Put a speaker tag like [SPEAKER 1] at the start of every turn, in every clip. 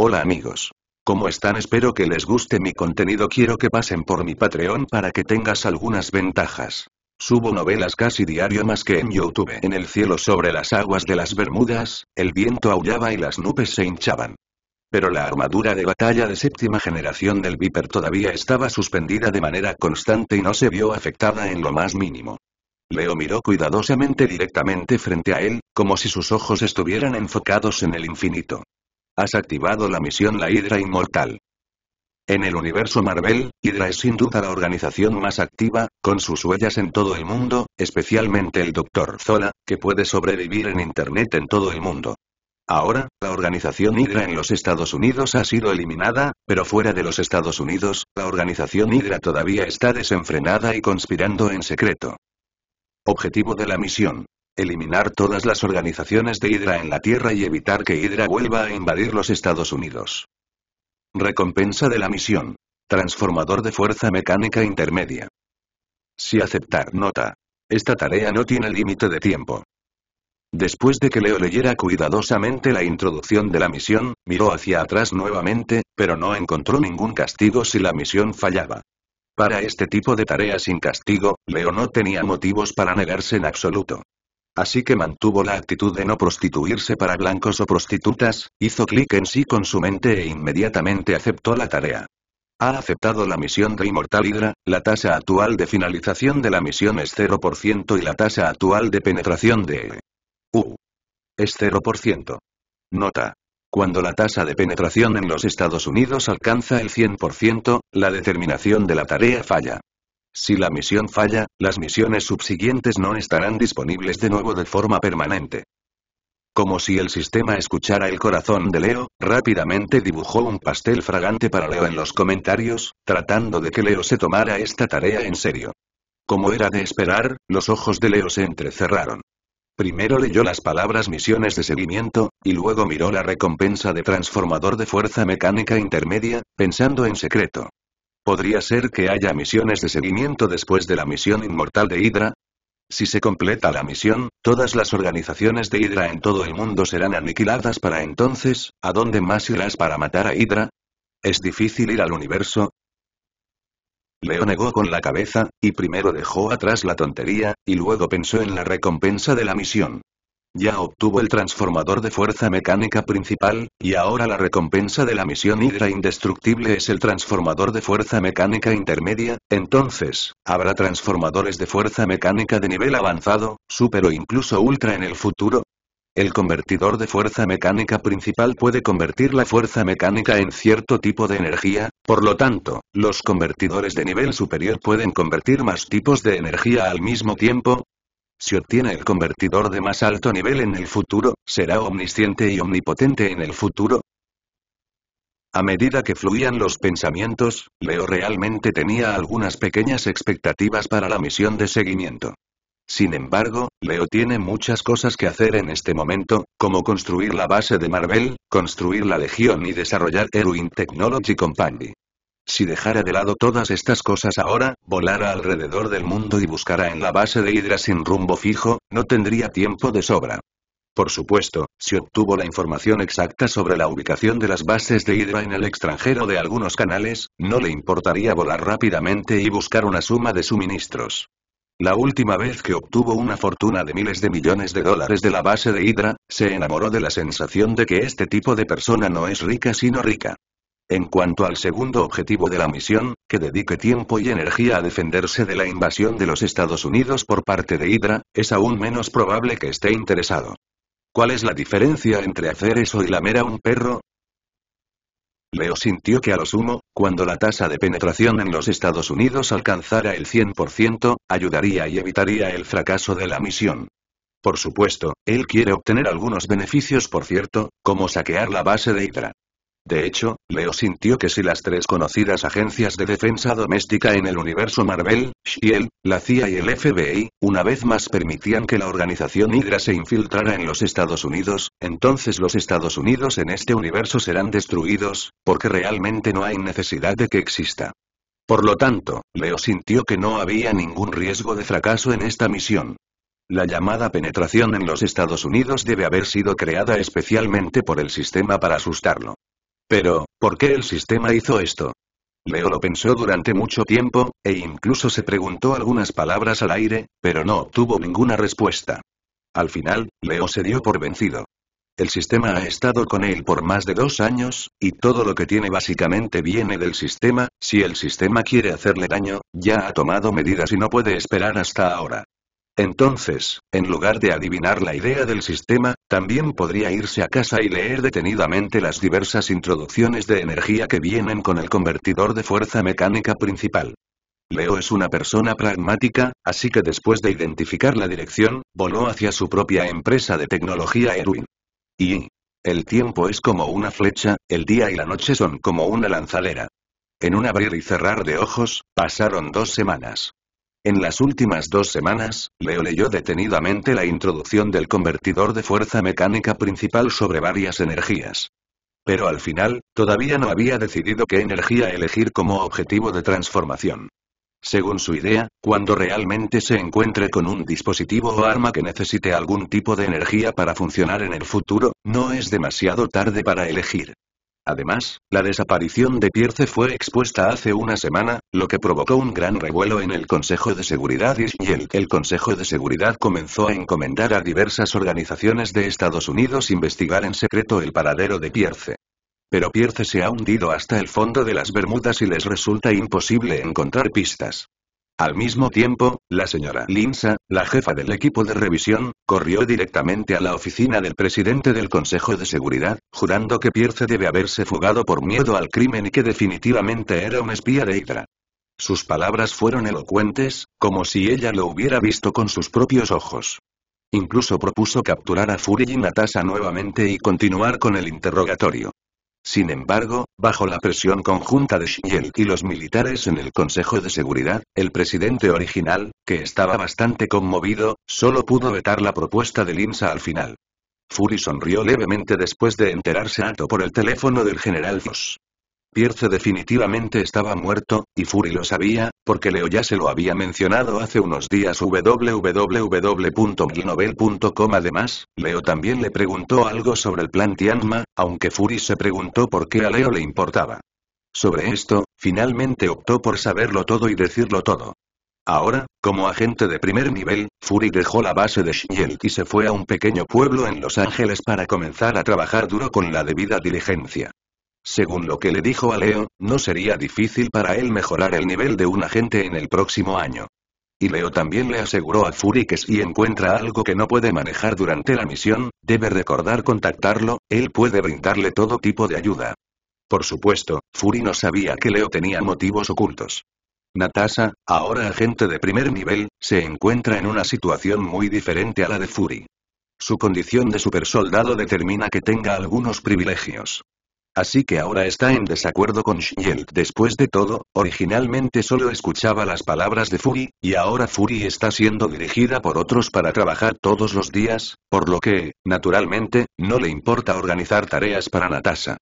[SPEAKER 1] Hola amigos. ¿Cómo están? Espero que les guste mi contenido. Quiero que pasen por mi Patreon para que tengas algunas ventajas. Subo novelas casi diario más que en YouTube. En el cielo sobre las aguas de las Bermudas, el viento aullaba y las nubes se hinchaban. Pero la armadura de batalla de séptima generación del Viper todavía estaba suspendida de manera constante y no se vio afectada en lo más mínimo. Leo miró cuidadosamente directamente frente a él, como si sus ojos estuvieran enfocados en el infinito. Has activado la misión La Hidra Inmortal. En el universo Marvel, Hydra es sin duda la organización más activa, con sus huellas en todo el mundo, especialmente el Dr. Zola, que puede sobrevivir en Internet en todo el mundo. Ahora, la organización Hydra en los Estados Unidos ha sido eliminada, pero fuera de los Estados Unidos, la organización Hidra todavía está desenfrenada y conspirando en secreto. Objetivo de la misión. Eliminar todas las organizaciones de Hydra en la Tierra y evitar que Hydra vuelva a invadir los Estados Unidos. Recompensa de la misión. Transformador de fuerza mecánica intermedia. Si aceptar nota. Esta tarea no tiene límite de tiempo. Después de que Leo leyera cuidadosamente la introducción de la misión, miró hacia atrás nuevamente, pero no encontró ningún castigo si la misión fallaba. Para este tipo de tarea sin castigo, Leo no tenía motivos para negarse en absoluto. Así que mantuvo la actitud de no prostituirse para blancos o prostitutas, hizo clic en sí con su mente e inmediatamente aceptó la tarea. Ha aceptado la misión de Inmortal Hydra, la tasa actual de finalización de la misión es 0% y la tasa actual de penetración de... U. Es 0%. Nota. Cuando la tasa de penetración en los Estados Unidos alcanza el 100%, la determinación de la tarea falla. Si la misión falla, las misiones subsiguientes no estarán disponibles de nuevo de forma permanente. Como si el sistema escuchara el corazón de Leo, rápidamente dibujó un pastel fragante para Leo en los comentarios, tratando de que Leo se tomara esta tarea en serio. Como era de esperar, los ojos de Leo se entrecerraron. Primero leyó las palabras misiones de seguimiento, y luego miró la recompensa de transformador de fuerza mecánica intermedia, pensando en secreto. ¿Podría ser que haya misiones de seguimiento después de la misión inmortal de Hydra? Si se completa la misión, todas las organizaciones de Hydra en todo el mundo serán aniquiladas para entonces, ¿a dónde más irás para matar a Hydra? ¿Es difícil ir al universo? Leo negó con la cabeza, y primero dejó atrás la tontería, y luego pensó en la recompensa de la misión. Ya obtuvo el transformador de fuerza mecánica principal, y ahora la recompensa de la misión Hidra indestructible es el transformador de fuerza mecánica intermedia, entonces, ¿habrá transformadores de fuerza mecánica de nivel avanzado, super o incluso ultra en el futuro? El convertidor de fuerza mecánica principal puede convertir la fuerza mecánica en cierto tipo de energía, por lo tanto, los convertidores de nivel superior pueden convertir más tipos de energía al mismo tiempo, si obtiene el convertidor de más alto nivel en el futuro, será omnisciente y omnipotente en el futuro. A medida que fluían los pensamientos, Leo realmente tenía algunas pequeñas expectativas para la misión de seguimiento. Sin embargo, Leo tiene muchas cosas que hacer en este momento, como construir la base de Marvel, construir la Legión y desarrollar Heroin Technology Company. Si dejara de lado todas estas cosas ahora, volara alrededor del mundo y buscara en la base de Hydra sin rumbo fijo, no tendría tiempo de sobra. Por supuesto, si obtuvo la información exacta sobre la ubicación de las bases de Hydra en el extranjero de algunos canales, no le importaría volar rápidamente y buscar una suma de suministros. La última vez que obtuvo una fortuna de miles de millones de dólares de la base de Hydra, se enamoró de la sensación de que este tipo de persona no es rica sino rica. En cuanto al segundo objetivo de la misión, que dedique tiempo y energía a defenderse de la invasión de los Estados Unidos por parte de Hydra, es aún menos probable que esté interesado. ¿Cuál es la diferencia entre hacer eso y lamer a un perro? Leo sintió que a lo sumo, cuando la tasa de penetración en los Estados Unidos alcanzara el 100%, ayudaría y evitaría el fracaso de la misión. Por supuesto, él quiere obtener algunos beneficios por cierto, como saquear la base de Hydra. De hecho, Leo sintió que si las tres conocidas agencias de defensa doméstica en el universo Marvel, Shield, la CIA y el FBI, una vez más permitían que la organización Hydra se infiltrara en los Estados Unidos, entonces los Estados Unidos en este universo serán destruidos, porque realmente no hay necesidad de que exista. Por lo tanto, Leo sintió que no había ningún riesgo de fracaso en esta misión. La llamada penetración en los Estados Unidos debe haber sido creada especialmente por el sistema para asustarlo. Pero, ¿por qué el sistema hizo esto? Leo lo pensó durante mucho tiempo, e incluso se preguntó algunas palabras al aire, pero no obtuvo ninguna respuesta. Al final, Leo se dio por vencido. El sistema ha estado con él por más de dos años, y todo lo que tiene básicamente viene del sistema, si el sistema quiere hacerle daño, ya ha tomado medidas y no puede esperar hasta ahora. Entonces, en lugar de adivinar la idea del sistema, también podría irse a casa y leer detenidamente las diversas introducciones de energía que vienen con el convertidor de fuerza mecánica principal. Leo es una persona pragmática, así que después de identificar la dirección, voló hacia su propia empresa de tecnología Erwin. Y... El tiempo es como una flecha, el día y la noche son como una lanzadera. En un abrir y cerrar de ojos, pasaron dos semanas. En las últimas dos semanas, Leo leyó detenidamente la introducción del convertidor de fuerza mecánica principal sobre varias energías. Pero al final, todavía no había decidido qué energía elegir como objetivo de transformación. Según su idea, cuando realmente se encuentre con un dispositivo o arma que necesite algún tipo de energía para funcionar en el futuro, no es demasiado tarde para elegir. Además, la desaparición de Pierce fue expuesta hace una semana, lo que provocó un gran revuelo en el Consejo de Seguridad y El Consejo de Seguridad comenzó a encomendar a diversas organizaciones de Estados Unidos investigar en secreto el paradero de Pierce. Pero Pierce se ha hundido hasta el fondo de las Bermudas y les resulta imposible encontrar pistas. Al mismo tiempo, la señora Linsa, la jefa del equipo de revisión, corrió directamente a la oficina del presidente del Consejo de Seguridad, jurando que Pierce debe haberse fugado por miedo al crimen y que definitivamente era un espía de Hydra. Sus palabras fueron elocuentes, como si ella lo hubiera visto con sus propios ojos. Incluso propuso capturar a Fury y Natasa nuevamente y continuar con el interrogatorio. Sin embargo, bajo la presión conjunta de Shield y los militares en el Consejo de Seguridad, el presidente original, que estaba bastante conmovido, solo pudo vetar la propuesta de Linsa al final. Fury sonrió levemente después de enterarse alto por el teléfono del general Foss. Pierce definitivamente estaba muerto, y Fury lo sabía, porque Leo ya se lo había mencionado hace unos días www.milnovel.com Además, Leo también le preguntó algo sobre el plan Tianma, aunque Fury se preguntó por qué a Leo le importaba. Sobre esto, finalmente optó por saberlo todo y decirlo todo. Ahora, como agente de primer nivel, Fury dejó la base de Shield y se fue a un pequeño pueblo en Los Ángeles para comenzar a trabajar duro con la debida diligencia. Según lo que le dijo a Leo, no sería difícil para él mejorar el nivel de un agente en el próximo año. Y Leo también le aseguró a Fury que si encuentra algo que no puede manejar durante la misión, debe recordar contactarlo, él puede brindarle todo tipo de ayuda. Por supuesto, Fury no sabía que Leo tenía motivos ocultos. Natasha, ahora agente de primer nivel, se encuentra en una situación muy diferente a la de Fury. Su condición de supersoldado determina que tenga algunos privilegios. Así que ahora está en desacuerdo con Shield. Después de todo, originalmente solo escuchaba las palabras de Fury, y ahora Fury está siendo dirigida por otros para trabajar todos los días, por lo que, naturalmente, no le importa organizar tareas para Natasha.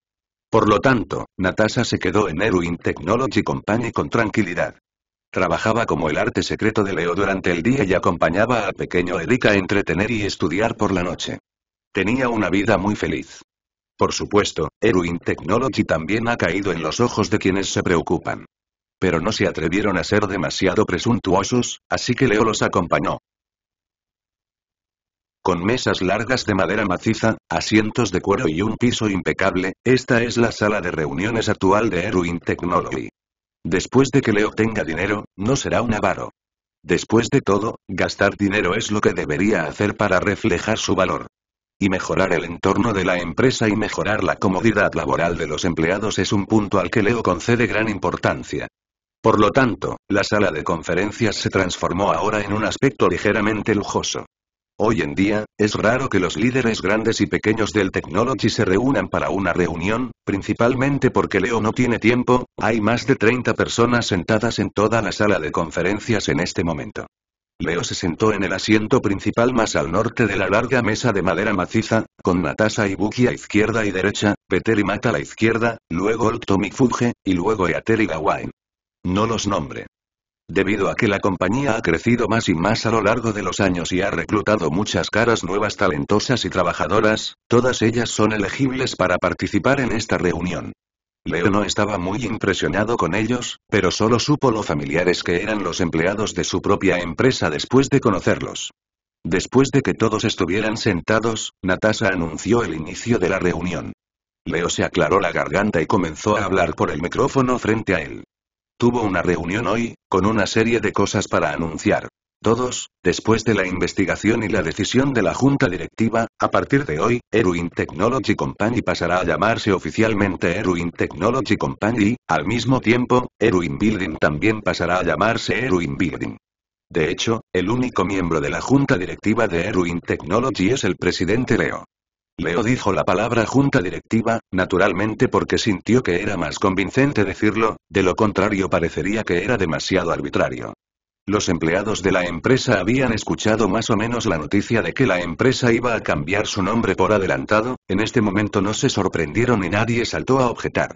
[SPEAKER 1] Por lo tanto, Natasha se quedó en Erwin Technology Company con tranquilidad. Trabajaba como el arte secreto de Leo durante el día y acompañaba al pequeño Erika a entretener y estudiar por la noche. Tenía una vida muy feliz. Por supuesto, Erwin Technology también ha caído en los ojos de quienes se preocupan. Pero no se atrevieron a ser demasiado presuntuosos, así que Leo los acompañó. Con mesas largas de madera maciza, asientos de cuero y un piso impecable, esta es la sala de reuniones actual de Erwin Technology. Después de que Leo tenga dinero, no será un avaro. Después de todo, gastar dinero es lo que debería hacer para reflejar su valor. Y mejorar el entorno de la empresa y mejorar la comodidad laboral de los empleados es un punto al que Leo concede gran importancia. Por lo tanto, la sala de conferencias se transformó ahora en un aspecto ligeramente lujoso. Hoy en día, es raro que los líderes grandes y pequeños del technology se reúnan para una reunión, principalmente porque Leo no tiene tiempo, hay más de 30 personas sentadas en toda la sala de conferencias en este momento. Leo se sentó en el asiento principal más al norte de la larga mesa de madera maciza, con Natasa y Buki a izquierda y derecha, Peter y Mata a la izquierda, luego el Fuge, y luego Eater y Gawain. No los nombre. Debido a que la compañía ha crecido más y más a lo largo de los años y ha reclutado muchas caras nuevas talentosas y trabajadoras, todas ellas son elegibles para participar en esta reunión. Leo no estaba muy impresionado con ellos, pero solo supo lo familiares que eran los empleados de su propia empresa después de conocerlos. Después de que todos estuvieran sentados, Natasha anunció el inicio de la reunión. Leo se aclaró la garganta y comenzó a hablar por el micrófono frente a él. Tuvo una reunión hoy, con una serie de cosas para anunciar. Todos, después de la investigación y la decisión de la junta directiva, a partir de hoy, Erwin Technology Company pasará a llamarse oficialmente Erwin Technology Company, y, al mismo tiempo, Erwin Building también pasará a llamarse Erwin Building. De hecho, el único miembro de la junta directiva de Erwin Technology es el presidente Leo. Leo dijo la palabra junta directiva, naturalmente porque sintió que era más convincente decirlo, de lo contrario parecería que era demasiado arbitrario. Los empleados de la empresa habían escuchado más o menos la noticia de que la empresa iba a cambiar su nombre por adelantado, en este momento no se sorprendieron y nadie saltó a objetar.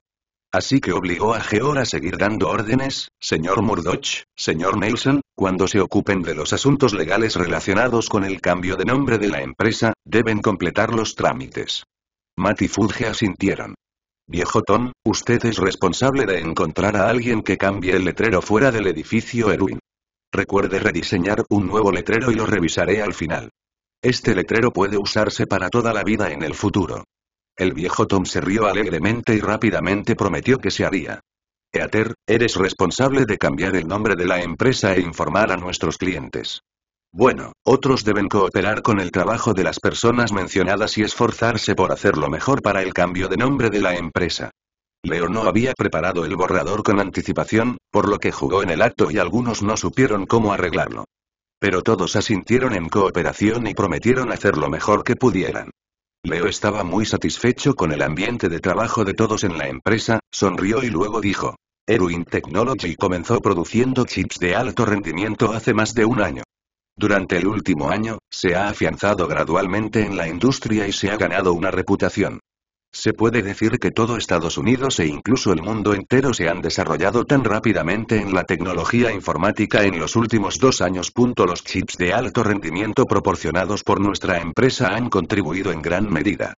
[SPEAKER 1] Así que obligó a Geor a seguir dando órdenes, señor Murdoch, señor Nelson, cuando se ocupen de los asuntos legales relacionados con el cambio de nombre de la empresa, deben completar los trámites. Matt y asintieron. Viejo Tom, usted es responsable de encontrar a alguien que cambie el letrero fuera del edificio Erwin. Recuerde rediseñar un nuevo letrero y lo revisaré al final. Este letrero puede usarse para toda la vida en el futuro. El viejo Tom se rió alegremente y rápidamente prometió que se haría. Eater, eres responsable de cambiar el nombre de la empresa e informar a nuestros clientes. Bueno, otros deben cooperar con el trabajo de las personas mencionadas y esforzarse por hacerlo mejor para el cambio de nombre de la empresa. Leo no había preparado el borrador con anticipación, por lo que jugó en el acto y algunos no supieron cómo arreglarlo. Pero todos asintieron en cooperación y prometieron hacer lo mejor que pudieran. Leo estaba muy satisfecho con el ambiente de trabajo de todos en la empresa, sonrió y luego dijo. erwin Technology comenzó produciendo chips de alto rendimiento hace más de un año. Durante el último año, se ha afianzado gradualmente en la industria y se ha ganado una reputación. Se puede decir que todo Estados Unidos e incluso el mundo entero se han desarrollado tan rápidamente en la tecnología informática en los últimos dos años. Los chips de alto rendimiento proporcionados por nuestra empresa han contribuido en gran medida.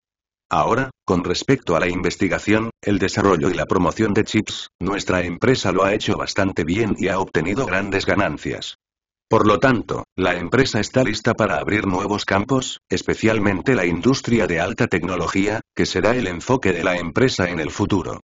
[SPEAKER 1] Ahora, con respecto a la investigación, el desarrollo y la promoción de chips, nuestra empresa lo ha hecho bastante bien y ha obtenido grandes ganancias. Por lo tanto, la empresa está lista para abrir nuevos campos, especialmente la industria de alta tecnología, que será el enfoque de la empresa en el futuro.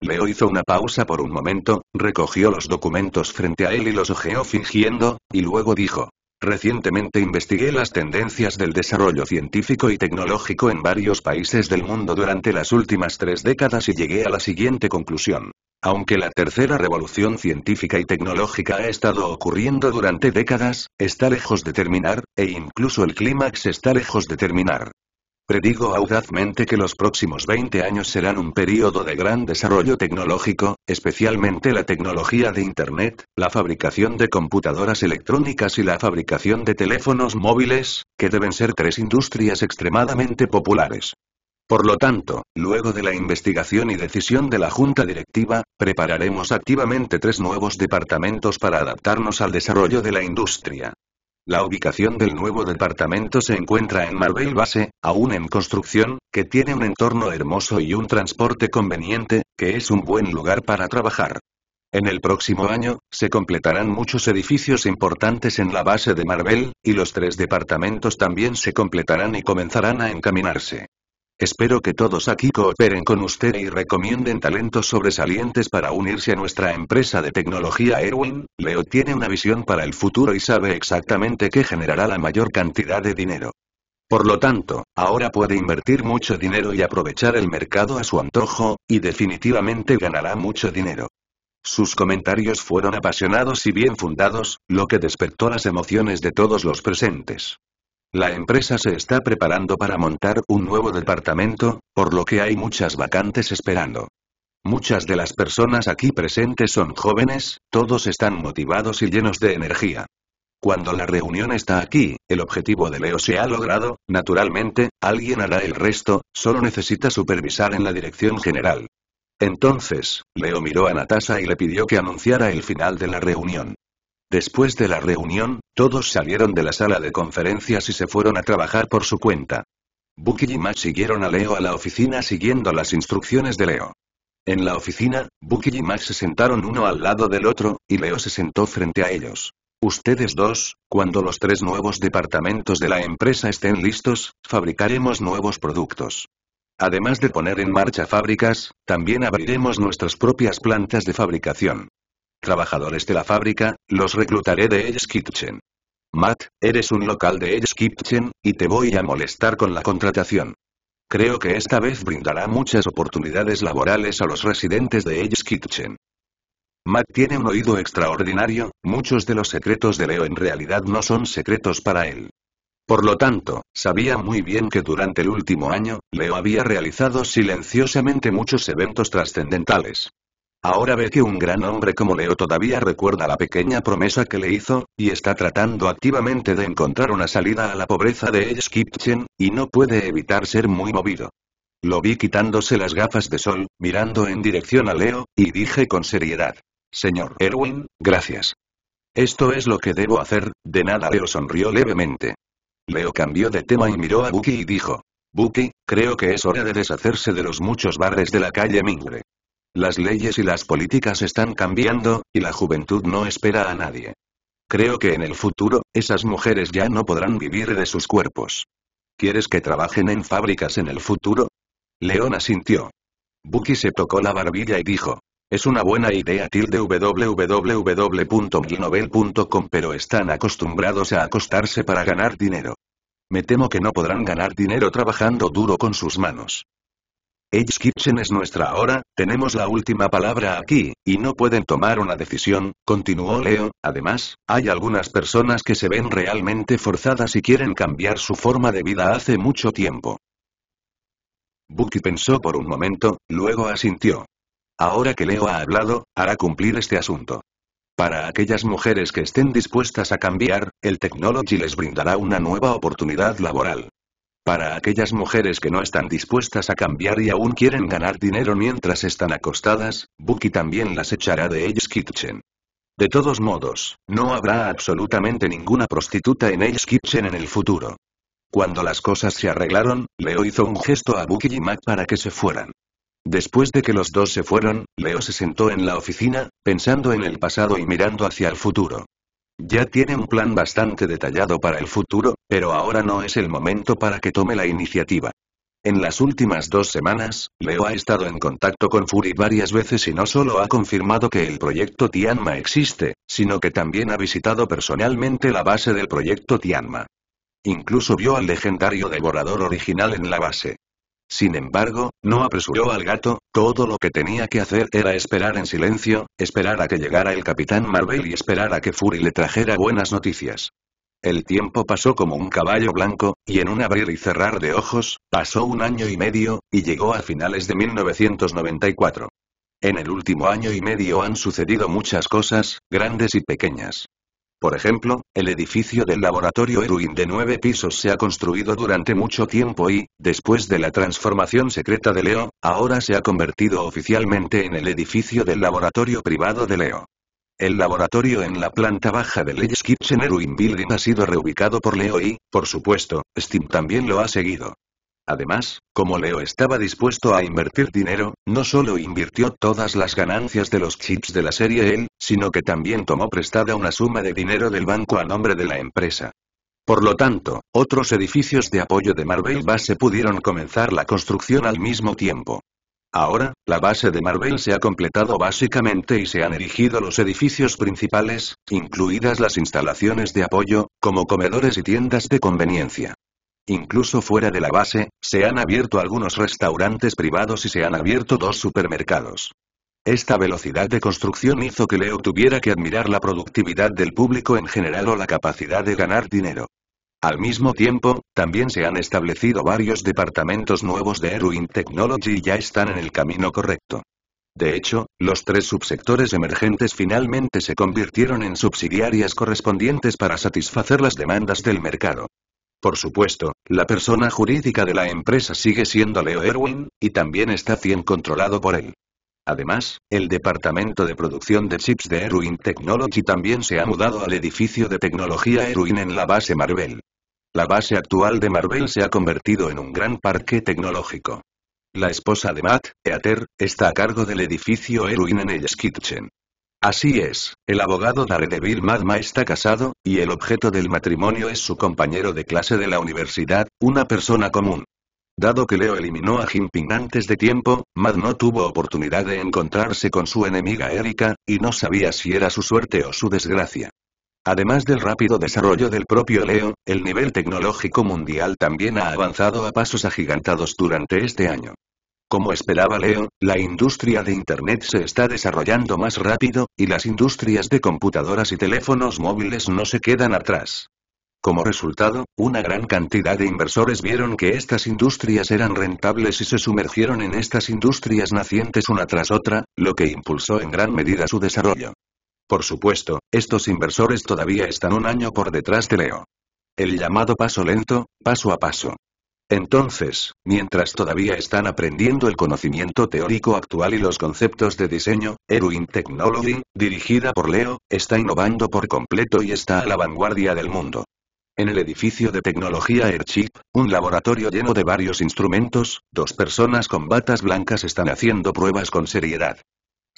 [SPEAKER 1] Leo hizo una pausa por un momento, recogió los documentos frente a él y los ojeó fingiendo, y luego dijo, Recientemente investigué las tendencias del desarrollo científico y tecnológico en varios países del mundo durante las últimas tres décadas y llegué a la siguiente conclusión. Aunque la tercera revolución científica y tecnológica ha estado ocurriendo durante décadas, está lejos de terminar, e incluso el clímax está lejos de terminar. Predigo audazmente que los próximos 20 años serán un período de gran desarrollo tecnológico, especialmente la tecnología de Internet, la fabricación de computadoras electrónicas y la fabricación de teléfonos móviles, que deben ser tres industrias extremadamente populares. Por lo tanto, luego de la investigación y decisión de la Junta Directiva, prepararemos activamente tres nuevos departamentos para adaptarnos al desarrollo de la industria. La ubicación del nuevo departamento se encuentra en Marvel Base, aún en construcción, que tiene un entorno hermoso y un transporte conveniente, que es un buen lugar para trabajar. En el próximo año, se completarán muchos edificios importantes en la base de Marvel, y los tres departamentos también se completarán y comenzarán a encaminarse. Espero que todos aquí cooperen con usted y recomienden talentos sobresalientes para unirse a nuestra empresa de tecnología Erwin. Leo tiene una visión para el futuro y sabe exactamente qué generará la mayor cantidad de dinero. Por lo tanto, ahora puede invertir mucho dinero y aprovechar el mercado a su antojo, y definitivamente ganará mucho dinero. Sus comentarios fueron apasionados y bien fundados, lo que despertó las emociones de todos los presentes. La empresa se está preparando para montar un nuevo departamento, por lo que hay muchas vacantes esperando. Muchas de las personas aquí presentes son jóvenes, todos están motivados y llenos de energía. Cuando la reunión está aquí, el objetivo de Leo se ha logrado, naturalmente, alguien hará el resto, solo necesita supervisar en la dirección general. Entonces, Leo miró a Natasha y le pidió que anunciara el final de la reunión. Después de la reunión, todos salieron de la sala de conferencias y se fueron a trabajar por su cuenta. Bucky y Max siguieron a Leo a la oficina siguiendo las instrucciones de Leo. En la oficina, Bucky y Max se sentaron uno al lado del otro, y Leo se sentó frente a ellos. Ustedes dos, cuando los tres nuevos departamentos de la empresa estén listos, fabricaremos nuevos productos. Además de poner en marcha fábricas, también abriremos nuestras propias plantas de fabricación trabajadores de la fábrica, los reclutaré de Edge Kitchen. Matt, eres un local de Edge Kitchen, y te voy a molestar con la contratación. Creo que esta vez brindará muchas oportunidades laborales a los residentes de Edge Kitchen. Matt tiene un oído extraordinario, muchos de los secretos de Leo en realidad no son secretos para él. Por lo tanto, sabía muy bien que durante el último año, Leo había realizado silenciosamente muchos eventos trascendentales. Ahora ve que un gran hombre como Leo todavía recuerda la pequeña promesa que le hizo, y está tratando activamente de encontrar una salida a la pobreza de Edge y no puede evitar ser muy movido. Lo vi quitándose las gafas de sol, mirando en dirección a Leo, y dije con seriedad. Señor Erwin, gracias. Esto es lo que debo hacer, de nada Leo sonrió levemente. Leo cambió de tema y miró a Bucky y dijo. Bucky, creo que es hora de deshacerse de los muchos bares de la calle Mingre. Las leyes y las políticas están cambiando, y la juventud no espera a nadie. Creo que en el futuro, esas mujeres ya no podrán vivir de sus cuerpos. ¿Quieres que trabajen en fábricas en el futuro? León asintió. Bucky se tocó la barbilla y dijo. Es una buena idea tilde www.milnovel.com pero están acostumbrados a acostarse para ganar dinero. Me temo que no podrán ganar dinero trabajando duro con sus manos. Edge Kitchen es nuestra hora, tenemos la última palabra aquí, y no pueden tomar una decisión, continuó Leo, además, hay algunas personas que se ven realmente forzadas y quieren cambiar su forma de vida hace mucho tiempo. Bucky pensó por un momento, luego asintió. Ahora que Leo ha hablado, hará cumplir este asunto. Para aquellas mujeres que estén dispuestas a cambiar, el Technology les brindará una nueva oportunidad laboral. Para aquellas mujeres que no están dispuestas a cambiar y aún quieren ganar dinero mientras están acostadas, Bucky también las echará de Age Kitchen. De todos modos, no habrá absolutamente ninguna prostituta en Age Kitchen en el futuro. Cuando las cosas se arreglaron, Leo hizo un gesto a Bucky y Mac para que se fueran. Después de que los dos se fueron, Leo se sentó en la oficina, pensando en el pasado y mirando hacia el futuro. Ya tiene un plan bastante detallado para el futuro, pero ahora no es el momento para que tome la iniciativa. En las últimas dos semanas, Leo ha estado en contacto con Fury varias veces y no solo ha confirmado que el proyecto Tianma existe, sino que también ha visitado personalmente la base del proyecto Tianma. Incluso vio al legendario devorador original en la base. Sin embargo, no apresuró al gato, todo lo que tenía que hacer era esperar en silencio, esperar a que llegara el Capitán Marvel y esperar a que Fury le trajera buenas noticias. El tiempo pasó como un caballo blanco, y en un abrir y cerrar de ojos, pasó un año y medio, y llegó a finales de 1994. En el último año y medio han sucedido muchas cosas, grandes y pequeñas. Por ejemplo, el edificio del laboratorio Erwin de nueve pisos se ha construido durante mucho tiempo y, después de la transformación secreta de Leo, ahora se ha convertido oficialmente en el edificio del laboratorio privado de Leo. El laboratorio en la planta baja del Edge Kitchen Erwin Building ha sido reubicado por Leo y, por supuesto, Steam también lo ha seguido. Además, como Leo estaba dispuesto a invertir dinero, no solo invirtió todas las ganancias de los chips de la serie L, sino que también tomó prestada una suma de dinero del banco a nombre de la empresa. Por lo tanto, otros edificios de apoyo de Marvel Base pudieron comenzar la construcción al mismo tiempo. Ahora, la base de Marvel se ha completado básicamente y se han erigido los edificios principales, incluidas las instalaciones de apoyo, como comedores y tiendas de conveniencia. Incluso fuera de la base, se han abierto algunos restaurantes privados y se han abierto dos supermercados. Esta velocidad de construcción hizo que Leo tuviera que admirar la productividad del público en general o la capacidad de ganar dinero. Al mismo tiempo, también se han establecido varios departamentos nuevos de Erwin Technology y ya están en el camino correcto. De hecho, los tres subsectores emergentes finalmente se convirtieron en subsidiarias correspondientes para satisfacer las demandas del mercado. Por supuesto, la persona jurídica de la empresa sigue siendo Leo Erwin, y también está 100 controlado por él. Además, el departamento de producción de chips de Erwin Technology también se ha mudado al edificio de tecnología Erwin en la base Marvel. La base actual de Marvel se ha convertido en un gran parque tecnológico. La esposa de Matt, Eater, está a cargo del edificio Erwin en el Kitchen. Así es, el abogado Daredevil Madma está casado, y el objeto del matrimonio es su compañero de clase de la universidad, una persona común. Dado que Leo eliminó a Jinping antes de tiempo, Mad no tuvo oportunidad de encontrarse con su enemiga Erika, y no sabía si era su suerte o su desgracia. Además del rápido desarrollo del propio Leo, el nivel tecnológico mundial también ha avanzado a pasos agigantados durante este año. Como esperaba Leo, la industria de Internet se está desarrollando más rápido, y las industrias de computadoras y teléfonos móviles no se quedan atrás. Como resultado, una gran cantidad de inversores vieron que estas industrias eran rentables y se sumergieron en estas industrias nacientes una tras otra, lo que impulsó en gran medida su desarrollo. Por supuesto, estos inversores todavía están un año por detrás de Leo. El llamado paso lento, paso a paso. Entonces, mientras todavía están aprendiendo el conocimiento teórico actual y los conceptos de diseño, Erwin Technology, dirigida por Leo, está innovando por completo y está a la vanguardia del mundo. En el edificio de tecnología Airchip, un laboratorio lleno de varios instrumentos, dos personas con batas blancas están haciendo pruebas con seriedad.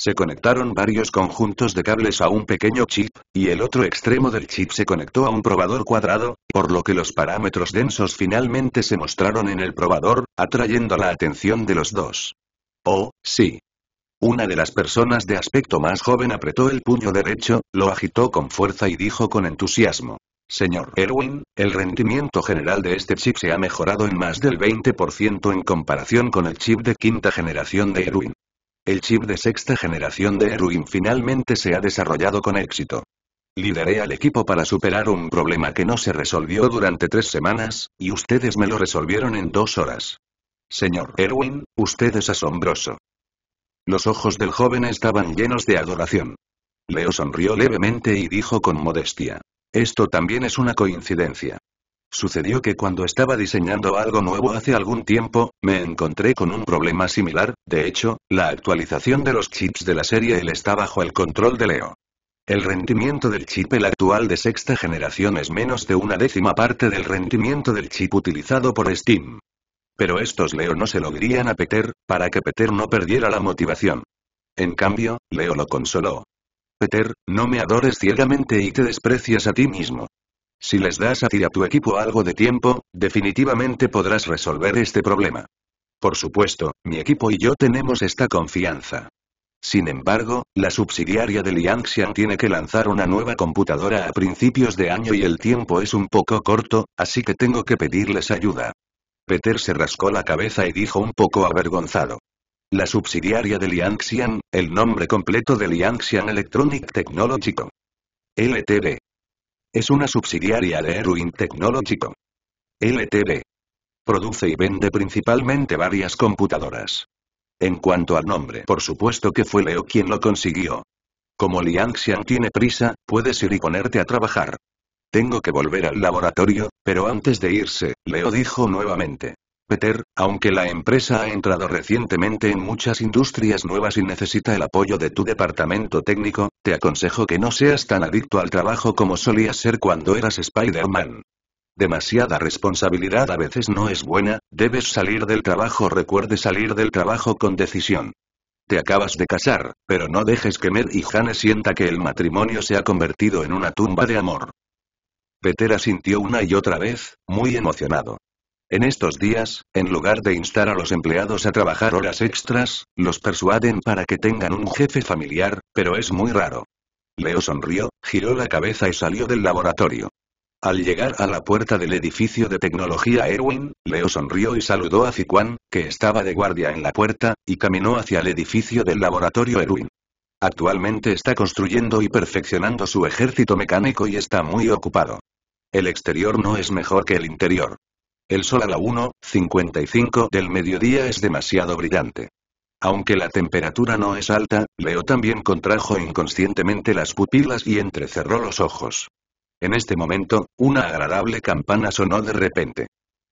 [SPEAKER 1] Se conectaron varios conjuntos de cables a un pequeño chip, y el otro extremo del chip se conectó a un probador cuadrado, por lo que los parámetros densos finalmente se mostraron en el probador, atrayendo la atención de los dos. Oh, sí. Una de las personas de aspecto más joven apretó el puño derecho, lo agitó con fuerza y dijo con entusiasmo. Señor Erwin, el rendimiento general de este chip se ha mejorado en más del 20% en comparación con el chip de quinta generación de Erwin. El chip de sexta generación de Erwin finalmente se ha desarrollado con éxito. Lideré al equipo para superar un problema que no se resolvió durante tres semanas, y ustedes me lo resolvieron en dos horas. Señor Erwin, usted es asombroso. Los ojos del joven estaban llenos de adoración. Leo sonrió levemente y dijo con modestia. Esto también es una coincidencia. Sucedió que cuando estaba diseñando algo nuevo hace algún tiempo, me encontré con un problema similar, de hecho, la actualización de los chips de la serie L está bajo el control de Leo. El rendimiento del chip el actual de sexta generación es menos de una décima parte del rendimiento del chip utilizado por Steam. Pero estos Leo no se lo dirían a Peter, para que Peter no perdiera la motivación. En cambio, Leo lo consoló. Peter, no me adores ciegamente y te desprecias a ti mismo. Si les das a ti y a tu equipo algo de tiempo, definitivamente podrás resolver este problema. Por supuesto, mi equipo y yo tenemos esta confianza. Sin embargo, la subsidiaria de Liangxian tiene que lanzar una nueva computadora a principios de año y el tiempo es un poco corto, así que tengo que pedirles ayuda. Peter se rascó la cabeza y dijo un poco avergonzado. La subsidiaria de Liangxian, el nombre completo de Liangxian Electronic Technology LTV. LTD. Es una subsidiaria de Erwin Tecnológico. LTV. Produce y vende principalmente varias computadoras. En cuanto al nombre, por supuesto que fue Leo quien lo consiguió. Como Liang tiene prisa, puedes ir y ponerte a trabajar. Tengo que volver al laboratorio, pero antes de irse, Leo dijo nuevamente. Peter, aunque la empresa ha entrado recientemente en muchas industrias nuevas y necesita el apoyo de tu departamento técnico, te aconsejo que no seas tan adicto al trabajo como solías ser cuando eras Spider-Man. Demasiada responsabilidad a veces no es buena, debes salir del trabajo, recuerde salir del trabajo con decisión. Te acabas de casar, pero no dejes que Mer y Jane sienta que el matrimonio se ha convertido en una tumba de amor. Peter asintió una y otra vez, muy emocionado. En estos días, en lugar de instar a los empleados a trabajar horas extras, los persuaden para que tengan un jefe familiar, pero es muy raro. Leo sonrió, giró la cabeza y salió del laboratorio. Al llegar a la puerta del edificio de tecnología Erwin, Leo sonrió y saludó a Zikwan, que estaba de guardia en la puerta, y caminó hacia el edificio del laboratorio Erwin. Actualmente está construyendo y perfeccionando su ejército mecánico y está muy ocupado. El exterior no es mejor que el interior. El sol a la 1.55 del mediodía es demasiado brillante. Aunque la temperatura no es alta, Leo también contrajo inconscientemente las pupilas y entrecerró los ojos. En este momento, una agradable campana sonó de repente.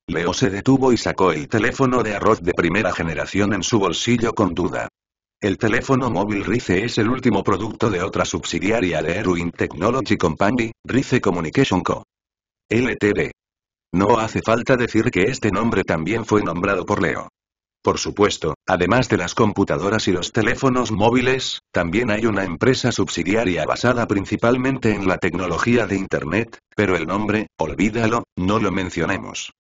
[SPEAKER 1] Leo se detuvo y sacó el teléfono de arroz de primera generación en su bolsillo con duda. El teléfono móvil RICE es el último producto de otra subsidiaria de Erwin Technology Company, RICE Communication Co. LTD. No hace falta decir que este nombre también fue nombrado por Leo. Por supuesto, además de las computadoras y los teléfonos móviles, también hay una empresa subsidiaria basada principalmente en la tecnología de Internet, pero el nombre, olvídalo, no lo mencionemos.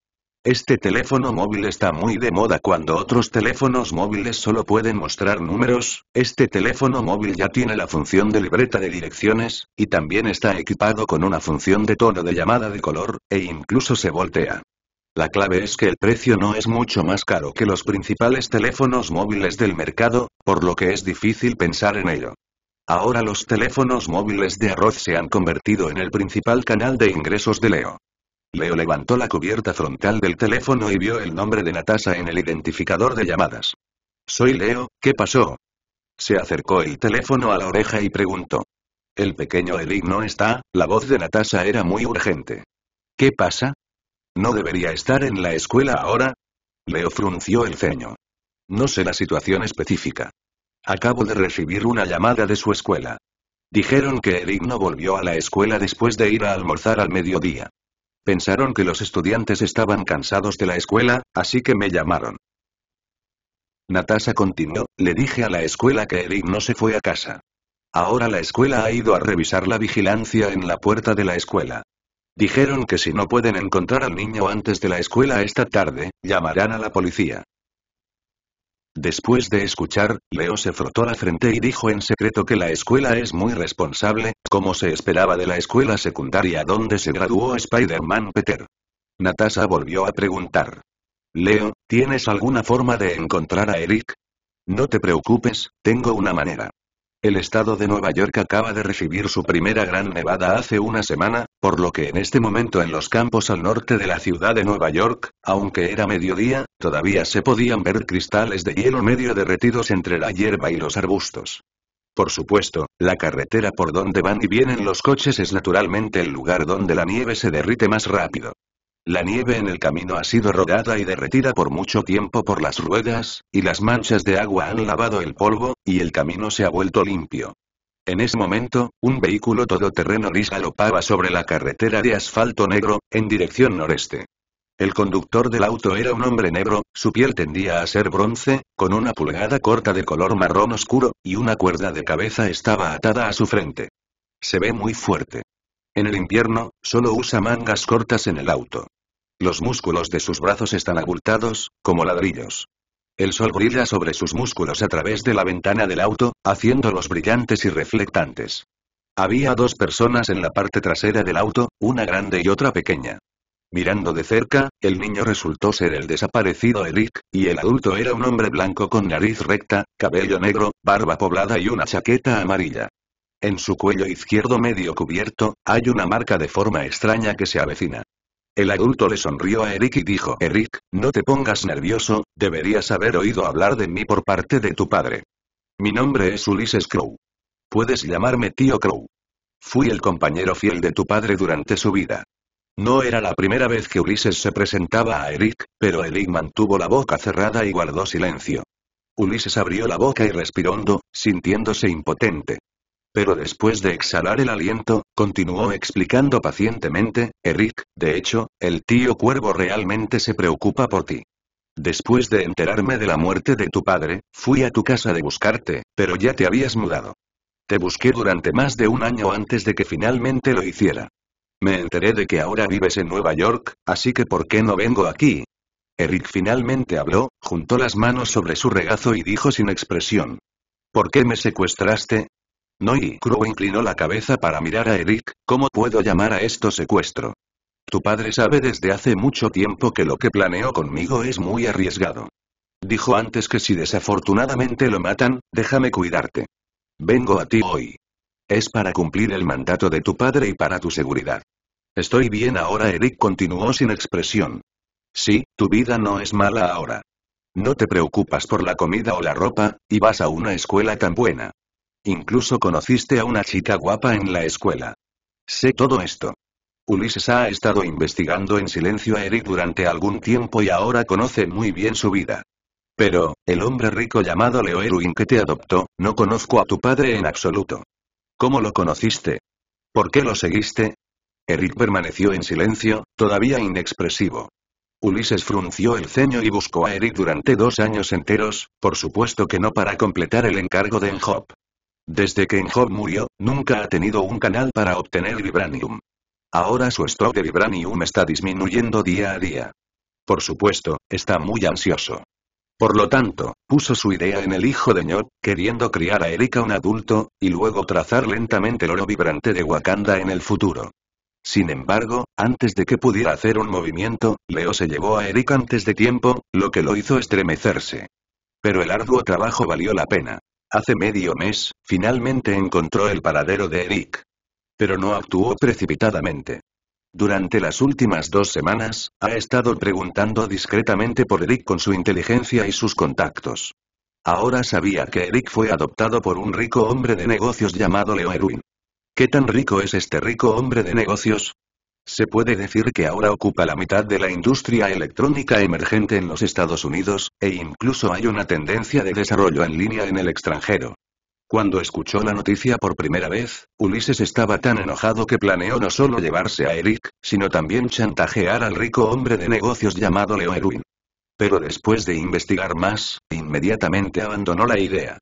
[SPEAKER 1] Este teléfono móvil está muy de moda cuando otros teléfonos móviles solo pueden mostrar números, este teléfono móvil ya tiene la función de libreta de direcciones, y también está equipado con una función de tono de llamada de color, e incluso se voltea. La clave es que el precio no es mucho más caro que los principales teléfonos móviles del mercado, por lo que es difícil pensar en ello. Ahora los teléfonos móviles de arroz se han convertido en el principal canal de ingresos de Leo. Leo levantó la cubierta frontal del teléfono y vio el nombre de Natasha en el identificador de llamadas. Soy Leo, ¿qué pasó? Se acercó el teléfono a la oreja y preguntó. El pequeño Eric no está, la voz de Natasha era muy urgente. ¿Qué pasa? ¿No debería estar en la escuela ahora? Leo frunció el ceño. No sé la situación específica. Acabo de recibir una llamada de su escuela. Dijeron que Eric no volvió a la escuela después de ir a almorzar al mediodía. Pensaron que los estudiantes estaban cansados de la escuela, así que me llamaron. Natasha continuó, le dije a la escuela que Eric no se fue a casa. Ahora la escuela ha ido a revisar la vigilancia en la puerta de la escuela. Dijeron que si no pueden encontrar al niño antes de la escuela esta tarde, llamarán a la policía. Después de escuchar, Leo se frotó la frente y dijo en secreto que la escuela es muy responsable, como se esperaba de la escuela secundaria donde se graduó Spider-Man Peter. Natasha volvió a preguntar. Leo, ¿tienes alguna forma de encontrar a Eric? No te preocupes, tengo una manera. El estado de Nueva York acaba de recibir su primera gran nevada hace una semana, por lo que en este momento en los campos al norte de la ciudad de Nueva York, aunque era mediodía, todavía se podían ver cristales de hielo medio derretidos entre la hierba y los arbustos. Por supuesto, la carretera por donde van y vienen los coches es naturalmente el lugar donde la nieve se derrite más rápido. La nieve en el camino ha sido rodada y derretida por mucho tiempo por las ruedas, y las manchas de agua han lavado el polvo, y el camino se ha vuelto limpio. En ese momento, un vehículo todoterreno gris galopaba sobre la carretera de asfalto negro, en dirección noreste. El conductor del auto era un hombre negro, su piel tendía a ser bronce, con una pulgada corta de color marrón oscuro, y una cuerda de cabeza estaba atada a su frente. Se ve muy fuerte. En el invierno, solo usa mangas cortas en el auto. Los músculos de sus brazos están abultados, como ladrillos. El sol brilla sobre sus músculos a través de la ventana del auto, haciéndolos brillantes y reflectantes. Había dos personas en la parte trasera del auto, una grande y otra pequeña. Mirando de cerca, el niño resultó ser el desaparecido Eric, y el adulto era un hombre blanco con nariz recta, cabello negro, barba poblada y una chaqueta amarilla. En su cuello izquierdo medio cubierto, hay una marca de forma extraña que se avecina. El adulto le sonrió a Eric y dijo, Eric, no te pongas nervioso, deberías haber oído hablar de mí por parte de tu padre. Mi nombre es Ulises Crow. Puedes llamarme tío Crow. Fui el compañero fiel de tu padre durante su vida. No era la primera vez que Ulises se presentaba a Eric, pero Eric mantuvo la boca cerrada y guardó silencio. Ulises abrió la boca y respiró hondo, sintiéndose impotente pero después de exhalar el aliento, continuó explicando pacientemente, Eric, de hecho, el tío cuervo realmente se preocupa por ti. Después de enterarme de la muerte de tu padre, fui a tu casa de buscarte, pero ya te habías mudado. Te busqué durante más de un año antes de que finalmente lo hiciera. Me enteré de que ahora vives en Nueva York, así que ¿por qué no vengo aquí? Eric finalmente habló, juntó las manos sobre su regazo y dijo sin expresión. ¿Por qué me secuestraste? Noi Crow inclinó la cabeza para mirar a Eric, ¿cómo puedo llamar a esto secuestro? Tu padre sabe desde hace mucho tiempo que lo que planeó conmigo es muy arriesgado. Dijo antes que si desafortunadamente lo matan, déjame cuidarte. Vengo a ti hoy. Es para cumplir el mandato de tu padre y para tu seguridad. Estoy bien ahora Eric continuó sin expresión. Sí, tu vida no es mala ahora. No te preocupas por la comida o la ropa, y vas a una escuela tan buena. Incluso conociste a una chica guapa en la escuela. Sé todo esto. Ulises ha estado investigando en silencio a Eric durante algún tiempo y ahora conoce muy bien su vida. Pero, el hombre rico llamado Leo Erwin que te adoptó, no conozco a tu padre en absoluto. ¿Cómo lo conociste? ¿Por qué lo seguiste? Eric permaneció en silencio, todavía inexpresivo. Ulises frunció el ceño y buscó a Eric durante dos años enteros, por supuesto que no para completar el encargo de Enhop, desde que Enjob murió, nunca ha tenido un canal para obtener vibranium. Ahora su stock de vibranium está disminuyendo día a día. Por supuesto, está muy ansioso. Por lo tanto, puso su idea en el hijo de Ñob, queriendo criar a Erika un adulto, y luego trazar lentamente el oro vibrante de Wakanda en el futuro. Sin embargo, antes de que pudiera hacer un movimiento, Leo se llevó a Erika antes de tiempo, lo que lo hizo estremecerse. Pero el arduo trabajo valió la pena. Hace medio mes, finalmente encontró el paradero de Eric. Pero no actuó precipitadamente. Durante las últimas dos semanas, ha estado preguntando discretamente por Eric con su inteligencia y sus contactos. Ahora sabía que Eric fue adoptado por un rico hombre de negocios llamado Leo Erwin. ¿Qué tan rico es este rico hombre de negocios? Se puede decir que ahora ocupa la mitad de la industria electrónica emergente en los Estados Unidos, e incluso hay una tendencia de desarrollo en línea en el extranjero. Cuando escuchó la noticia por primera vez, Ulises estaba tan enojado que planeó no solo llevarse a Eric, sino también chantajear al rico hombre de negocios llamado Leo Erwin. Pero después de investigar más, inmediatamente abandonó la idea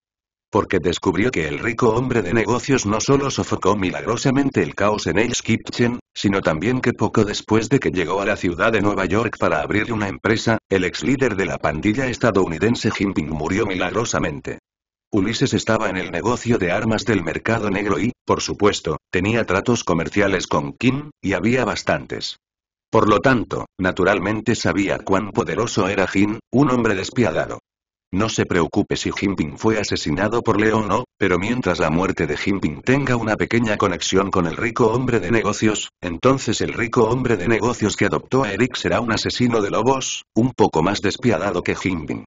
[SPEAKER 1] porque descubrió que el rico hombre de negocios no solo sofocó milagrosamente el caos en El Kitchen, sino también que poco después de que llegó a la ciudad de Nueva York para abrir una empresa, el ex líder de la pandilla estadounidense Jinping murió milagrosamente. Ulises estaba en el negocio de armas del mercado negro y, por supuesto, tenía tratos comerciales con Kim, y había bastantes. Por lo tanto, naturalmente sabía cuán poderoso era Jin, un hombre despiadado. No se preocupe si Jinping fue asesinado por Leo o no, pero mientras la muerte de Jinping tenga una pequeña conexión con el rico hombre de negocios, entonces el rico hombre de negocios que adoptó a Eric será un asesino de lobos, un poco más despiadado que Jinping.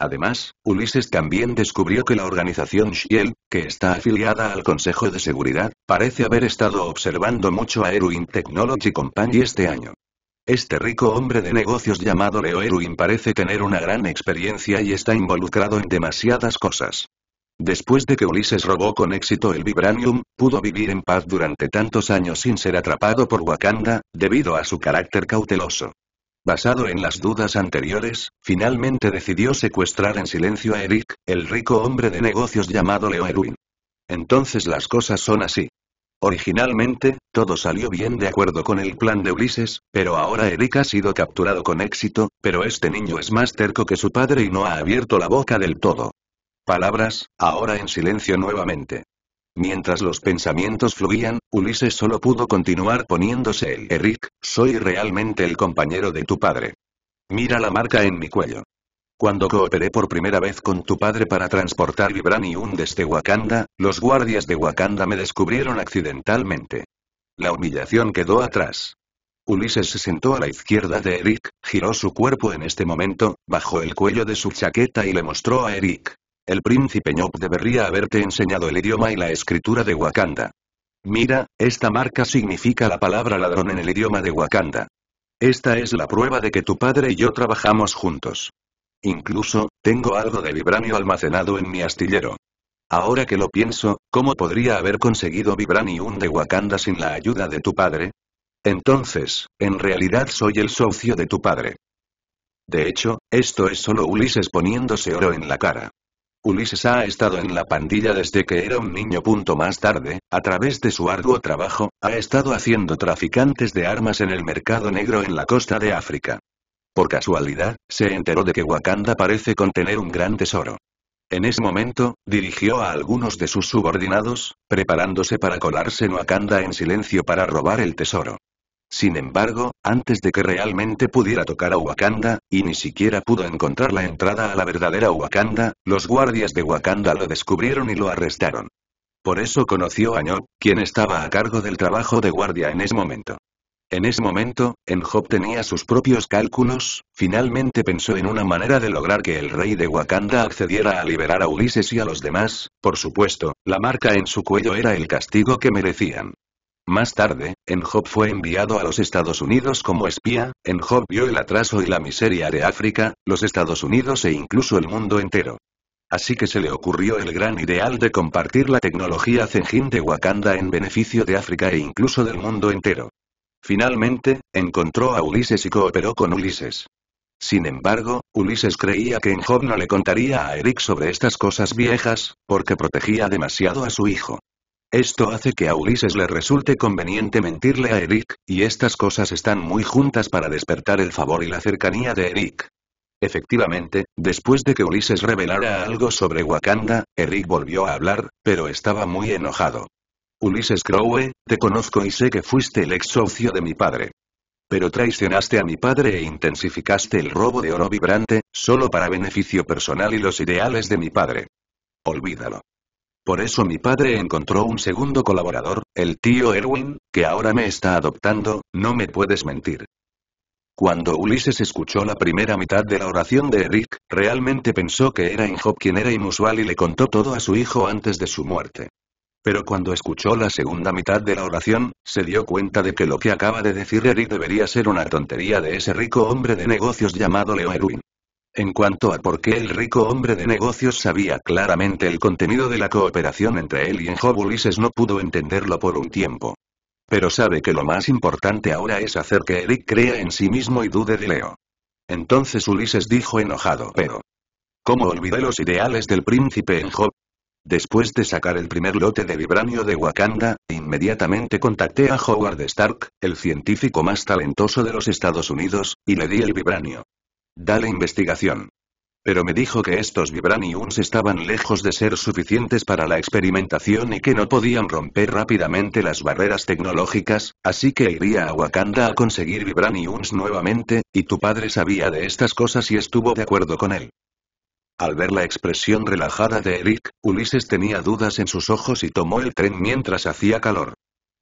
[SPEAKER 1] Además, Ulises también descubrió que la organización Shield, que está afiliada al Consejo de Seguridad, parece haber estado observando mucho a Erwin Technology Company este año. Este rico hombre de negocios llamado Leo Erwin parece tener una gran experiencia y está involucrado en demasiadas cosas. Después de que Ulises robó con éxito el Vibranium, pudo vivir en paz durante tantos años sin ser atrapado por Wakanda, debido a su carácter cauteloso. Basado en las dudas anteriores, finalmente decidió secuestrar en silencio a Eric, el rico hombre de negocios llamado Leo Erwin. Entonces las cosas son así. Originalmente, todo salió bien de acuerdo con el plan de Ulises, pero ahora Eric ha sido capturado con éxito, pero este niño es más terco que su padre y no ha abierto la boca del todo. Palabras, ahora en silencio nuevamente. Mientras los pensamientos fluían, Ulises solo pudo continuar poniéndose el Eric, soy realmente el compañero de tu padre. Mira la marca en mi cuello. Cuando cooperé por primera vez con tu padre para transportar Vibranium desde Wakanda, los guardias de Wakanda me descubrieron accidentalmente. La humillación quedó atrás. Ulises se sentó a la izquierda de Eric, giró su cuerpo en este momento, bajó el cuello de su chaqueta y le mostró a Eric. El príncipe Ñop debería haberte enseñado el idioma y la escritura de Wakanda. Mira, esta marca significa la palabra ladrón en el idioma de Wakanda. Esta es la prueba de que tu padre y yo trabajamos juntos. Incluso, tengo algo de vibranio almacenado en mi astillero. Ahora que lo pienso, ¿cómo podría haber conseguido vibranium de Wakanda sin la ayuda de tu padre? Entonces, en realidad soy el socio de tu padre. De hecho, esto es solo Ulises poniéndose oro en la cara. Ulises ha estado en la pandilla desde que era un niño. Punto más tarde, a través de su arduo trabajo, ha estado haciendo traficantes de armas en el mercado negro en la costa de África. Por casualidad, se enteró de que Wakanda parece contener un gran tesoro. En ese momento, dirigió a algunos de sus subordinados, preparándose para colarse en Wakanda en silencio para robar el tesoro. Sin embargo, antes de que realmente pudiera tocar a Wakanda, y ni siquiera pudo encontrar la entrada a la verdadera Wakanda, los guardias de Wakanda lo descubrieron y lo arrestaron. Por eso conoció a Ñop, quien estaba a cargo del trabajo de guardia en ese momento. En ese momento, en tenía sus propios cálculos, finalmente pensó en una manera de lograr que el rey de Wakanda accediera a liberar a Ulises y a los demás, por supuesto, la marca en su cuello era el castigo que merecían. Más tarde, Enjob fue enviado a los Estados Unidos como espía, Enjob vio el atraso y la miseria de África, los Estados Unidos e incluso el mundo entero. Así que se le ocurrió el gran ideal de compartir la tecnología Zenjin de Wakanda en beneficio de África e incluso del mundo entero. Finalmente, encontró a Ulises y cooperó con Ulises. Sin embargo, Ulises creía que Job no le contaría a Eric sobre estas cosas viejas, porque protegía demasiado a su hijo. Esto hace que a Ulises le resulte conveniente mentirle a Eric, y estas cosas están muy juntas para despertar el favor y la cercanía de Eric. Efectivamente, después de que Ulises revelara algo sobre Wakanda, Eric volvió a hablar, pero estaba muy enojado. Ulises Crowe, te conozco y sé que fuiste el ex socio de mi padre. Pero traicionaste a mi padre e intensificaste el robo de oro vibrante, solo para beneficio personal y los ideales de mi padre. Olvídalo. Por eso mi padre encontró un segundo colaborador, el tío Erwin, que ahora me está adoptando, no me puedes mentir. Cuando Ulises escuchó la primera mitad de la oración de Eric, realmente pensó que era job quien era inusual y le contó todo a su hijo antes de su muerte pero cuando escuchó la segunda mitad de la oración, se dio cuenta de que lo que acaba de decir Eric debería ser una tontería de ese rico hombre de negocios llamado Leo Erwin. En cuanto a por qué el rico hombre de negocios sabía claramente el contenido de la cooperación entre él y Ulises no pudo entenderlo por un tiempo. Pero sabe que lo más importante ahora es hacer que Eric crea en sí mismo y dude de Leo. Entonces Ulises dijo enojado pero... ¿Cómo olvidé los ideales del príncipe Enjob? Después de sacar el primer lote de vibranio de Wakanda, inmediatamente contacté a Howard Stark, el científico más talentoso de los Estados Unidos, y le di el vibranio. Dale investigación. Pero me dijo que estos vibraniums estaban lejos de ser suficientes para la experimentación y que no podían romper rápidamente las barreras tecnológicas, así que iría a Wakanda a conseguir vibraniums nuevamente, y tu padre sabía de estas cosas y estuvo de acuerdo con él. Al ver la expresión relajada de Eric, Ulises tenía dudas en sus ojos y tomó el tren mientras hacía calor.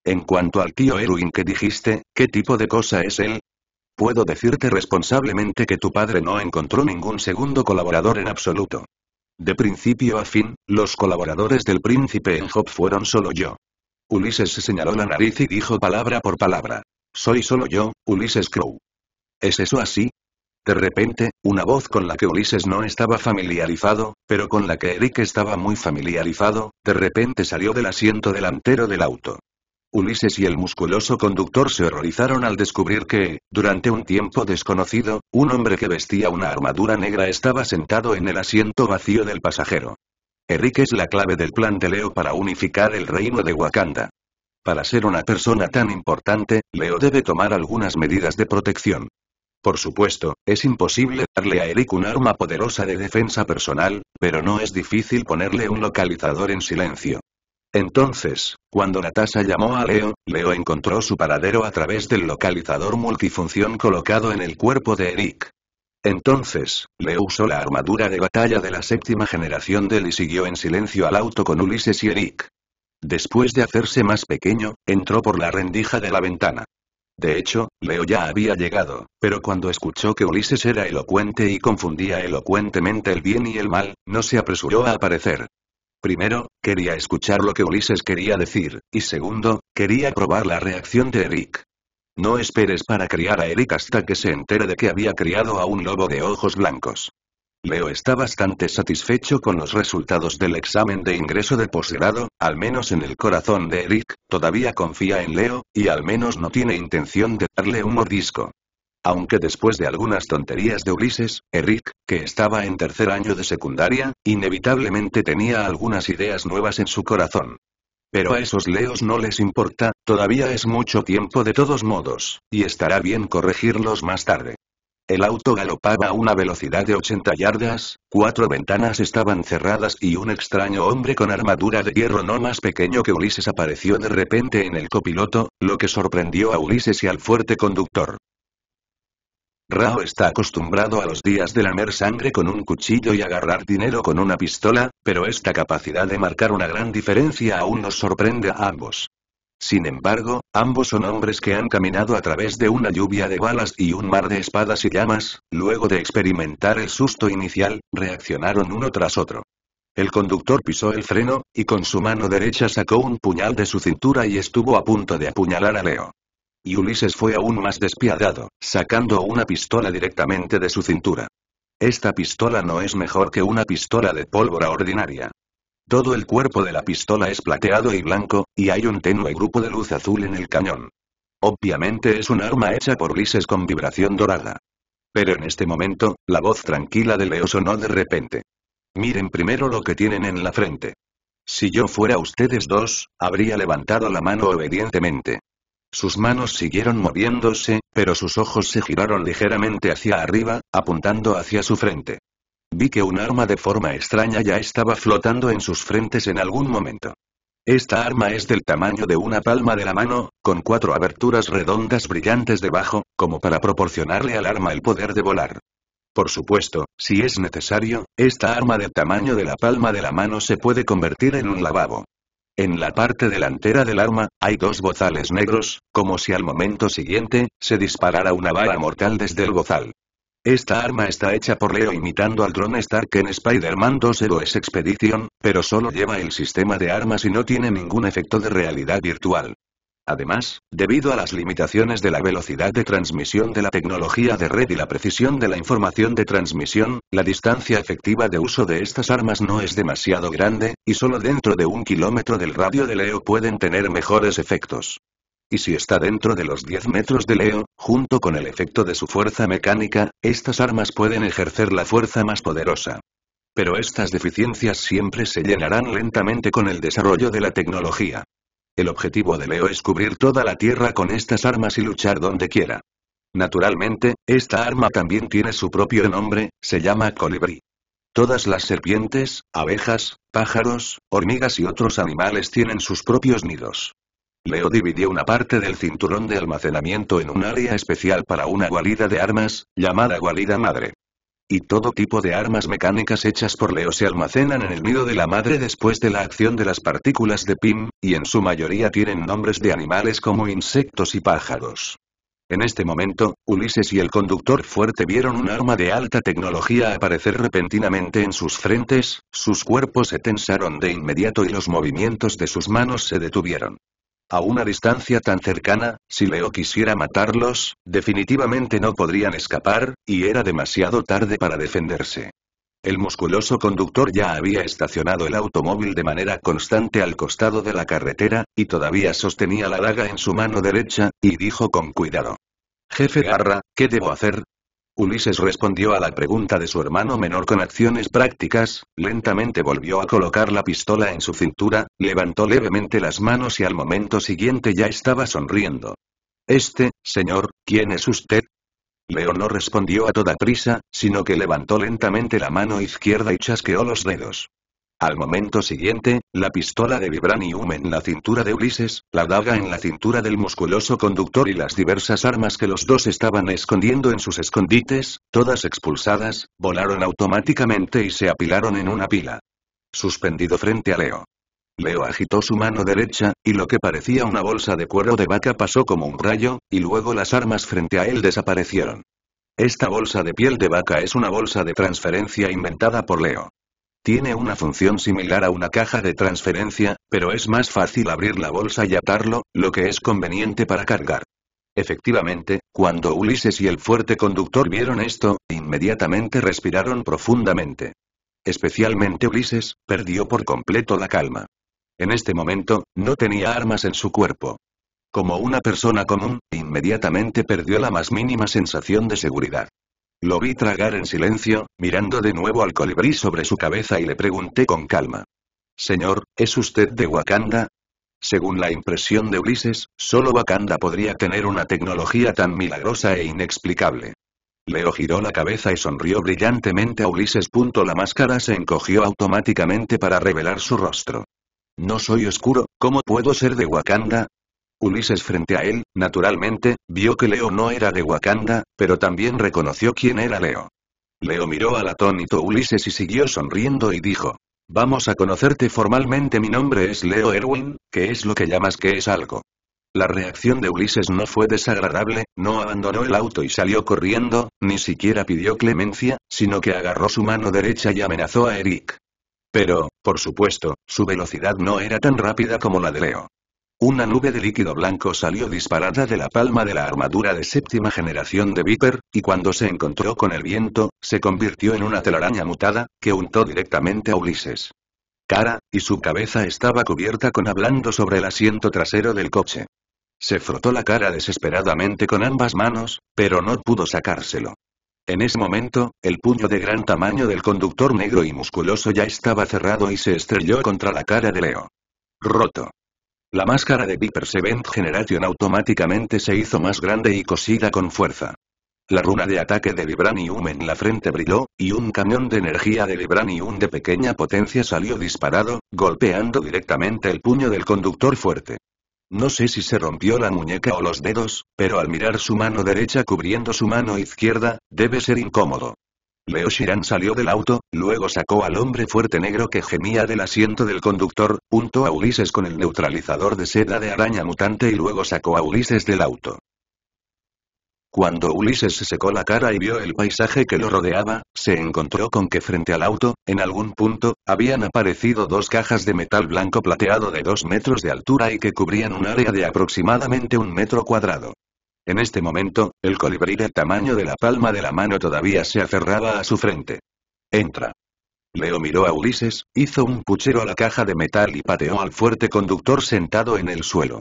[SPEAKER 1] En cuanto al tío Erwin que dijiste, ¿qué tipo de cosa es él? Puedo decirte responsablemente que tu padre no encontró ningún segundo colaborador en absoluto. De principio a fin, los colaboradores del príncipe en Job fueron solo yo. Ulises se señaló la nariz y dijo palabra por palabra. Soy solo yo, Ulises Crow. ¿Es eso así? De repente, una voz con la que Ulises no estaba familiarizado, pero con la que Eric estaba muy familiarizado, de repente salió del asiento delantero del auto. Ulises y el musculoso conductor se horrorizaron al descubrir que, durante un tiempo desconocido, un hombre que vestía una armadura negra estaba sentado en el asiento vacío del pasajero. Eric es la clave del plan de Leo para unificar el reino de Wakanda. Para ser una persona tan importante, Leo debe tomar algunas medidas de protección. Por supuesto, es imposible darle a Eric un arma poderosa de defensa personal, pero no es difícil ponerle un localizador en silencio. Entonces, cuando Natasha llamó a Leo, Leo encontró su paradero a través del localizador multifunción colocado en el cuerpo de Eric. Entonces, Leo usó la armadura de batalla de la séptima generación de él y siguió en silencio al auto con Ulises y Eric. Después de hacerse más pequeño, entró por la rendija de la ventana. De hecho, Leo ya había llegado, pero cuando escuchó que Ulises era elocuente y confundía elocuentemente el bien y el mal, no se apresuró a aparecer. Primero, quería escuchar lo que Ulises quería decir, y segundo, quería probar la reacción de Eric. No esperes para criar a Eric hasta que se entere de que había criado a un lobo de ojos blancos. Leo está bastante satisfecho con los resultados del examen de ingreso de posgrado, al menos en el corazón de Eric, todavía confía en Leo, y al menos no tiene intención de darle un mordisco. Aunque después de algunas tonterías de Ulises, Eric, que estaba en tercer año de secundaria, inevitablemente tenía algunas ideas nuevas en su corazón. Pero a esos leos no les importa, todavía es mucho tiempo de todos modos, y estará bien corregirlos más tarde. El auto galopaba a una velocidad de 80 yardas, cuatro ventanas estaban cerradas y un extraño hombre con armadura de hierro no más pequeño que Ulises apareció de repente en el copiloto, lo que sorprendió a Ulises y al fuerte conductor. Rao está acostumbrado a los días de lamer sangre con un cuchillo y agarrar dinero con una pistola, pero esta capacidad de marcar una gran diferencia aún nos sorprende a ambos. Sin embargo, ambos son hombres que han caminado a través de una lluvia de balas y un mar de espadas y llamas, luego de experimentar el susto inicial, reaccionaron uno tras otro. El conductor pisó el freno, y con su mano derecha sacó un puñal de su cintura y estuvo a punto de apuñalar a Leo. Y Ulises fue aún más despiadado, sacando una pistola directamente de su cintura. Esta pistola no es mejor que una pistola de pólvora ordinaria, todo el cuerpo de la pistola es plateado y blanco, y hay un tenue grupo de luz azul en el cañón. Obviamente es un arma hecha por lises con vibración dorada. Pero en este momento, la voz tranquila de Leo sonó de repente. Miren primero lo que tienen en la frente. Si yo fuera ustedes dos, habría levantado la mano obedientemente. Sus manos siguieron moviéndose, pero sus ojos se giraron ligeramente hacia arriba, apuntando hacia su frente. Vi que un arma de forma extraña ya estaba flotando en sus frentes en algún momento. Esta arma es del tamaño de una palma de la mano, con cuatro aberturas redondas brillantes debajo, como para proporcionarle al arma el poder de volar. Por supuesto, si es necesario, esta arma del tamaño de la palma de la mano se puede convertir en un lavabo. En la parte delantera del arma, hay dos bozales negros, como si al momento siguiente, se disparara una bala mortal desde el bozal. Esta arma está hecha por Leo imitando al Drone Stark en Spider-Man 2 Heroes Expedition, pero solo lleva el sistema de armas y no tiene ningún efecto de realidad virtual. Además, debido a las limitaciones de la velocidad de transmisión de la tecnología de red y la precisión de la información de transmisión, la distancia efectiva de uso de estas armas no es demasiado grande, y solo dentro de un kilómetro del radio de Leo pueden tener mejores efectos. Y si está dentro de los 10 metros de Leo, junto con el efecto de su fuerza mecánica, estas armas pueden ejercer la fuerza más poderosa. Pero estas deficiencias siempre se llenarán lentamente con el desarrollo de la tecnología. El objetivo de Leo es cubrir toda la Tierra con estas armas y luchar donde quiera. Naturalmente, esta arma también tiene su propio nombre, se llama colibrí. Todas las serpientes, abejas, pájaros, hormigas y otros animales tienen sus propios nidos. Leo dividió una parte del cinturón de almacenamiento en un área especial para una gualida de armas, llamada gualida madre. Y todo tipo de armas mecánicas hechas por Leo se almacenan en el nido de la madre después de la acción de las partículas de PIM, y en su mayoría tienen nombres de animales como insectos y pájaros. En este momento, Ulises y el conductor fuerte vieron un arma de alta tecnología aparecer repentinamente en sus frentes, sus cuerpos se tensaron de inmediato y los movimientos de sus manos se detuvieron. A una distancia tan cercana, si Leo quisiera matarlos, definitivamente no podrían escapar, y era demasiado tarde para defenderse. El musculoso conductor ya había estacionado el automóvil de manera constante al costado de la carretera, y todavía sostenía la laga en su mano derecha, y dijo con cuidado. Jefe Garra, ¿qué debo hacer? Ulises respondió a la pregunta de su hermano menor con acciones prácticas, lentamente volvió a colocar la pistola en su cintura, levantó levemente las manos y al momento siguiente ya estaba sonriendo. Este, señor, ¿quién es usted? Leo no respondió a toda prisa, sino que levantó lentamente la mano izquierda y chasqueó los dedos. Al momento siguiente, la pistola de Vibranium en la cintura de Ulises, la daga en la cintura del musculoso conductor y las diversas armas que los dos estaban escondiendo en sus escondites, todas expulsadas, volaron automáticamente y se apilaron en una pila. Suspendido frente a Leo. Leo agitó su mano derecha, y lo que parecía una bolsa de cuero de vaca pasó como un rayo, y luego las armas frente a él desaparecieron. Esta bolsa de piel de vaca es una bolsa de transferencia inventada por Leo. Tiene una función similar a una caja de transferencia, pero es más fácil abrir la bolsa y atarlo, lo que es conveniente para cargar. Efectivamente, cuando Ulises y el fuerte conductor vieron esto, inmediatamente respiraron profundamente. Especialmente Ulises, perdió por completo la calma. En este momento, no tenía armas en su cuerpo. Como una persona común, inmediatamente perdió la más mínima sensación de seguridad. Lo vi tragar en silencio, mirando de nuevo al colibrí sobre su cabeza y le pregunté con calma. Señor, ¿es usted de Wakanda? Según la impresión de Ulises, solo Wakanda podría tener una tecnología tan milagrosa e inexplicable. Leo giró la cabeza y sonrió brillantemente a Ulises. La máscara se encogió automáticamente para revelar su rostro. No soy oscuro, ¿cómo puedo ser de Wakanda? Ulises frente a él, naturalmente, vio que Leo no era de Wakanda, pero también reconoció quién era Leo. Leo miró al atónito Ulises y siguió sonriendo y dijo, Vamos a conocerte formalmente mi nombre es Leo Erwin, que es lo que llamas que es algo. La reacción de Ulises no fue desagradable, no abandonó el auto y salió corriendo, ni siquiera pidió clemencia, sino que agarró su mano derecha y amenazó a Eric. Pero, por supuesto, su velocidad no era tan rápida como la de Leo. Una nube de líquido blanco salió disparada de la palma de la armadura de séptima generación de Viper, y cuando se encontró con el viento, se convirtió en una telaraña mutada, que untó directamente a Ulises. Cara, y su cabeza estaba cubierta con hablando sobre el asiento trasero del coche. Se frotó la cara desesperadamente con ambas manos, pero no pudo sacárselo. En ese momento, el puño de gran tamaño del conductor negro y musculoso ya estaba cerrado y se estrelló contra la cara de Leo. Roto. La máscara de Viper Event Generation automáticamente se hizo más grande y cosida con fuerza. La runa de ataque de Vibranium en la frente brilló, y un camión de energía de Vibranium de pequeña potencia salió disparado, golpeando directamente el puño del conductor fuerte. No sé si se rompió la muñeca o los dedos, pero al mirar su mano derecha cubriendo su mano izquierda, debe ser incómodo. Leo Shiran salió del auto, luego sacó al hombre fuerte negro que gemía del asiento del conductor, junto a Ulises con el neutralizador de seda de araña mutante y luego sacó a Ulises del auto. Cuando Ulises se secó la cara y vio el paisaje que lo rodeaba, se encontró con que frente al auto, en algún punto, habían aparecido dos cajas de metal blanco plateado de dos metros de altura y que cubrían un área de aproximadamente un metro cuadrado. En este momento, el colibrí del tamaño de la palma de la mano todavía se aferraba a su frente. Entra. Leo miró a Ulises, hizo un puchero a la caja de metal y pateó al fuerte conductor sentado en el suelo.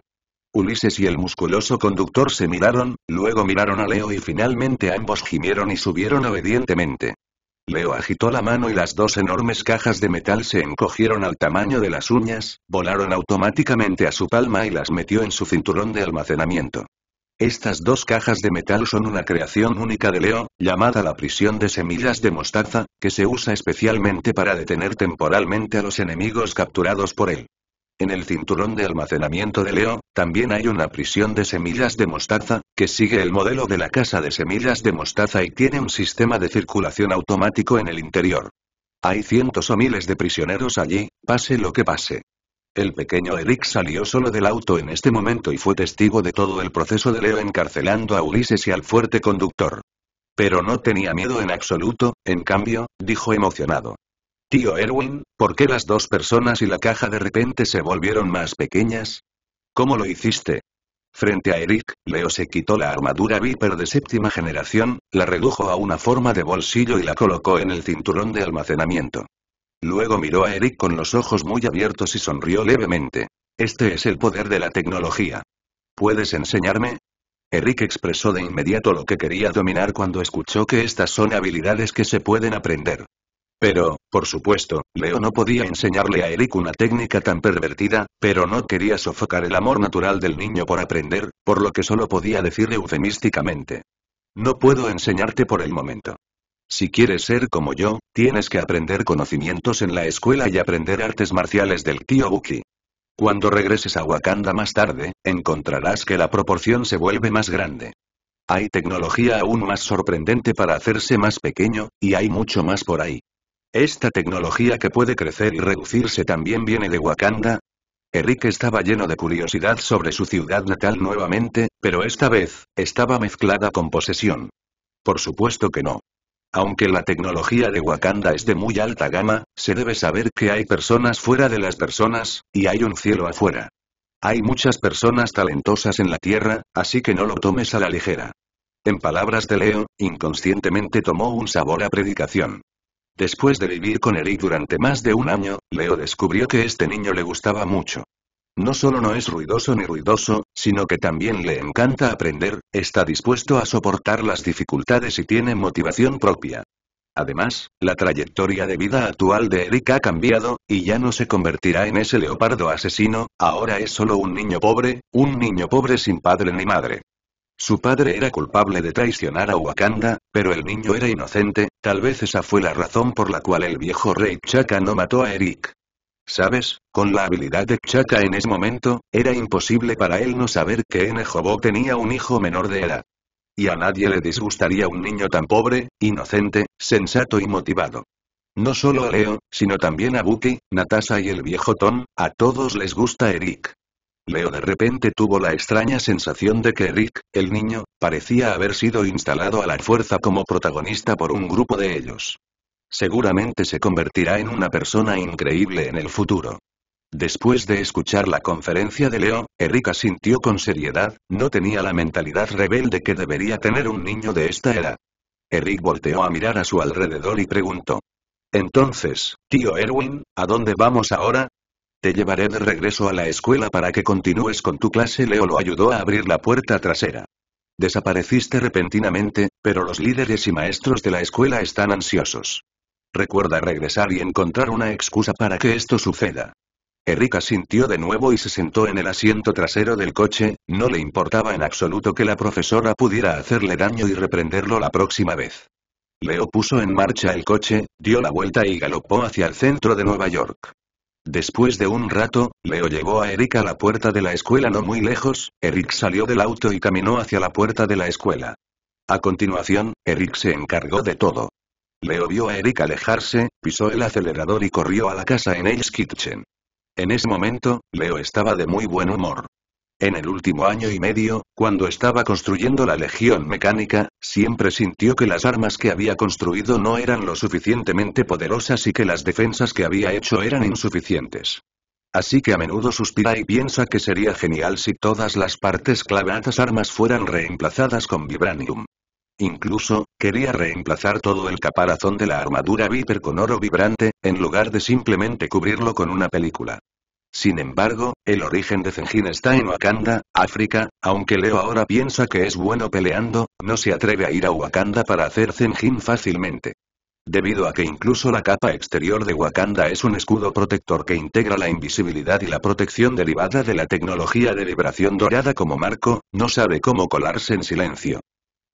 [SPEAKER 1] Ulises y el musculoso conductor se miraron, luego miraron a Leo y finalmente ambos gimieron y subieron obedientemente. Leo agitó la mano y las dos enormes cajas de metal se encogieron al tamaño de las uñas, volaron automáticamente a su palma y las metió en su cinturón de almacenamiento. Estas dos cajas de metal son una creación única de Leo, llamada la prisión de semillas de mostaza, que se usa especialmente para detener temporalmente a los enemigos capturados por él. En el cinturón de almacenamiento de Leo, también hay una prisión de semillas de mostaza, que sigue el modelo de la casa de semillas de mostaza y tiene un sistema de circulación automático en el interior. Hay cientos o miles de prisioneros allí, pase lo que pase. El pequeño Eric salió solo del auto en este momento y fue testigo de todo el proceso de Leo encarcelando a Ulises y al fuerte conductor. Pero no tenía miedo en absoluto, en cambio, dijo emocionado. Tío Erwin, ¿por qué las dos personas y la caja de repente se volvieron más pequeñas? ¿Cómo lo hiciste? Frente a Eric, Leo se quitó la armadura Viper de séptima generación, la redujo a una forma de bolsillo y la colocó en el cinturón de almacenamiento. Luego miró a Eric con los ojos muy abiertos y sonrió levemente. Este es el poder de la tecnología. ¿Puedes enseñarme? Eric expresó de inmediato lo que quería dominar cuando escuchó que estas son habilidades que se pueden aprender. Pero, por supuesto, Leo no podía enseñarle a Eric una técnica tan pervertida, pero no quería sofocar el amor natural del niño por aprender, por lo que solo podía decirle eufemísticamente. No puedo enseñarte por el momento. Si quieres ser como yo, tienes que aprender conocimientos en la escuela y aprender artes marciales del tío Buki. Cuando regreses a Wakanda más tarde, encontrarás que la proporción se vuelve más grande. Hay tecnología aún más sorprendente para hacerse más pequeño, y hay mucho más por ahí. Esta tecnología que puede crecer y reducirse también viene de Wakanda. Eric estaba lleno de curiosidad sobre su ciudad natal nuevamente, pero esta vez, estaba mezclada con posesión. Por supuesto que no. Aunque la tecnología de Wakanda es de muy alta gama, se debe saber que hay personas fuera de las personas, y hay un cielo afuera. Hay muchas personas talentosas en la Tierra, así que no lo tomes a la ligera. En palabras de Leo, inconscientemente tomó un sabor a predicación. Después de vivir con Eric durante más de un año, Leo descubrió que este niño le gustaba mucho. No solo no es ruidoso ni ruidoso, sino que también le encanta aprender, está dispuesto a soportar las dificultades y tiene motivación propia. Además, la trayectoria de vida actual de Eric ha cambiado, y ya no se convertirá en ese leopardo asesino, ahora es solo un niño pobre, un niño pobre sin padre ni madre. Su padre era culpable de traicionar a Wakanda, pero el niño era inocente, tal vez esa fue la razón por la cual el viejo rey Chaka no mató a Eric. ¿Sabes? Con la habilidad de Chaka en ese momento, era imposible para él no saber que N-Jobo tenía un hijo menor de edad. Y a nadie le disgustaría un niño tan pobre, inocente, sensato y motivado. No solo a Leo, sino también a Buki, Natasha y el viejo Tom, a todos les gusta Eric. Leo de repente tuvo la extraña sensación de que Eric, el niño, parecía haber sido instalado a la fuerza como protagonista por un grupo de ellos. Seguramente se convertirá en una persona increíble en el futuro. Después de escuchar la conferencia de Leo, Erika sintió con seriedad, no tenía la mentalidad rebelde que debería tener un niño de esta edad. Eric volteó a mirar a su alrededor y preguntó. Entonces, tío Erwin, ¿a dónde vamos ahora? Te llevaré de regreso a la escuela para que continúes con tu clase. Leo lo ayudó a abrir la puerta trasera. Desapareciste repentinamente, pero los líderes y maestros de la escuela están ansiosos. Recuerda regresar y encontrar una excusa para que esto suceda. Erika sintió de nuevo y se sentó en el asiento trasero del coche, no le importaba en absoluto que la profesora pudiera hacerle daño y reprenderlo la próxima vez. Leo puso en marcha el coche, dio la vuelta y galopó hacia el centro de Nueva York. Después de un rato, Leo llevó a Erika a la puerta de la escuela no muy lejos, Eric salió del auto y caminó hacia la puerta de la escuela. A continuación, Eric se encargó de todo. Leo vio a Eric alejarse, pisó el acelerador y corrió a la casa en el Kitchen. En ese momento, Leo estaba de muy buen humor. En el último año y medio, cuando estaba construyendo la Legión Mecánica, siempre sintió que las armas que había construido no eran lo suficientemente poderosas y que las defensas que había hecho eran insuficientes. Así que a menudo suspira y piensa que sería genial si todas las partes clavadas armas fueran reemplazadas con Vibranium. Incluso, quería reemplazar todo el caparazón de la armadura Viper con oro vibrante, en lugar de simplemente cubrirlo con una película. Sin embargo, el origen de Zenjin está en Wakanda, África, aunque Leo ahora piensa que es bueno peleando, no se atreve a ir a Wakanda para hacer Zenjin fácilmente. Debido a que incluso la capa exterior de Wakanda es un escudo protector que integra la invisibilidad y la protección derivada de la tecnología de vibración dorada como marco, no sabe cómo colarse en silencio.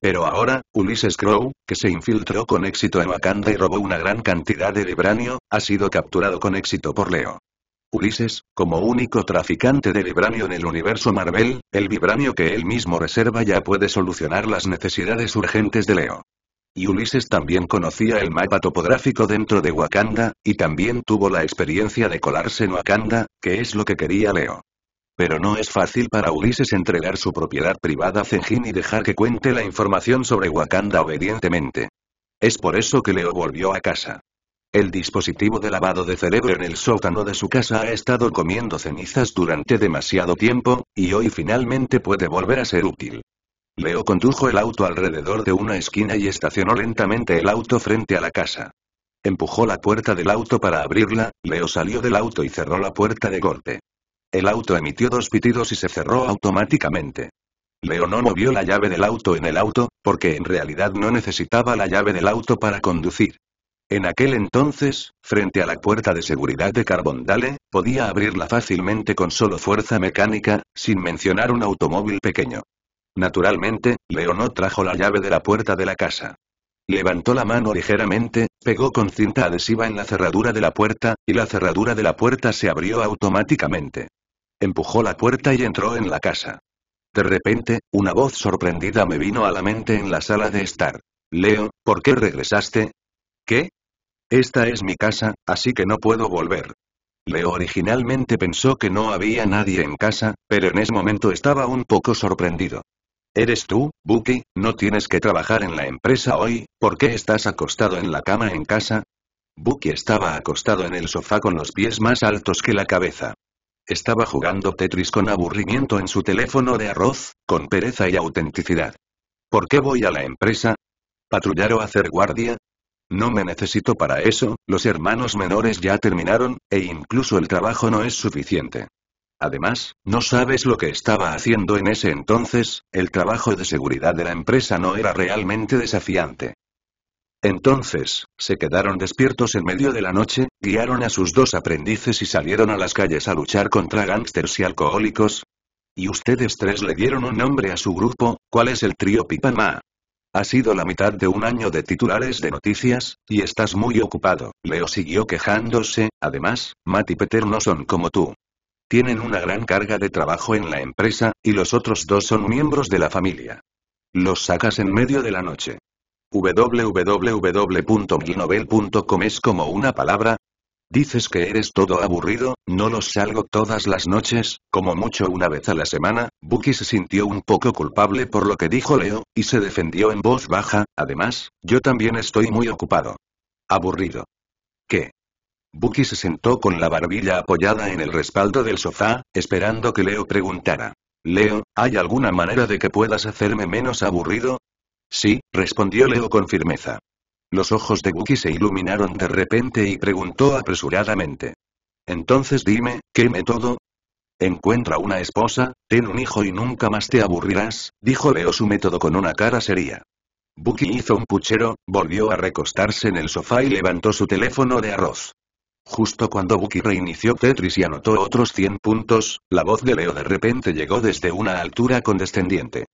[SPEAKER 1] Pero ahora, Ulises Crow, que se infiltró con éxito en Wakanda y robó una gran cantidad de vibranio, ha sido capturado con éxito por Leo. Ulises, como único traficante de vibranio en el universo Marvel, el vibranio que él mismo reserva ya puede solucionar las necesidades urgentes de Leo. Y Ulises también conocía el mapa topográfico dentro de Wakanda, y también tuvo la experiencia de colarse en Wakanda, que es lo que quería Leo. Pero no es fácil para Ulises entregar su propiedad privada a Zengin y dejar que cuente la información sobre Wakanda obedientemente. Es por eso que Leo volvió a casa. El dispositivo de lavado de cerebro en el sótano de su casa ha estado comiendo cenizas durante demasiado tiempo, y hoy finalmente puede volver a ser útil. Leo condujo el auto alrededor de una esquina y estacionó lentamente el auto frente a la casa. Empujó la puerta del auto para abrirla, Leo salió del auto y cerró la puerta de golpe. El auto emitió dos pitidos y se cerró automáticamente. Leo no movió la llave del auto en el auto, porque en realidad no necesitaba la llave del auto para conducir. En aquel entonces, frente a la puerta de seguridad de Carbondale, podía abrirla fácilmente con solo fuerza mecánica, sin mencionar un automóvil pequeño. Naturalmente, Leo no trajo la llave de la puerta de la casa. Levantó la mano ligeramente, pegó con cinta adhesiva en la cerradura de la puerta, y la cerradura de la puerta se abrió automáticamente. Empujó la puerta y entró en la casa. De repente, una voz sorprendida me vino a la mente en la sala de estar. Leo, ¿por qué regresaste? ¿Qué? Esta es mi casa, así que no puedo volver. Leo originalmente pensó que no había nadie en casa, pero en ese momento estaba un poco sorprendido. ¿Eres tú, Buki? ¿No tienes que trabajar en la empresa hoy? ¿Por qué estás acostado en la cama en casa? Buki estaba acostado en el sofá con los pies más altos que la cabeza. Estaba jugando Tetris con aburrimiento en su teléfono de arroz, con pereza y autenticidad. ¿Por qué voy a la empresa? ¿Patrullar o hacer guardia? No me necesito para eso, los hermanos menores ya terminaron, e incluso el trabajo no es suficiente. Además, no sabes lo que estaba haciendo en ese entonces, el trabajo de seguridad de la empresa no era realmente desafiante. Entonces, se quedaron despiertos en medio de la noche, guiaron a sus dos aprendices y salieron a las calles a luchar contra gángsters y alcohólicos. Y ustedes tres le dieron un nombre a su grupo, ¿cuál es el trío ma Ha sido la mitad de un año de titulares de noticias, y estás muy ocupado, Leo siguió quejándose, además, Matt y Peter no son como tú. Tienen una gran carga de trabajo en la empresa, y los otros dos son miembros de la familia. Los sacas en medio de la noche www.milnovel.com es como una palabra. ¿Dices que eres todo aburrido? ¿No los salgo todas las noches, como mucho una vez a la semana? Buki se sintió un poco culpable por lo que dijo Leo, y se defendió en voz baja, además, yo también estoy muy ocupado. Aburrido. ¿Qué? Buki se sentó con la barbilla apoyada en el respaldo del sofá, esperando que Leo preguntara. Leo, ¿hay alguna manera de que puedas hacerme menos aburrido? Sí, respondió Leo con firmeza. Los ojos de Bucky se iluminaron de repente y preguntó apresuradamente. Entonces dime, ¿qué método? Encuentra una esposa, ten un hijo y nunca más te aburrirás, dijo Leo su método con una cara seria. Buki hizo un puchero, volvió a recostarse en el sofá y levantó su teléfono de arroz. Justo cuando Bucky reinició Tetris y anotó otros 100 puntos, la voz de Leo de repente llegó desde una altura condescendiente.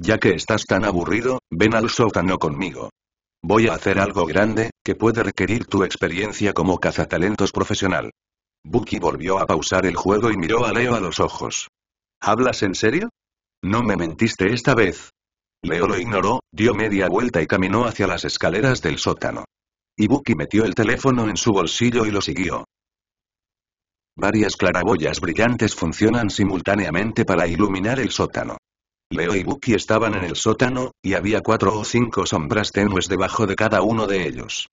[SPEAKER 1] Ya que estás tan aburrido, ven al sótano conmigo. Voy a hacer algo grande, que puede requerir tu experiencia como cazatalentos profesional. Bucky volvió a pausar el juego y miró a Leo a los ojos. ¿Hablas en serio? No me mentiste esta vez. Leo lo ignoró, dio media vuelta y caminó hacia las escaleras del sótano. Y Bucky metió el teléfono en su bolsillo y lo siguió. Varias claraboyas brillantes funcionan simultáneamente para iluminar el sótano. Leo y Bucky estaban en el sótano, y había cuatro o cinco sombras tenues debajo de cada uno de ellos.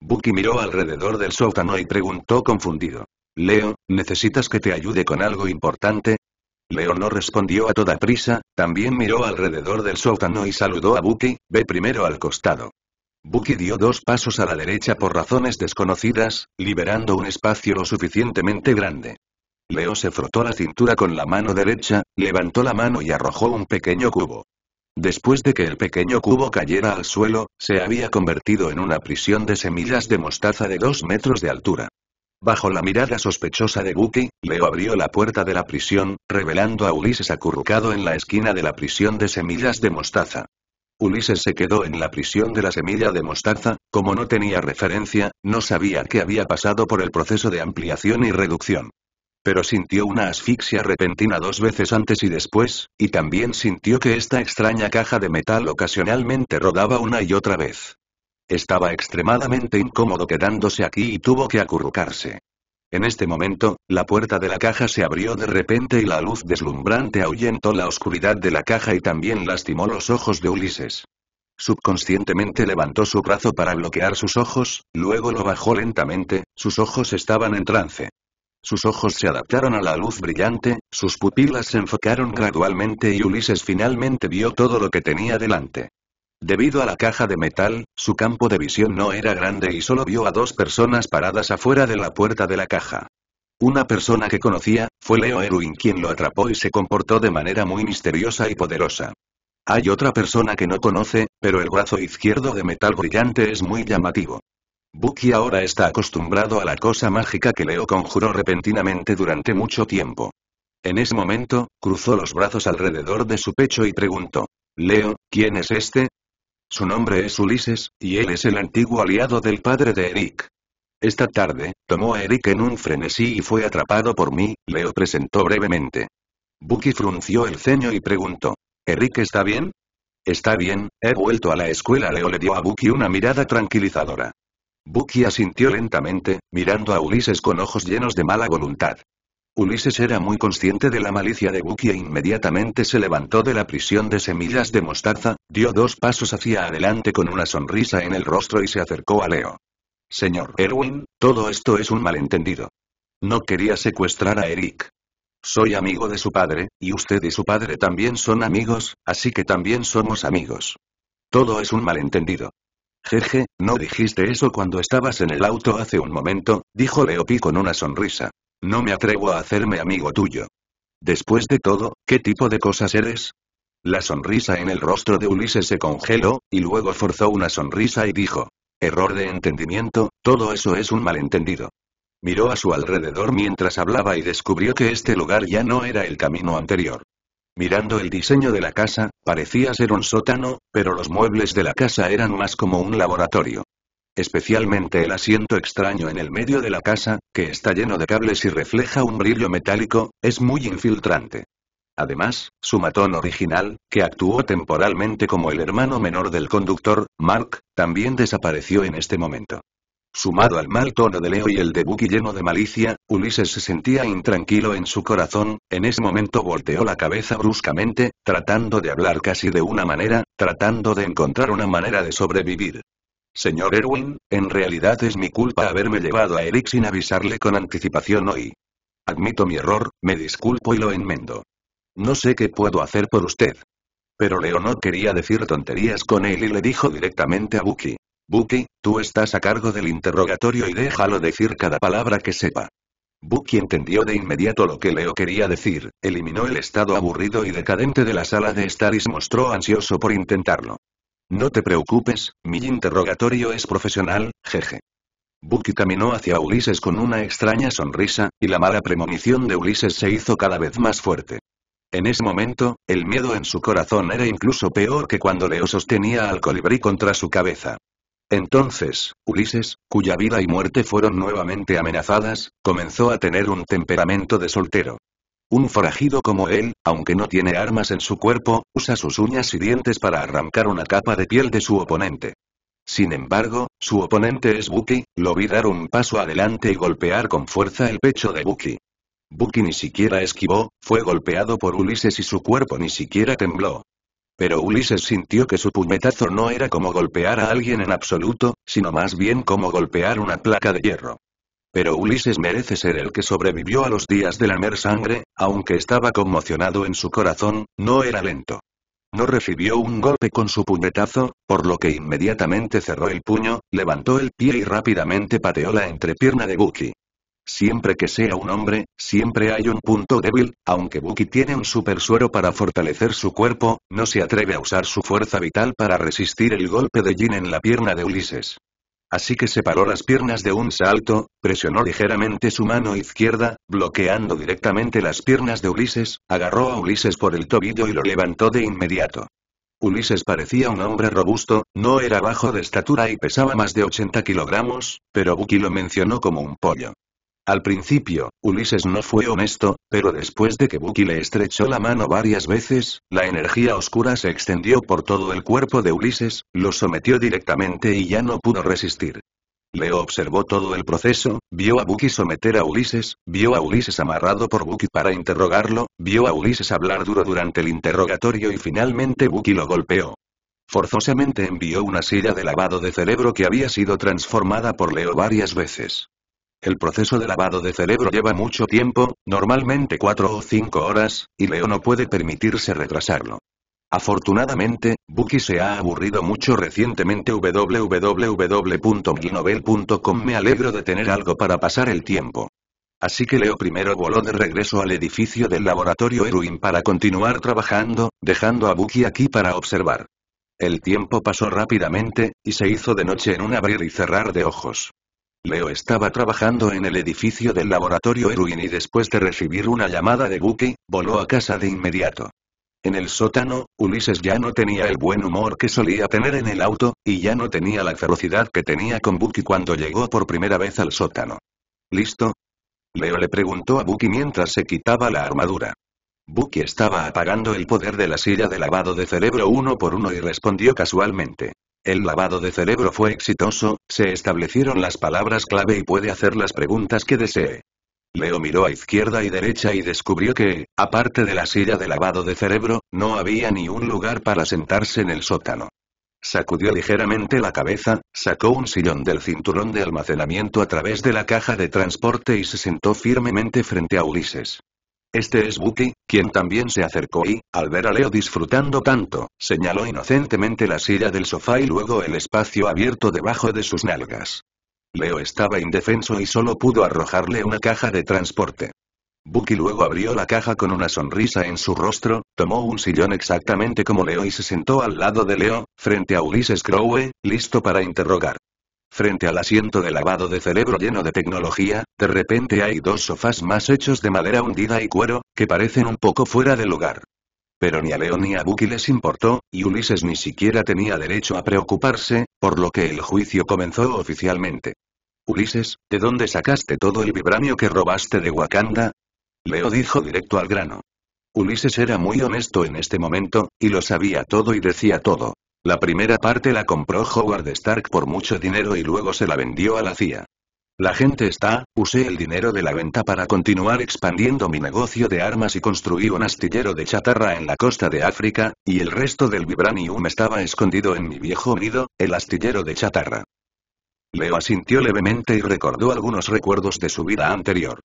[SPEAKER 1] Bucky miró alrededor del sótano y preguntó confundido. Leo, ¿necesitas que te ayude con algo importante? Leo no respondió a toda prisa, también miró alrededor del sótano y saludó a Bucky, ve primero al costado. Bucky dio dos pasos a la derecha por razones desconocidas, liberando un espacio lo suficientemente grande. Leo se frotó la cintura con la mano derecha, levantó la mano y arrojó un pequeño cubo. Después de que el pequeño cubo cayera al suelo, se había convertido en una prisión de semillas de mostaza de dos metros de altura. Bajo la mirada sospechosa de Buki, Leo abrió la puerta de la prisión, revelando a Ulises acurrucado en la esquina de la prisión de semillas de mostaza. Ulises se quedó en la prisión de la semilla de mostaza, como no tenía referencia, no sabía qué había pasado por el proceso de ampliación y reducción pero sintió una asfixia repentina dos veces antes y después, y también sintió que esta extraña caja de metal ocasionalmente rodaba una y otra vez. Estaba extremadamente incómodo quedándose aquí y tuvo que acurrucarse. En este momento, la puerta de la caja se abrió de repente y la luz deslumbrante ahuyentó la oscuridad de la caja y también lastimó los ojos de Ulises. Subconscientemente levantó su brazo para bloquear sus ojos, luego lo bajó lentamente, sus ojos estaban en trance. Sus ojos se adaptaron a la luz brillante, sus pupilas se enfocaron gradualmente y Ulises finalmente vio todo lo que tenía delante. Debido a la caja de metal, su campo de visión no era grande y solo vio a dos personas paradas afuera de la puerta de la caja. Una persona que conocía, fue Leo Erwin quien lo atrapó y se comportó de manera muy misteriosa y poderosa. Hay otra persona que no conoce, pero el brazo izquierdo de metal brillante es muy llamativo. Bucky ahora está acostumbrado a la cosa mágica que Leo conjuró repentinamente durante mucho tiempo. En ese momento, cruzó los brazos alrededor de su pecho y preguntó, Leo, ¿quién es este? Su nombre es Ulises, y él es el antiguo aliado del padre de Eric. Esta tarde, tomó a Eric en un frenesí y fue atrapado por mí, Leo presentó brevemente. Bucky frunció el ceño y preguntó, ¿Eric está bien? Está bien, he vuelto a la escuela. Leo le dio a Bucky una mirada tranquilizadora. Bucky asintió lentamente, mirando a Ulises con ojos llenos de mala voluntad. Ulises era muy consciente de la malicia de Bucky e inmediatamente se levantó de la prisión de semillas de mostaza, dio dos pasos hacia adelante con una sonrisa en el rostro y se acercó a Leo. Señor Erwin, todo esto es un malentendido. No quería secuestrar a Eric. Soy amigo de su padre, y usted y su padre también son amigos, así que también somos amigos. Todo es un malentendido. Jeje, no dijiste eso cuando estabas en el auto hace un momento, dijo Leopi con una sonrisa. No me atrevo a hacerme amigo tuyo. Después de todo, ¿qué tipo de cosas eres? La sonrisa en el rostro de Ulises se congeló, y luego forzó una sonrisa y dijo. Error de entendimiento, todo eso es un malentendido. Miró a su alrededor mientras hablaba y descubrió que este lugar ya no era el camino anterior. Mirando el diseño de la casa, parecía ser un sótano, pero los muebles de la casa eran más como un laboratorio. Especialmente el asiento extraño en el medio de la casa, que está lleno de cables y refleja un brillo metálico, es muy infiltrante. Además, su matón original, que actuó temporalmente como el hermano menor del conductor, Mark, también desapareció en este momento. Sumado al mal tono de Leo y el de Bucky lleno de malicia, Ulises se sentía intranquilo en su corazón, en ese momento volteó la cabeza bruscamente, tratando de hablar casi de una manera, tratando de encontrar una manera de sobrevivir. Señor Erwin, en realidad es mi culpa haberme llevado a Eric sin avisarle con anticipación hoy. Admito mi error, me disculpo y lo enmendo. No sé qué puedo hacer por usted. Pero Leo no quería decir tonterías con él y le dijo directamente a Bucky. «Buki, tú estás a cargo del interrogatorio y déjalo decir cada palabra que sepa. Buki entendió de inmediato lo que Leo quería decir, eliminó el estado aburrido y decadente de la sala de estar y se mostró ansioso por intentarlo. No te preocupes, mi interrogatorio es profesional, jeje. Buki caminó hacia Ulises con una extraña sonrisa, y la mala premonición de Ulises se hizo cada vez más fuerte. En ese momento, el miedo en su corazón era incluso peor que cuando Leo sostenía al colibrí contra su cabeza. Entonces, Ulises, cuya vida y muerte fueron nuevamente amenazadas, comenzó a tener un temperamento de soltero. Un forajido como él, aunque no tiene armas en su cuerpo, usa sus uñas y dientes para arrancar una capa de piel de su oponente. Sin embargo, su oponente es Buki, lo vi dar un paso adelante y golpear con fuerza el pecho de Buki. Buki ni siquiera esquivó, fue golpeado por Ulises y su cuerpo ni siquiera tembló. Pero Ulises sintió que su puñetazo no era como golpear a alguien en absoluto, sino más bien como golpear una placa de hierro. Pero Ulises merece ser el que sobrevivió a los días de la mer sangre, aunque estaba conmocionado en su corazón, no era lento. No recibió un golpe con su puñetazo, por lo que inmediatamente cerró el puño, levantó el pie y rápidamente pateó la entrepierna de Buki. Siempre que sea un hombre, siempre hay un punto débil, aunque Buki tiene un supersuero para fortalecer su cuerpo, no se atreve a usar su fuerza vital para resistir el golpe de Jin en la pierna de Ulises. Así que separó las piernas de un salto, presionó ligeramente su mano izquierda, bloqueando directamente las piernas de Ulises, agarró a Ulises por el tobillo y lo levantó de inmediato. Ulises parecía un hombre robusto, no era bajo de estatura y pesaba más de 80 kilogramos, pero Buki lo mencionó como un pollo. Al principio, Ulises no fue honesto, pero después de que Bucky le estrechó la mano varias veces, la energía oscura se extendió por todo el cuerpo de Ulises, lo sometió directamente y ya no pudo resistir. Leo observó todo el proceso, vio a Bucky someter a Ulises, vio a Ulises amarrado por Bucky para interrogarlo, vio a Ulises hablar duro durante el interrogatorio y finalmente Bucky lo golpeó. Forzosamente envió una silla de lavado de cerebro que había sido transformada por Leo varias veces. El proceso de lavado de cerebro lleva mucho tiempo, normalmente cuatro o cinco horas, y Leo no puede permitirse retrasarlo. Afortunadamente, Bucky se ha aburrido mucho recientemente www.milnovel.com Me alegro de tener algo para pasar el tiempo. Así que Leo primero voló de regreso al edificio del laboratorio Erwin para continuar trabajando, dejando a Bucky aquí para observar. El tiempo pasó rápidamente, y se hizo de noche en un abrir y cerrar de ojos. Leo estaba trabajando en el edificio del laboratorio Erwin y después de recibir una llamada de Bucky, voló a casa de inmediato. En el sótano, Ulises ya no tenía el buen humor que solía tener en el auto, y ya no tenía la ferocidad que tenía con Bucky cuando llegó por primera vez al sótano. ¿Listo? Leo le preguntó a Bucky mientras se quitaba la armadura. Bucky estaba apagando el poder de la silla de lavado de cerebro uno por uno y respondió casualmente. El lavado de cerebro fue exitoso, se establecieron las palabras clave y puede hacer las preguntas que desee. Leo miró a izquierda y derecha y descubrió que, aparte de la silla de lavado de cerebro, no había ni un lugar para sentarse en el sótano. Sacudió ligeramente la cabeza, sacó un sillón del cinturón de almacenamiento a través de la caja de transporte y se sentó firmemente frente a Ulises. Este es Bucky, quien también se acercó y, al ver a Leo disfrutando tanto, señaló inocentemente la silla del sofá y luego el espacio abierto debajo de sus nalgas. Leo estaba indefenso y solo pudo arrojarle una caja de transporte. Bucky luego abrió la caja con una sonrisa en su rostro, tomó un sillón exactamente como Leo y se sentó al lado de Leo, frente a Ulises Crowe, listo para interrogar. Frente al asiento de lavado de cerebro lleno de tecnología, de repente hay dos sofás más hechos de madera hundida y cuero, que parecen un poco fuera de lugar. Pero ni a Leo ni a Bucky les importó, y Ulises ni siquiera tenía derecho a preocuparse, por lo que el juicio comenzó oficialmente. Ulises, ¿de dónde sacaste todo el vibranio que robaste de Wakanda? Leo dijo directo al grano. Ulises era muy honesto en este momento, y lo sabía todo y decía todo. La primera parte la compró Howard Stark por mucho dinero y luego se la vendió a la CIA. La gente está, usé el dinero de la venta para continuar expandiendo mi negocio de armas y construí un astillero de chatarra en la costa de África, y el resto del vibranium estaba escondido en mi viejo nido, el astillero de chatarra. Leo asintió levemente y recordó algunos recuerdos de su vida anterior.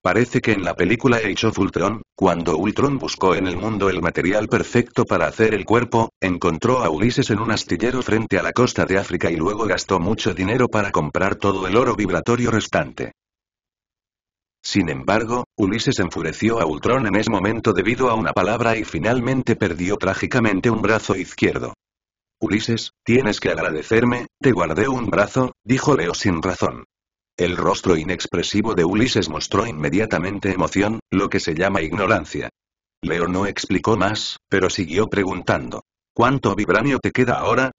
[SPEAKER 1] Parece que en la película he hecho Ultron, cuando Ultron buscó en el mundo el material perfecto para hacer el cuerpo, encontró a Ulises en un astillero frente a la costa de África y luego gastó mucho dinero para comprar todo el oro vibratorio restante. Sin embargo, Ulises enfureció a Ultron en ese momento debido a una palabra y finalmente perdió trágicamente un brazo izquierdo. Ulises, tienes que agradecerme, te guardé un brazo, dijo Leo sin razón. El rostro inexpresivo de Ulises mostró inmediatamente emoción, lo que se llama ignorancia. Leo no explicó más, pero siguió preguntando. ¿Cuánto vibranio te queda ahora?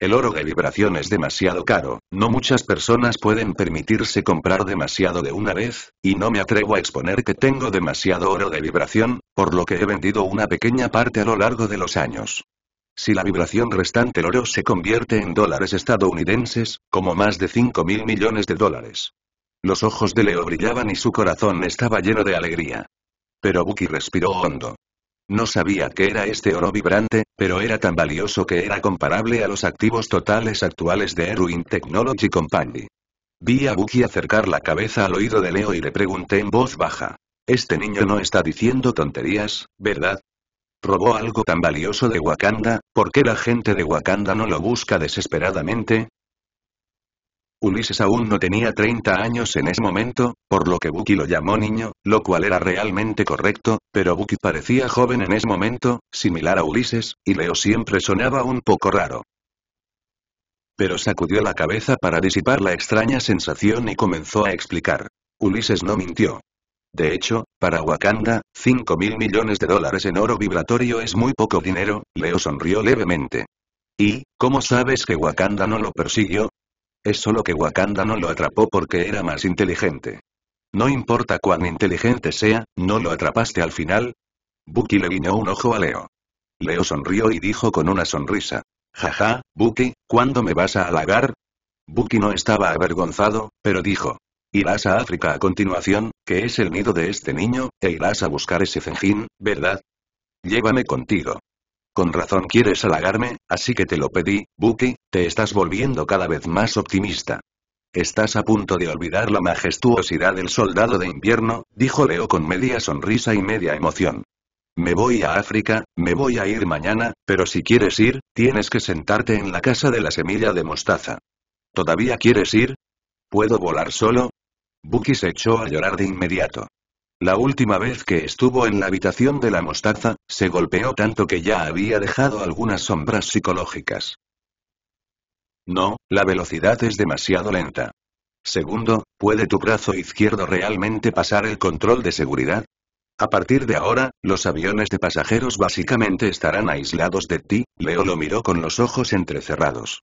[SPEAKER 1] El oro de vibración es demasiado caro, no muchas personas pueden permitirse comprar demasiado de una vez, y no me atrevo a exponer que tengo demasiado oro de vibración, por lo que he vendido una pequeña parte a lo largo de los años. Si la vibración restante el oro se convierte en dólares estadounidenses, como más de 5 mil millones de dólares. Los ojos de Leo brillaban y su corazón estaba lleno de alegría. Pero Bucky respiró hondo. No sabía qué era este oro vibrante, pero era tan valioso que era comparable a los activos totales actuales de Erwin Technology Company. Vi a Bucky acercar la cabeza al oído de Leo y le pregunté en voz baja. Este niño no está diciendo tonterías, ¿verdad? ¿Robó algo tan valioso de Wakanda? ¿Por qué la gente de Wakanda no lo busca desesperadamente? Ulises aún no tenía 30 años en ese momento, por lo que Bucky lo llamó niño, lo cual era realmente correcto, pero Bucky parecía joven en ese momento, similar a Ulises, y Leo siempre sonaba un poco raro. Pero sacudió la cabeza para disipar la extraña sensación y comenzó a explicar. Ulises no mintió. De hecho, para Wakanda, 5 mil millones de dólares en oro vibratorio es muy poco dinero, Leo sonrió levemente. ¿Y, cómo sabes que Wakanda no lo persiguió? Es solo que Wakanda no lo atrapó porque era más inteligente. No importa cuán inteligente sea, ¿no lo atrapaste al final? Bucky le guiñó un ojo a Leo. Leo sonrió y dijo con una sonrisa. Jaja, Buki, ¿cuándo me vas a halagar? Bucky no estaba avergonzado, pero dijo. Irás a África a continuación, que es el nido de este niño, e irás a buscar ese fenjín, ¿verdad? Llévame contigo. Con razón quieres halagarme, así que te lo pedí, Buki, te estás volviendo cada vez más optimista. Estás a punto de olvidar la majestuosidad del soldado de invierno, dijo Leo con media sonrisa y media emoción. Me voy a África, me voy a ir mañana, pero si quieres ir, tienes que sentarte en la casa de la semilla de mostaza. ¿Todavía quieres ir? ¿Puedo volar solo? Bucky se echó a llorar de inmediato. La última vez que estuvo en la habitación de la mostaza, se golpeó tanto que ya había dejado algunas sombras psicológicas. No, la velocidad es demasiado lenta. Segundo, ¿puede tu brazo izquierdo realmente pasar el control de seguridad? A partir de ahora, los aviones de pasajeros básicamente estarán aislados de ti, Leo lo miró con los ojos entrecerrados.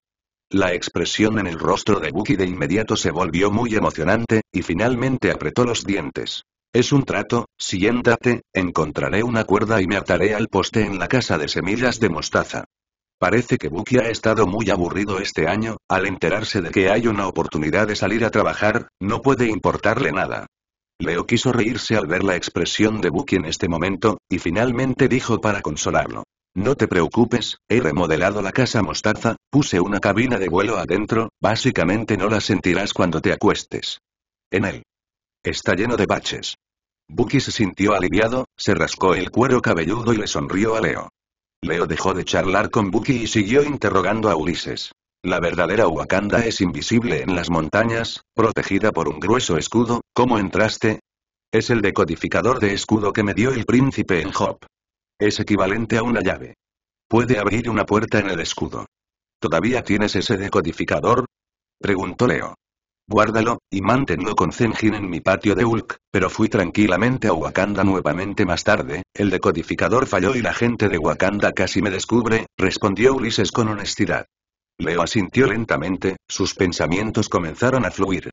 [SPEAKER 1] La expresión en el rostro de Bucky de inmediato se volvió muy emocionante, y finalmente apretó los dientes. Es un trato, siéntate, encontraré una cuerda y me ataré al poste en la casa de semillas de mostaza. Parece que Bucky ha estado muy aburrido este año, al enterarse de que hay una oportunidad de salir a trabajar, no puede importarle nada. Leo quiso reírse al ver la expresión de Bucky en este momento, y finalmente dijo para consolarlo. No te preocupes, he remodelado la casa mostaza, Puse una cabina de vuelo adentro, básicamente no la sentirás cuando te acuestes. En él. Está lleno de baches. Bucky se sintió aliviado, se rascó el cuero cabelludo y le sonrió a Leo. Leo dejó de charlar con Bucky y siguió interrogando a Ulises. La verdadera Wakanda es invisible en las montañas, protegida por un grueso escudo, ¿cómo entraste? Es el decodificador de escudo que me dio el príncipe en Hop. Es equivalente a una llave. Puede abrir una puerta en el escudo. ¿Todavía tienes ese decodificador? Preguntó Leo. Guárdalo, y manténlo con Zenjin en mi patio de Ulk. pero fui tranquilamente a Wakanda nuevamente más tarde, el decodificador falló y la gente de Wakanda casi me descubre, respondió Ulises con honestidad. Leo asintió lentamente, sus pensamientos comenzaron a fluir.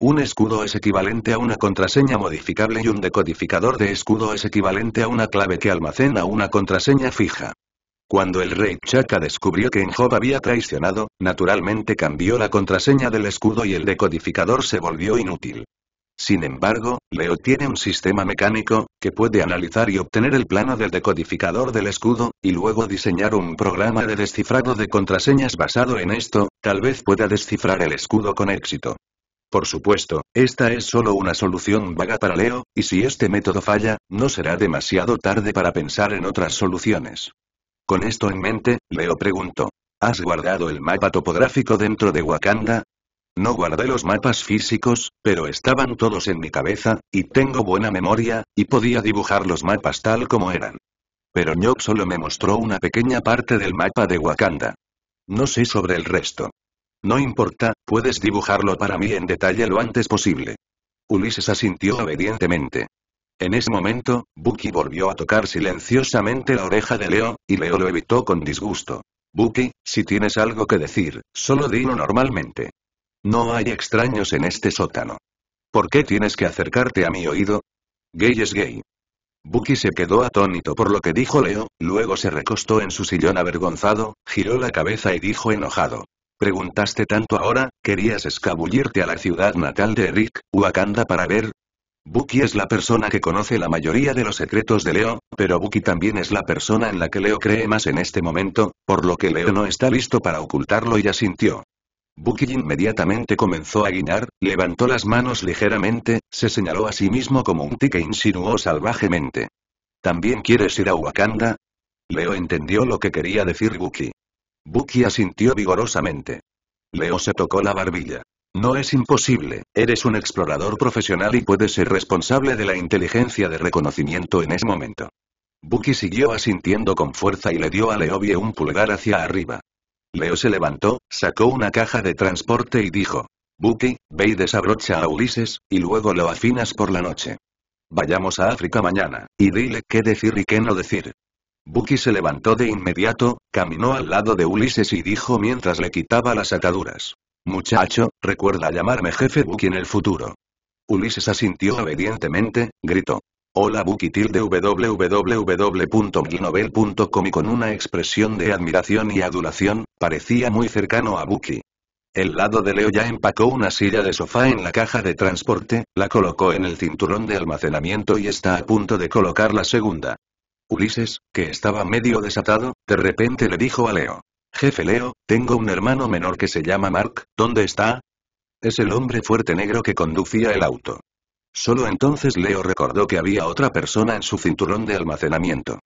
[SPEAKER 1] Un escudo es equivalente a una contraseña modificable y un decodificador de escudo es equivalente a una clave que almacena una contraseña fija. Cuando el rey Chaka descubrió que Enjob había traicionado, naturalmente cambió la contraseña del escudo y el decodificador se volvió inútil. Sin embargo, Leo tiene un sistema mecánico, que puede analizar y obtener el plano del decodificador del escudo, y luego diseñar un programa de descifrado de contraseñas basado en esto, tal vez pueda descifrar el escudo con éxito. Por supuesto, esta es solo una solución vaga para Leo, y si este método falla, no será demasiado tarde para pensar en otras soluciones. Con esto en mente, Leo preguntó. ¿Has guardado el mapa topográfico dentro de Wakanda? No guardé los mapas físicos, pero estaban todos en mi cabeza, y tengo buena memoria, y podía dibujar los mapas tal como eran. Pero Ñok solo me mostró una pequeña parte del mapa de Wakanda. No sé sobre el resto. No importa, puedes dibujarlo para mí en detalle lo antes posible. Ulises asintió obedientemente. En ese momento, Bucky volvió a tocar silenciosamente la oreja de Leo, y Leo lo evitó con disgusto. Bucky, si tienes algo que decir, solo dilo normalmente. No hay extraños en este sótano. ¿Por qué tienes que acercarte a mi oído? Gay es gay. Bucky se quedó atónito por lo que dijo Leo, luego se recostó en su sillón avergonzado, giró la cabeza y dijo enojado. Preguntaste tanto ahora, querías escabullirte a la ciudad natal de Eric, Wakanda para ver, Buki es la persona que conoce la mayoría de los secretos de Leo, pero Buki también es la persona en la que Leo cree más en este momento, por lo que Leo no está listo para ocultarlo y asintió. Bucky inmediatamente comenzó a guinar, levantó las manos ligeramente, se señaló a sí mismo como un tique e insinuó salvajemente. ¿También quieres ir a Wakanda? Leo entendió lo que quería decir Buki. Bucky asintió vigorosamente. Leo se tocó la barbilla. No es imposible, eres un explorador profesional y puedes ser responsable de la inteligencia de reconocimiento en ese momento. Buki siguió asintiendo con fuerza y le dio a Leobie un pulgar hacia arriba. Leo se levantó, sacó una caja de transporte y dijo, Buki, ve y desabrocha a Ulises, y luego lo afinas por la noche. Vayamos a África mañana, y dile qué decir y qué no decir. Buki se levantó de inmediato, caminó al lado de Ulises y dijo mientras le quitaba las ataduras. Muchacho, recuerda llamarme jefe Buki en el futuro. Ulises asintió obedientemente, gritó. Hola Buki tilde www.glinovel.com y con una expresión de admiración y adulación, parecía muy cercano a Buki. El lado de Leo ya empacó una silla de sofá en la caja de transporte, la colocó en el cinturón de almacenamiento y está a punto de colocar la segunda. Ulises, que estaba medio desatado, de repente le dijo a Leo. Jefe Leo, tengo un hermano menor que se llama Mark, ¿dónde está? Es el hombre fuerte negro que conducía el auto. Solo entonces Leo recordó que había otra persona en su cinturón de almacenamiento.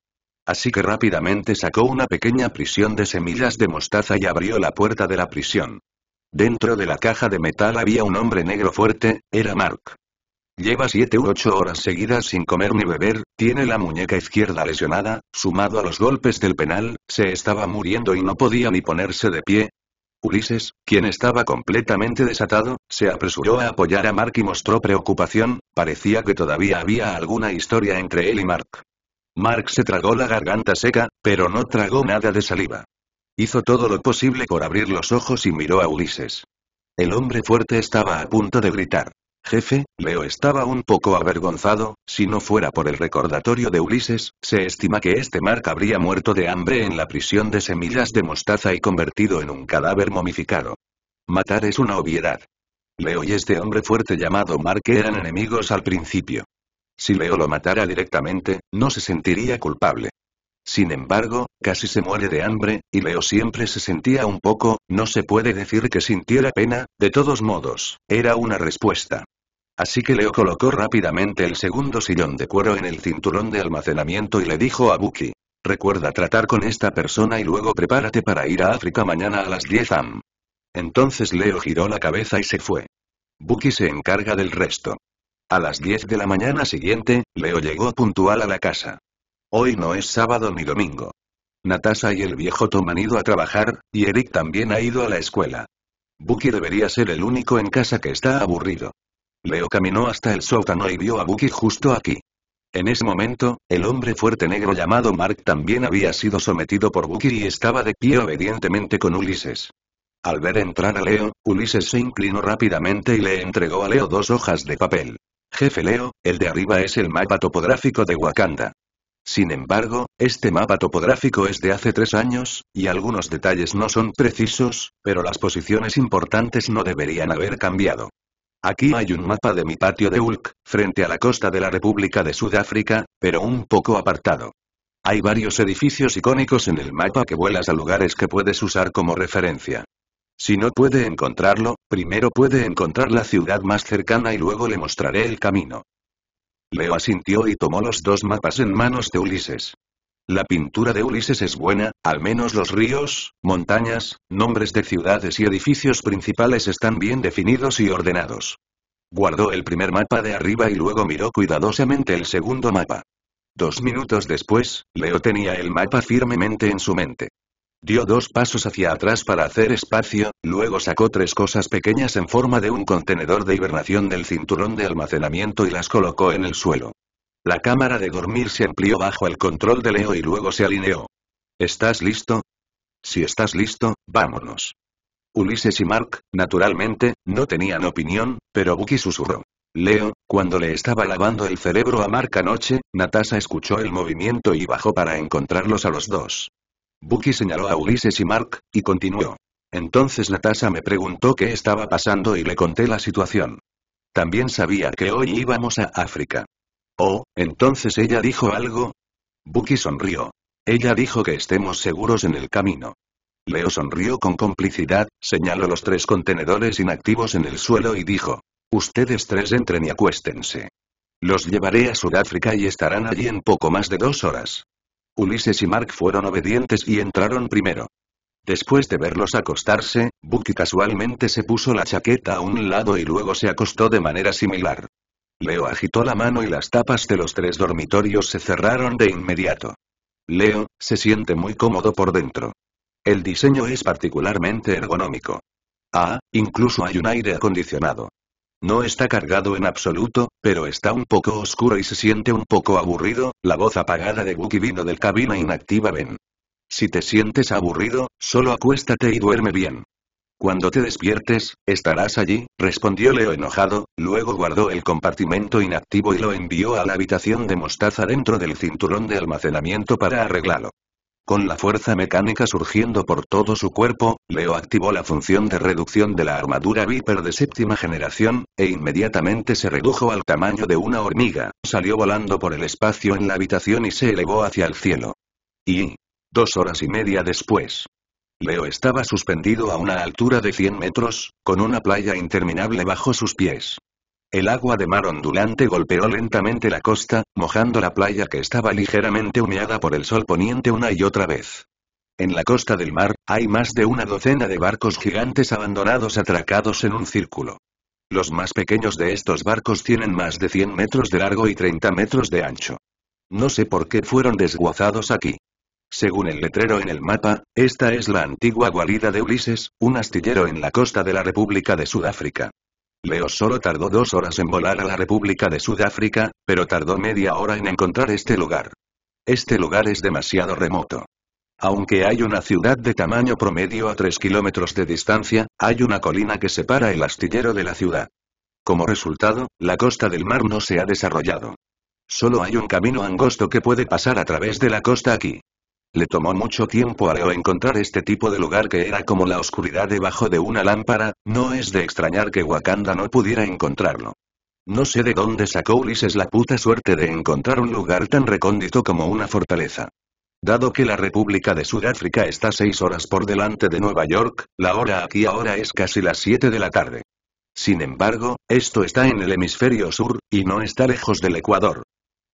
[SPEAKER 1] Así que rápidamente sacó una pequeña prisión de semillas de mostaza y abrió la puerta de la prisión. Dentro de la caja de metal había un hombre negro fuerte, era Mark. Lleva siete u ocho horas seguidas sin comer ni beber, tiene la muñeca izquierda lesionada, sumado a los golpes del penal, se estaba muriendo y no podía ni ponerse de pie. Ulises, quien estaba completamente desatado, se apresuró a apoyar a Mark y mostró preocupación, parecía que todavía había alguna historia entre él y Mark. Mark se tragó la garganta seca, pero no tragó nada de saliva. Hizo todo lo posible por abrir los ojos y miró a Ulises. El hombre fuerte estaba a punto de gritar. Jefe, Leo estaba un poco avergonzado, si no fuera por el recordatorio de Ulises, se estima que este Mark habría muerto de hambre en la prisión de semillas de mostaza y convertido en un cadáver momificado. Matar es una obviedad. Leo y este hombre fuerte llamado Mark eran enemigos al principio. Si Leo lo matara directamente, no se sentiría culpable. Sin embargo, casi se muere de hambre, y Leo siempre se sentía un poco, no se puede decir que sintiera pena, de todos modos, era una respuesta. Así que Leo colocó rápidamente el segundo sillón de cuero en el cinturón de almacenamiento y le dijo a Buki. Recuerda tratar con esta persona y luego prepárate para ir a África mañana a las 10 am. Entonces Leo giró la cabeza y se fue. Buki se encarga del resto. A las 10 de la mañana siguiente, Leo llegó puntual a la casa. Hoy no es sábado ni domingo. Natasha y el viejo Tom han ido a trabajar, y Eric también ha ido a la escuela. Bucky debería ser el único en casa que está aburrido. Leo caminó hasta el sótano y vio a Bucky justo aquí. En ese momento, el hombre fuerte negro llamado Mark también había sido sometido por Bucky y estaba de pie obedientemente con Ulises. Al ver entrar a Leo, Ulises se inclinó rápidamente y le entregó a Leo dos hojas de papel. Jefe Leo, el de arriba es el mapa topográfico de Wakanda. Sin embargo, este mapa topográfico es de hace tres años, y algunos detalles no son precisos, pero las posiciones importantes no deberían haber cambiado. Aquí hay un mapa de mi patio de Ulk, frente a la costa de la República de Sudáfrica, pero un poco apartado. Hay varios edificios icónicos en el mapa que vuelas a lugares que puedes usar como referencia. Si no puede encontrarlo, primero puede encontrar la ciudad más cercana y luego le mostraré el camino. Leo asintió y tomó los dos mapas en manos de Ulises. La pintura de Ulises es buena, al menos los ríos, montañas, nombres de ciudades y edificios principales están bien definidos y ordenados. Guardó el primer mapa de arriba y luego miró cuidadosamente el segundo mapa. Dos minutos después, Leo tenía el mapa firmemente en su mente. Dio dos pasos hacia atrás para hacer espacio, luego sacó tres cosas pequeñas en forma de un contenedor de hibernación del cinturón de almacenamiento y las colocó en el suelo. La cámara de dormir se amplió bajo el control de Leo y luego se alineó. ¿Estás listo? Si estás listo, vámonos. Ulises y Mark, naturalmente, no tenían opinión, pero Bucky susurró. Leo, cuando le estaba lavando el cerebro a Mark anoche, Natasha escuchó el movimiento y bajó para encontrarlos a los dos. Bucky señaló a Ulises y Mark, y continuó. Entonces Natasha me preguntó qué estaba pasando y le conté la situación. También sabía que hoy íbamos a África. Oh, entonces ella dijo algo. Bucky sonrió. Ella dijo que estemos seguros en el camino. Leo sonrió con complicidad, señaló los tres contenedores inactivos en el suelo y dijo. Ustedes tres entren y acuéstense. Los llevaré a Sudáfrica y estarán allí en poco más de dos horas. Ulises y Mark fueron obedientes y entraron primero. Después de verlos acostarse, Bucky casualmente se puso la chaqueta a un lado y luego se acostó de manera similar. Leo agitó la mano y las tapas de los tres dormitorios se cerraron de inmediato. Leo, se siente muy cómodo por dentro. El diseño es particularmente ergonómico. Ah, incluso hay un aire acondicionado. No está cargado en absoluto, pero está un poco oscuro y se siente un poco aburrido, la voz apagada de Bucky vino del cabina e inactiva Ben. Si te sientes aburrido, solo acuéstate y duerme bien. Cuando te despiertes, estarás allí, respondió Leo enojado, luego guardó el compartimento inactivo y lo envió a la habitación de mostaza dentro del cinturón de almacenamiento para arreglarlo. Con la fuerza mecánica surgiendo por todo su cuerpo, Leo activó la función de reducción de la armadura Viper de séptima generación, e inmediatamente se redujo al tamaño de una hormiga, salió volando por el espacio en la habitación y se elevó hacia el cielo. Y... Dos horas y media después. Leo estaba suspendido a una altura de 100 metros, con una playa interminable bajo sus pies. El agua de mar ondulante golpeó lentamente la costa, mojando la playa que estaba ligeramente humeada por el sol poniente una y otra vez. En la costa del mar, hay más de una docena de barcos gigantes abandonados atracados en un círculo. Los más pequeños de estos barcos tienen más de 100 metros de largo y 30 metros de ancho. No sé por qué fueron desguazados aquí. Según el letrero en el mapa, esta es la antigua guarida de Ulises, un astillero en la costa de la República de Sudáfrica. Leo solo tardó dos horas en volar a la República de Sudáfrica, pero tardó media hora en encontrar este lugar. Este lugar es demasiado remoto. Aunque hay una ciudad de tamaño promedio a 3 kilómetros de distancia, hay una colina que separa el astillero de la ciudad. Como resultado, la costa del mar no se ha desarrollado. Solo hay un camino angosto que puede pasar a través de la costa aquí. Le tomó mucho tiempo a Leo encontrar este tipo de lugar que era como la oscuridad debajo de una lámpara, no es de extrañar que Wakanda no pudiera encontrarlo. No sé de dónde sacó Ulises la puta suerte de encontrar un lugar tan recóndito como una fortaleza. Dado que la República de Sudáfrica está seis horas por delante de Nueva York, la hora aquí ahora es casi las 7 de la tarde. Sin embargo, esto está en el hemisferio sur, y no está lejos del Ecuador.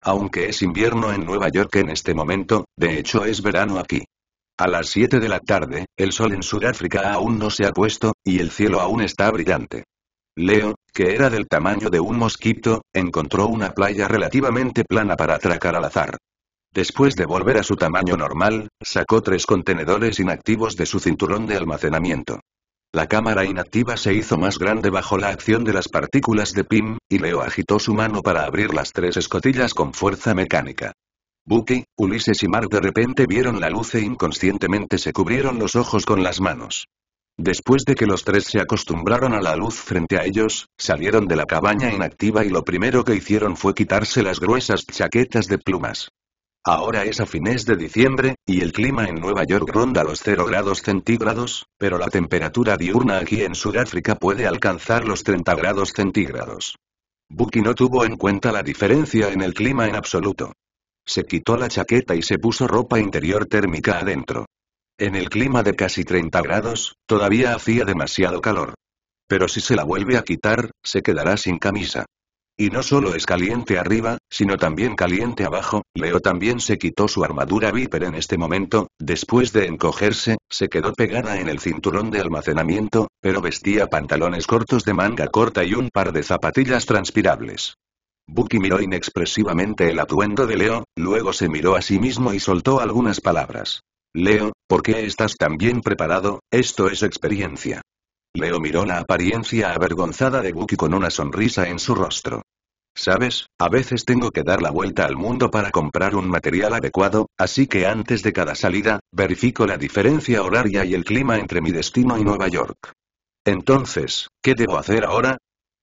[SPEAKER 1] Aunque es invierno en Nueva York en este momento, de hecho es verano aquí. A las 7 de la tarde, el sol en Sudáfrica aún no se ha puesto, y el cielo aún está brillante. Leo, que era del tamaño de un mosquito, encontró una playa relativamente plana para atracar al azar. Después de volver a su tamaño normal, sacó tres contenedores inactivos de su cinturón de almacenamiento. La cámara inactiva se hizo más grande bajo la acción de las partículas de pim y Leo agitó su mano para abrir las tres escotillas con fuerza mecánica. Bucky, Ulises y Mark de repente vieron la luz e inconscientemente se cubrieron los ojos con las manos. Después de que los tres se acostumbraron a la luz frente a ellos, salieron de la cabaña inactiva y lo primero que hicieron fue quitarse las gruesas chaquetas de plumas. Ahora es a fines de diciembre, y el clima en Nueva York ronda los 0 grados centígrados, pero la temperatura diurna aquí en Sudáfrica puede alcanzar los 30 grados centígrados. Bucky no tuvo en cuenta la diferencia en el clima en absoluto. Se quitó la chaqueta y se puso ropa interior térmica adentro. En el clima de casi 30 grados, todavía hacía demasiado calor. Pero si se la vuelve a quitar, se quedará sin camisa. Y no solo es caliente arriba, sino también caliente abajo, Leo también se quitó su armadura Viper en este momento, después de encogerse, se quedó pegada en el cinturón de almacenamiento, pero vestía pantalones cortos de manga corta y un par de zapatillas transpirables. Buki miró inexpresivamente el atuendo de Leo, luego se miró a sí mismo y soltó algunas palabras. Leo, ¿por qué estás tan bien preparado? Esto es experiencia. Leo miró la apariencia avergonzada de Buki con una sonrisa en su rostro. ¿Sabes? A veces tengo que dar la vuelta al mundo para comprar un material adecuado, así que antes de cada salida, verifico la diferencia horaria y el clima entre mi destino y Nueva York. Entonces, ¿qué debo hacer ahora?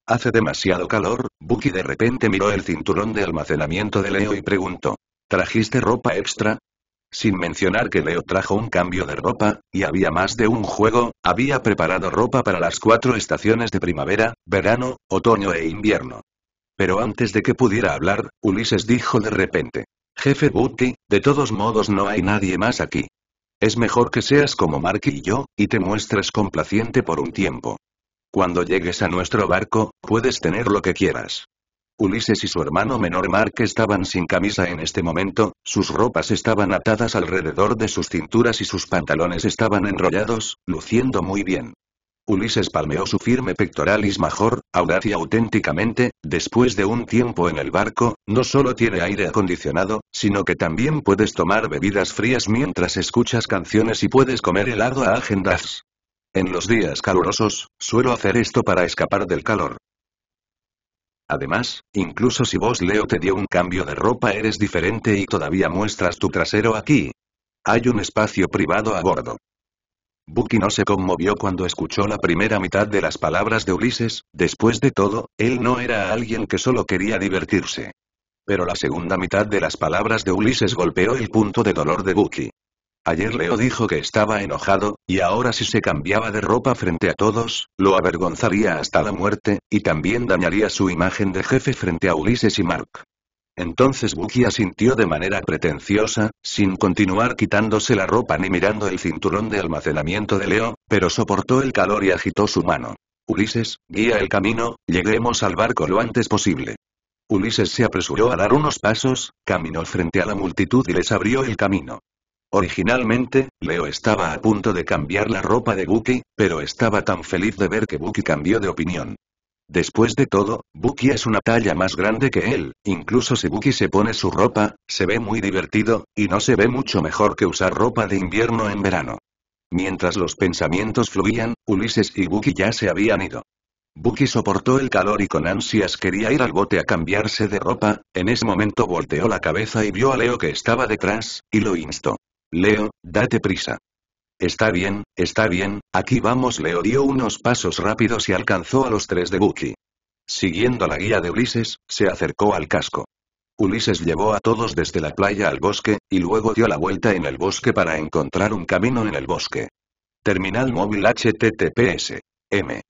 [SPEAKER 1] Hace demasiado calor, Bucky de repente miró el cinturón de almacenamiento de Leo y preguntó. ¿Trajiste ropa extra? Sin mencionar que Leo trajo un cambio de ropa, y había más de un juego, había preparado ropa para las cuatro estaciones de primavera, verano, otoño e invierno. Pero antes de que pudiera hablar, Ulises dijo de repente. Jefe Buti, de todos modos no hay nadie más aquí. Es mejor que seas como Mark y yo, y te muestres complaciente por un tiempo. Cuando llegues a nuestro barco, puedes tener lo que quieras. Ulises y su hermano menor Mark estaban sin camisa en este momento, sus ropas estaban atadas alrededor de sus cinturas y sus pantalones estaban enrollados, luciendo muy bien. Ulises palmeó su firme pectoralis major, audaz y auténticamente, después de un tiempo en el barco, no solo tiene aire acondicionado, sino que también puedes tomar bebidas frías mientras escuchas canciones y puedes comer helado a agendas. En los días calurosos, suelo hacer esto para escapar del calor. Además, incluso si vos Leo te dio un cambio de ropa eres diferente y todavía muestras tu trasero aquí. Hay un espacio privado a bordo. Bucky no se conmovió cuando escuchó la primera mitad de las palabras de Ulises, después de todo, él no era alguien que solo quería divertirse. Pero la segunda mitad de las palabras de Ulises golpeó el punto de dolor de Bucky. Ayer Leo dijo que estaba enojado, y ahora si se cambiaba de ropa frente a todos, lo avergonzaría hasta la muerte, y también dañaría su imagen de jefe frente a Ulises y Mark. Entonces Bucky asintió de manera pretenciosa, sin continuar quitándose la ropa ni mirando el cinturón de almacenamiento de Leo, pero soportó el calor y agitó su mano. Ulises, guía el camino, lleguemos al barco lo antes posible. Ulises se apresuró a dar unos pasos, caminó frente a la multitud y les abrió el camino. Originalmente, Leo estaba a punto de cambiar la ropa de Bucky, pero estaba tan feliz de ver que Bucky cambió de opinión. Después de todo, Buki es una talla más grande que él, incluso si Buki se pone su ropa, se ve muy divertido, y no se ve mucho mejor que usar ropa de invierno en verano. Mientras los pensamientos fluían, Ulises y Buki ya se habían ido. Buki soportó el calor y con ansias quería ir al bote a cambiarse de ropa, en ese momento volteó la cabeza y vio a Leo que estaba detrás, y lo instó. Leo, date prisa. Está bien, está bien, aquí vamos. Leo dio unos pasos rápidos y alcanzó a los tres de Bucky. Siguiendo la guía de Ulises, se acercó al casco. Ulises llevó a todos desde la playa al bosque, y luego dio la vuelta en el bosque para encontrar un camino en el bosque. Terminal móvil HTTPS. M.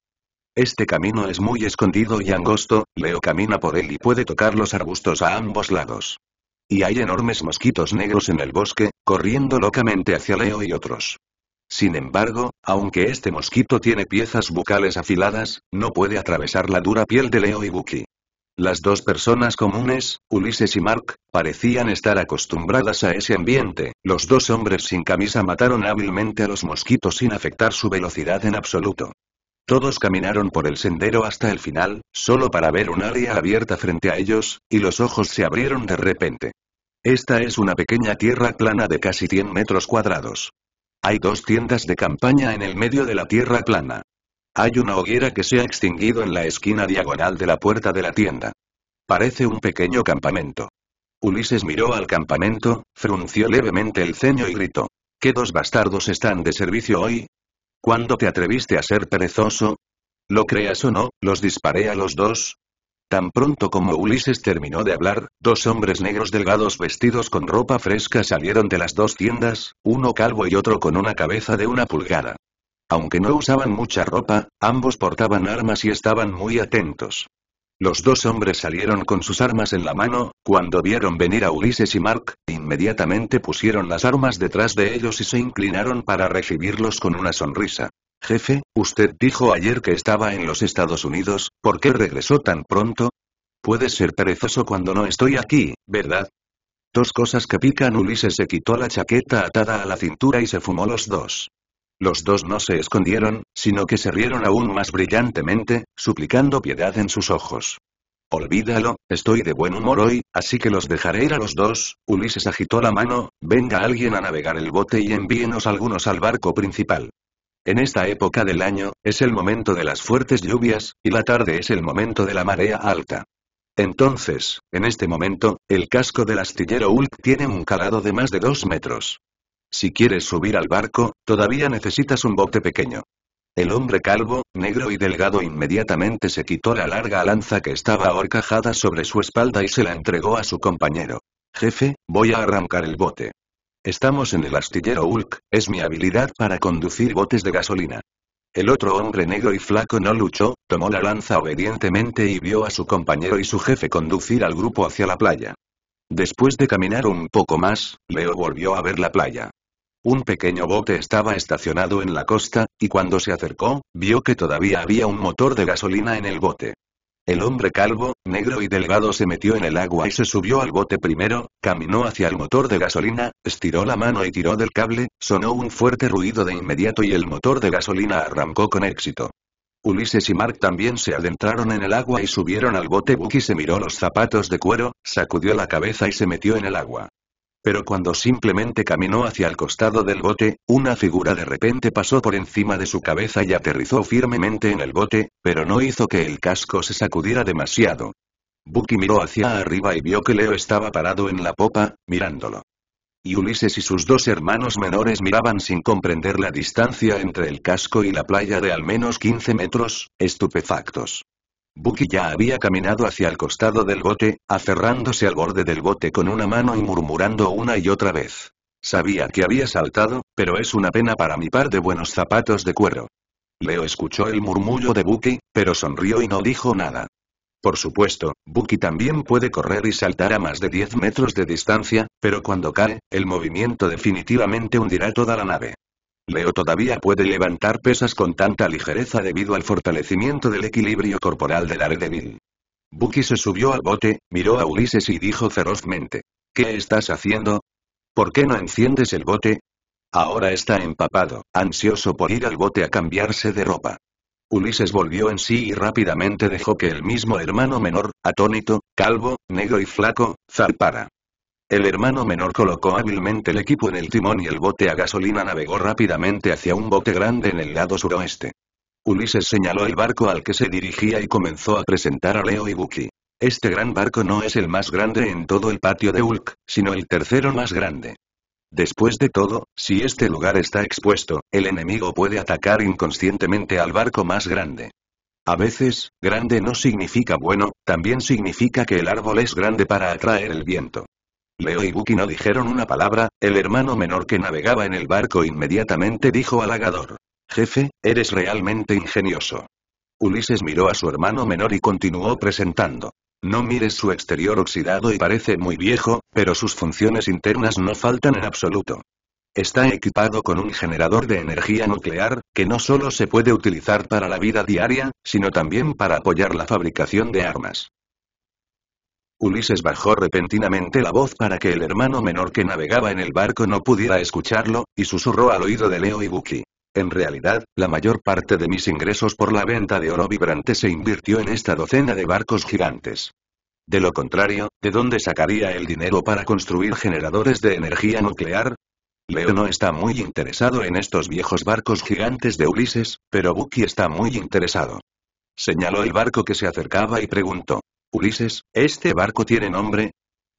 [SPEAKER 1] Este camino es muy escondido y angosto, Leo camina por él y puede tocar los arbustos a ambos lados. Y hay enormes mosquitos negros en el bosque, corriendo locamente hacia Leo y otros. Sin embargo, aunque este mosquito tiene piezas bucales afiladas, no puede atravesar la dura piel de Leo y Buki. Las dos personas comunes, Ulises y Mark, parecían estar acostumbradas a ese ambiente. Los dos hombres sin camisa mataron hábilmente a los mosquitos sin afectar su velocidad en absoluto. Todos caminaron por el sendero hasta el final, solo para ver un área abierta frente a ellos, y los ojos se abrieron de repente. Esta es una pequeña tierra plana de casi 100 metros cuadrados. Hay dos tiendas de campaña en el medio de la tierra plana. Hay una hoguera que se ha extinguido en la esquina diagonal de la puerta de la tienda. Parece un pequeño campamento. Ulises miró al campamento, frunció levemente el ceño y gritó. ¿Qué dos bastardos están de servicio hoy? ¿Cuándo te atreviste a ser perezoso? Lo creas o no, los disparé a los dos, Tan pronto como Ulises terminó de hablar, dos hombres negros delgados vestidos con ropa fresca salieron de las dos tiendas, uno calvo y otro con una cabeza de una pulgada. Aunque no usaban mucha ropa, ambos portaban armas y estaban muy atentos. Los dos hombres salieron con sus armas en la mano, cuando vieron venir a Ulises y Mark, inmediatamente pusieron las armas detrás de ellos y se inclinaron para recibirlos con una sonrisa. Jefe, usted dijo ayer que estaba en los Estados Unidos, ¿por qué regresó tan pronto? Puede ser perezoso cuando no estoy aquí, ¿verdad? Dos cosas que pican Ulises se quitó la chaqueta atada a la cintura y se fumó los dos. Los dos no se escondieron, sino que se rieron aún más brillantemente, suplicando piedad en sus ojos. Olvídalo, estoy de buen humor hoy, así que los dejaré ir a los dos. Ulises agitó la mano, venga alguien a navegar el bote y envíenos algunos al barco principal. En esta época del año, es el momento de las fuertes lluvias, y la tarde es el momento de la marea alta. Entonces, en este momento, el casco del astillero Ulk tiene un calado de más de dos metros. Si quieres subir al barco, todavía necesitas un bote pequeño. El hombre calvo, negro y delgado inmediatamente se quitó la larga lanza que estaba ahorcajada sobre su espalda y se la entregó a su compañero. Jefe, voy a arrancar el bote. Estamos en el astillero Hulk, es mi habilidad para conducir botes de gasolina. El otro hombre negro y flaco no luchó, tomó la lanza obedientemente y vio a su compañero y su jefe conducir al grupo hacia la playa. Después de caminar un poco más, Leo volvió a ver la playa. Un pequeño bote estaba estacionado en la costa, y cuando se acercó, vio que todavía había un motor de gasolina en el bote. El hombre calvo, negro y delgado se metió en el agua y se subió al bote primero, caminó hacia el motor de gasolina, estiró la mano y tiró del cable, sonó un fuerte ruido de inmediato y el motor de gasolina arrancó con éxito. Ulises y Mark también se adentraron en el agua y subieron al bote. Bucky se miró los zapatos de cuero, sacudió la cabeza y se metió en el agua. Pero cuando simplemente caminó hacia el costado del bote, una figura de repente pasó por encima de su cabeza y aterrizó firmemente en el bote, pero no hizo que el casco se sacudiera demasiado. Bucky miró hacia arriba y vio que Leo estaba parado en la popa, mirándolo. Y Ulises y sus dos hermanos menores miraban sin comprender la distancia entre el casco y la playa de al menos 15 metros, estupefactos. Bucky ya había caminado hacia el costado del bote, aferrándose al borde del bote con una mano y murmurando una y otra vez. Sabía que había saltado, pero es una pena para mi par de buenos zapatos de cuero. Leo escuchó el murmullo de Bucky, pero sonrió y no dijo nada. Por supuesto, Bucky también puede correr y saltar a más de 10 metros de distancia, pero cuando cae, el movimiento definitivamente hundirá toda la nave. Leo todavía puede levantar pesas con tanta ligereza debido al fortalecimiento del equilibrio corporal de Daredevil. Bucky se subió al bote, miró a Ulises y dijo ferozmente. ¿Qué estás haciendo? ¿Por qué no enciendes el bote? Ahora está empapado, ansioso por ir al bote a cambiarse de ropa. Ulises volvió en sí y rápidamente dejó que el mismo hermano menor, atónito, calvo, negro y flaco, zarpara. El hermano menor colocó hábilmente el equipo en el timón y el bote a gasolina navegó rápidamente hacia un bote grande en el lado suroeste. Ulises señaló el barco al que se dirigía y comenzó a presentar a Leo y Buki. Este gran barco no es el más grande en todo el patio de Ulk, sino el tercero más grande. Después de todo, si este lugar está expuesto, el enemigo puede atacar inconscientemente al barco más grande. A veces, grande no significa bueno, también significa que el árbol es grande para atraer el viento. Leo y Bucky no dijeron una palabra, el hermano menor que navegaba en el barco inmediatamente dijo al halagador. Jefe, eres realmente ingenioso. Ulises miró a su hermano menor y continuó presentando. No mires su exterior oxidado y parece muy viejo, pero sus funciones internas no faltan en absoluto. Está equipado con un generador de energía nuclear, que no solo se puede utilizar para la vida diaria, sino también para apoyar la fabricación de armas. Ulises bajó repentinamente la voz para que el hermano menor que navegaba en el barco no pudiera escucharlo, y susurró al oído de Leo y Buki. En realidad, la mayor parte de mis ingresos por la venta de oro vibrante se invirtió en esta docena de barcos gigantes. De lo contrario, ¿de dónde sacaría el dinero para construir generadores de energía nuclear? Leo no está muy interesado en estos viejos barcos gigantes de Ulises, pero Buki está muy interesado. Señaló el barco que se acercaba y preguntó. Ulises, ¿este barco tiene nombre?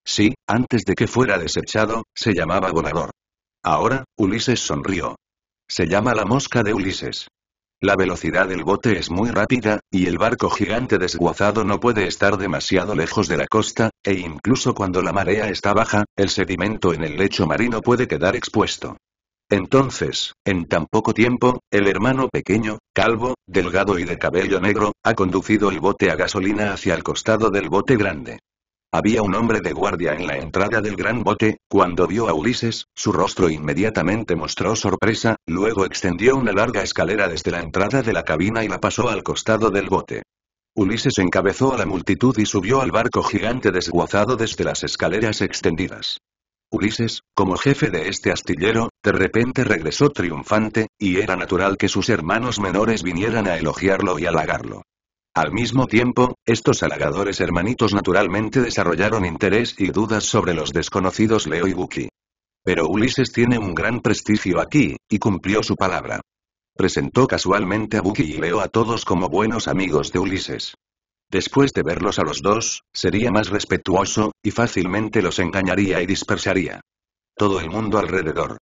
[SPEAKER 1] Sí, antes de que fuera desechado, se llamaba volador. Ahora, Ulises sonrió. Se llama la mosca de Ulises. La velocidad del bote es muy rápida, y el barco gigante desguazado no puede estar demasiado lejos de la costa, e incluso cuando la marea está baja, el sedimento en el lecho marino puede quedar expuesto. Entonces, en tan poco tiempo, el hermano pequeño, calvo, delgado y de cabello negro, ha conducido el bote a gasolina hacia el costado del bote grande. Había un hombre de guardia en la entrada del gran bote, cuando vio a Ulises, su rostro inmediatamente mostró sorpresa, luego extendió una larga escalera desde la entrada de la cabina y la pasó al costado del bote. Ulises encabezó a la multitud y subió al barco gigante desguazado desde las escaleras extendidas. Ulises, como jefe de este astillero, de repente regresó triunfante, y era natural que sus hermanos menores vinieran a elogiarlo y halagarlo. Al mismo tiempo, estos halagadores hermanitos naturalmente desarrollaron interés y dudas sobre los desconocidos Leo y Buki. Pero Ulises tiene un gran prestigio aquí, y cumplió su palabra. Presentó casualmente a Buki y Leo a todos como buenos amigos de Ulises. Después de verlos a los dos, sería más respetuoso, y fácilmente los engañaría y dispersaría. Todo el mundo alrededor.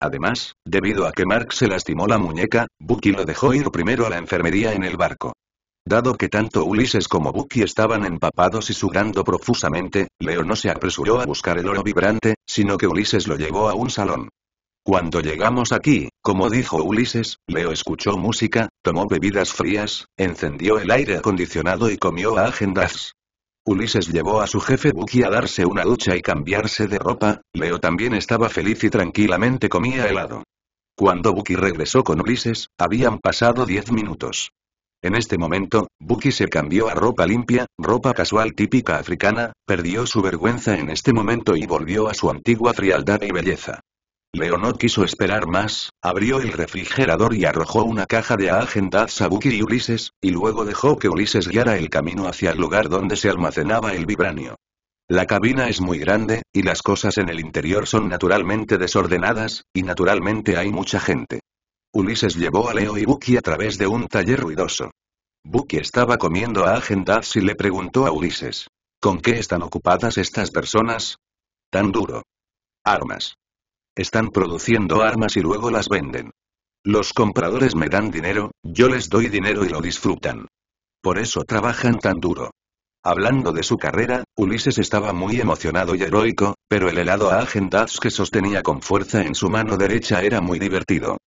[SPEAKER 1] Además, debido a que Mark se lastimó la muñeca, Bucky lo dejó ir primero a la enfermería en el barco. Dado que tanto Ulises como Bucky estaban empapados y sudando profusamente, Leo no se apresuró a buscar el oro vibrante, sino que Ulises lo llevó a un salón. Cuando llegamos aquí, como dijo Ulises, Leo escuchó música, tomó bebidas frías, encendió el aire acondicionado y comió a agendas. Ulises llevó a su jefe Bucky a darse una ducha y cambiarse de ropa, Leo también estaba feliz y tranquilamente comía helado. Cuando Bucky regresó con Ulises, habían pasado diez minutos. En este momento, Bucky se cambió a ropa limpia, ropa casual típica africana, perdió su vergüenza en este momento y volvió a su antigua frialdad y belleza. Leo no quiso esperar más, abrió el refrigerador y arrojó una caja de a Sabuki y Ulises, y luego dejó que Ulises guiara el camino hacia el lugar donde se almacenaba el vibranio. La cabina es muy grande, y las cosas en el interior son naturalmente desordenadas, y naturalmente hay mucha gente. Ulises llevó a Leo y Buki a través de un taller ruidoso. Buki estaba comiendo a Agendaz y le preguntó a Ulises. ¿Con qué están ocupadas estas personas? Tan duro. Armas. Están produciendo armas y luego las venden. Los compradores me dan dinero, yo les doy dinero y lo disfrutan. Por eso trabajan tan duro. Hablando de su carrera, Ulises estaba muy emocionado y heroico, pero el helado a que sostenía con fuerza en su mano derecha era muy divertido.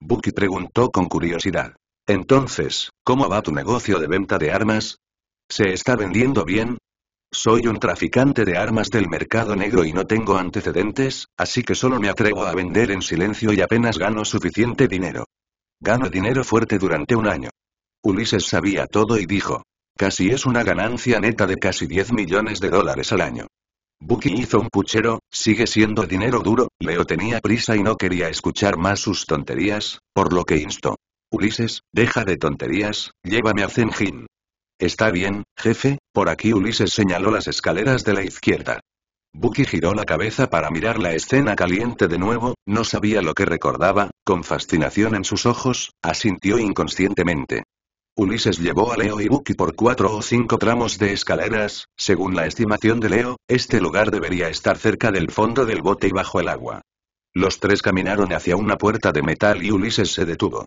[SPEAKER 1] Bucky preguntó con curiosidad. Entonces, ¿cómo va tu negocio de venta de armas? ¿Se está vendiendo bien? Soy un traficante de armas del mercado negro y no tengo antecedentes, así que solo me atrevo a vender en silencio y apenas gano suficiente dinero. Gano dinero fuerte durante un año. Ulises sabía todo y dijo. Casi es una ganancia neta de casi 10 millones de dólares al año. Bucky hizo un puchero, sigue siendo dinero duro, Leo tenía prisa y no quería escuchar más sus tonterías, por lo que instó. Ulises, deja de tonterías, llévame a Zenjin. Está bien, jefe, por aquí Ulises señaló las escaleras de la izquierda. Bucky giró la cabeza para mirar la escena caliente de nuevo, no sabía lo que recordaba, con fascinación en sus ojos, asintió inconscientemente. Ulises llevó a Leo y Bucky por cuatro o cinco tramos de escaleras, según la estimación de Leo, este lugar debería estar cerca del fondo del bote y bajo el agua. Los tres caminaron hacia una puerta de metal y Ulises se detuvo.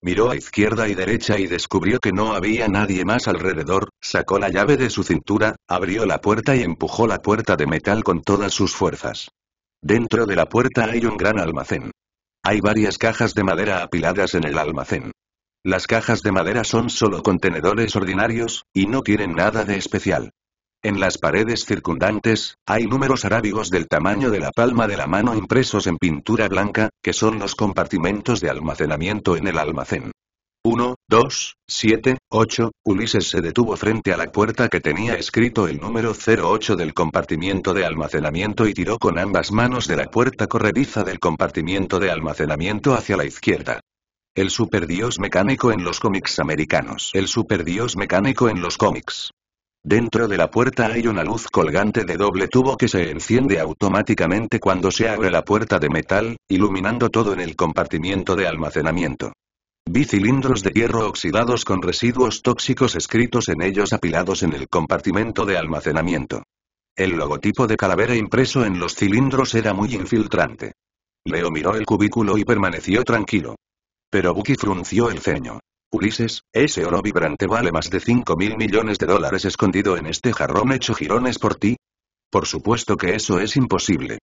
[SPEAKER 1] Miró a izquierda y derecha y descubrió que no había nadie más alrededor, sacó la llave de su cintura, abrió la puerta y empujó la puerta de metal con todas sus fuerzas. Dentro de la puerta hay un gran almacén. Hay varias cajas de madera apiladas en el almacén. Las cajas de madera son solo contenedores ordinarios, y no tienen nada de especial. En las paredes circundantes, hay números arábigos del tamaño de la palma de la mano impresos en pintura blanca, que son los compartimentos de almacenamiento en el almacén. 1, 2, 7, 8, Ulises se detuvo frente a la puerta que tenía escrito el número 08 del compartimiento de almacenamiento y tiró con ambas manos de la puerta corrediza del compartimiento de almacenamiento hacia la izquierda. El superdios mecánico en los cómics americanos. El superdios mecánico en los cómics. Dentro de la puerta hay una luz colgante de doble tubo que se enciende automáticamente cuando se abre la puerta de metal, iluminando todo en el compartimiento de almacenamiento. Vi cilindros de hierro oxidados con residuos tóxicos escritos en ellos apilados en el compartimento de almacenamiento. El logotipo de calavera impreso en los cilindros era muy infiltrante. Leo miró el cubículo y permaneció tranquilo. Pero Bucky frunció el ceño. Ulises, ese oro vibrante vale más de 5 mil millones de dólares escondido en este jarrón hecho jirones por ti. Por supuesto que eso es imposible.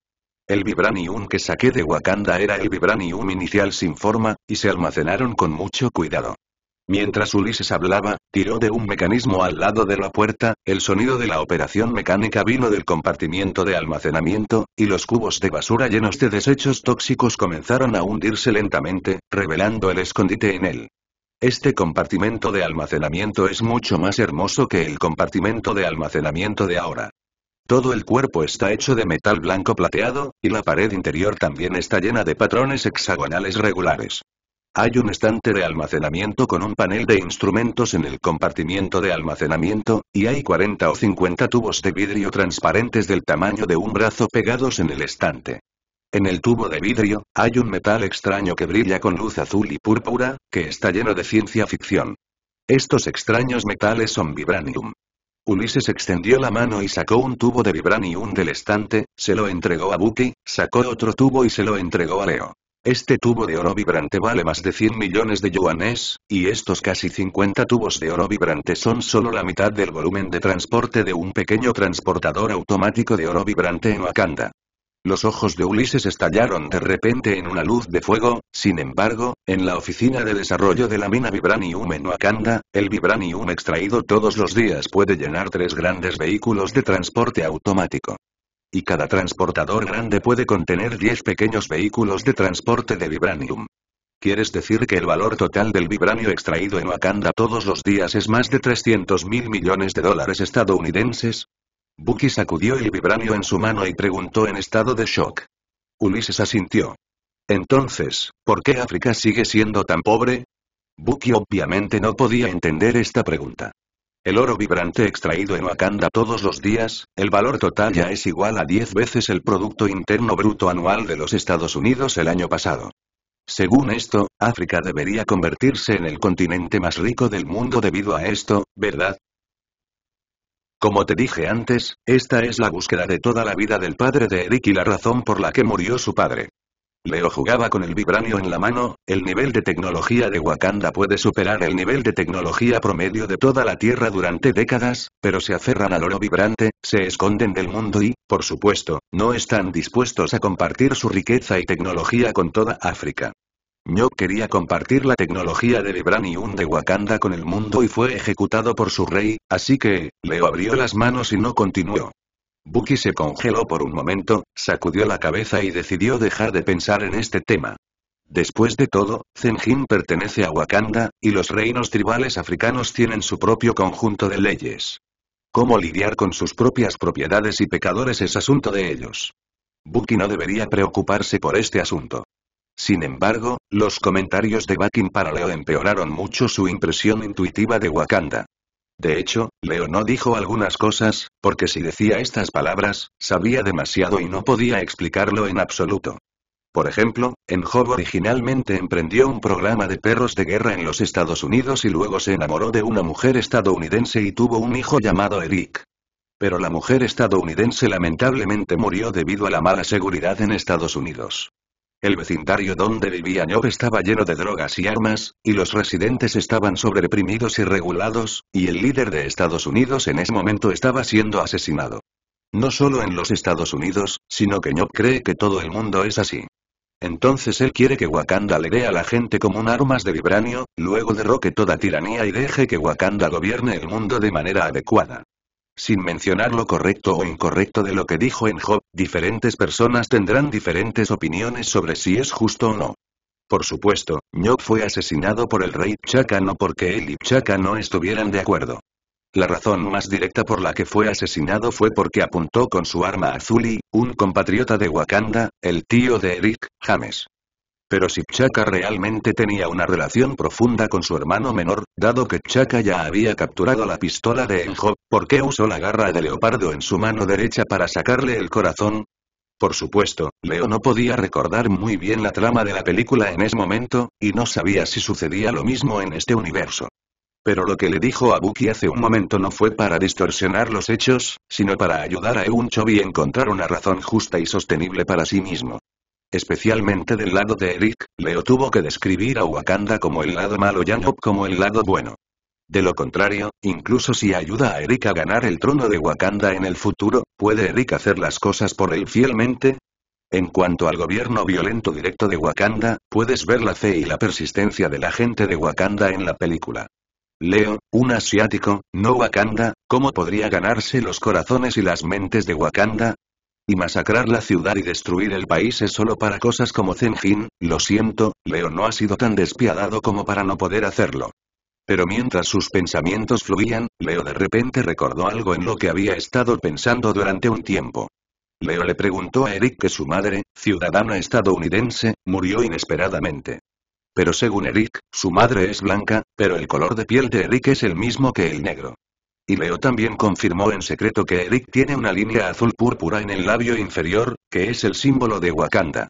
[SPEAKER 1] El vibranium que saqué de Wakanda era el vibranium inicial sin forma, y se almacenaron con mucho cuidado. Mientras Ulises hablaba, tiró de un mecanismo al lado de la puerta, el sonido de la operación mecánica vino del compartimiento de almacenamiento, y los cubos de basura llenos de desechos tóxicos comenzaron a hundirse lentamente, revelando el escondite en él. Este compartimento de almacenamiento es mucho más hermoso que el compartimento de almacenamiento de ahora. Todo el cuerpo está hecho de metal blanco plateado, y la pared interior también está llena de patrones hexagonales regulares. Hay un estante de almacenamiento con un panel de instrumentos en el compartimiento de almacenamiento, y hay 40 o 50 tubos de vidrio transparentes del tamaño de un brazo pegados en el estante. En el tubo de vidrio, hay un metal extraño que brilla con luz azul y púrpura, que está lleno de ciencia ficción. Estos extraños metales son vibranium. Ulises extendió la mano y sacó un tubo de vibranium del estante, se lo entregó a Bucky, sacó otro tubo y se lo entregó a Leo. Este tubo de oro vibrante vale más de 100 millones de yuanes, y estos casi 50 tubos de oro vibrante son solo la mitad del volumen de transporte de un pequeño transportador automático de oro vibrante en Wakanda. Los ojos de Ulises estallaron de repente en una luz de fuego, sin embargo, en la oficina de desarrollo de la mina Vibranium en Wakanda, el Vibranium extraído todos los días puede llenar tres grandes vehículos de transporte automático. Y cada transportador grande puede contener diez pequeños vehículos de transporte de Vibranium. ¿Quieres decir que el valor total del Vibranium extraído en Wakanda todos los días es más de 300 mil millones de dólares estadounidenses? Bucky sacudió el vibranio en su mano y preguntó en estado de shock. Ulises asintió. Entonces, ¿por qué África sigue siendo tan pobre? Bucky obviamente no podía entender esta pregunta. El oro vibrante extraído en Wakanda todos los días, el valor total ya es igual a 10 veces el Producto Interno Bruto Anual de los Estados Unidos el año pasado. Según esto, África debería convertirse en el continente más rico del mundo debido a esto, ¿verdad? Como te dije antes, esta es la búsqueda de toda la vida del padre de Eric y la razón por la que murió su padre. Leo jugaba con el vibranio en la mano, el nivel de tecnología de Wakanda puede superar el nivel de tecnología promedio de toda la Tierra durante décadas, pero se aferran al oro vibrante, se esconden del mundo y, por supuesto, no están dispuestos a compartir su riqueza y tecnología con toda África. Ño quería compartir la tecnología de Vibranium de Wakanda con el mundo y fue ejecutado por su rey, así que, Leo abrió las manos y no continuó. Buki se congeló por un momento, sacudió la cabeza y decidió dejar de pensar en este tema. Después de todo, Zenjin pertenece a Wakanda, y los reinos tribales africanos tienen su propio conjunto de leyes. Cómo lidiar con sus propias propiedades y pecadores es asunto de ellos. Buki no debería preocuparse por este asunto. Sin embargo, los comentarios de Bakin para Leo empeoraron mucho su impresión intuitiva de Wakanda. De hecho, Leo no dijo algunas cosas, porque si decía estas palabras, sabía demasiado y no podía explicarlo en absoluto. Por ejemplo, en Job originalmente emprendió un programa de perros de guerra en los Estados Unidos y luego se enamoró de una mujer estadounidense y tuvo un hijo llamado Eric. Pero la mujer estadounidense lamentablemente murió debido a la mala seguridad en Estados Unidos. El vecindario donde vivía Job estaba lleno de drogas y armas, y los residentes estaban sobreprimidos y regulados, y el líder de Estados Unidos en ese momento estaba siendo asesinado. No solo en los Estados Unidos, sino que Job cree que todo el mundo es así. Entonces él quiere que Wakanda le dé a la gente como un armas de vibranio, luego derroque toda tiranía y deje que Wakanda gobierne el mundo de manera adecuada. Sin mencionar lo correcto o incorrecto de lo que dijo en Job, diferentes personas tendrán diferentes opiniones sobre si es justo o no. Por supuesto, Job fue asesinado por el rey Chaka no porque él y Chaka no estuvieran de acuerdo. La razón más directa por la que fue asesinado fue porque apuntó con su arma a Zuli, un compatriota de Wakanda, el tío de Eric, James. Pero si Chaka realmente tenía una relación profunda con su hermano menor, dado que Chaka ya había capturado la pistola de Enjo, ¿por qué usó la garra de leopardo en su mano derecha para sacarle el corazón? Por supuesto, Leo no podía recordar muy bien la trama de la película en ese momento, y no sabía si sucedía lo mismo en este universo. Pero lo que le dijo a Buki hace un momento no fue para distorsionar los hechos, sino para ayudar a Eun Chobi a encontrar una razón justa y sostenible para sí mismo. Especialmente del lado de Eric, Leo tuvo que describir a Wakanda como el lado malo y a Nob como el lado bueno. De lo contrario, incluso si ayuda a Eric a ganar el trono de Wakanda en el futuro, ¿puede Eric hacer las cosas por él fielmente? En cuanto al gobierno violento directo de Wakanda, puedes ver la fe y la persistencia de la gente de Wakanda en la película. Leo, un asiático, no Wakanda, ¿cómo podría ganarse los corazones y las mentes de Wakanda? y masacrar la ciudad y destruir el país es solo para cosas como Zenjin, lo siento, Leo no ha sido tan despiadado como para no poder hacerlo. Pero mientras sus pensamientos fluían, Leo de repente recordó algo en lo que había estado pensando durante un tiempo. Leo le preguntó a Eric que su madre, ciudadana estadounidense, murió inesperadamente. Pero según Eric, su madre es blanca, pero el color de piel de Eric es el mismo que el negro. Y Leo también confirmó en secreto que Eric tiene una línea azul púrpura en el labio inferior, que es el símbolo de Wakanda.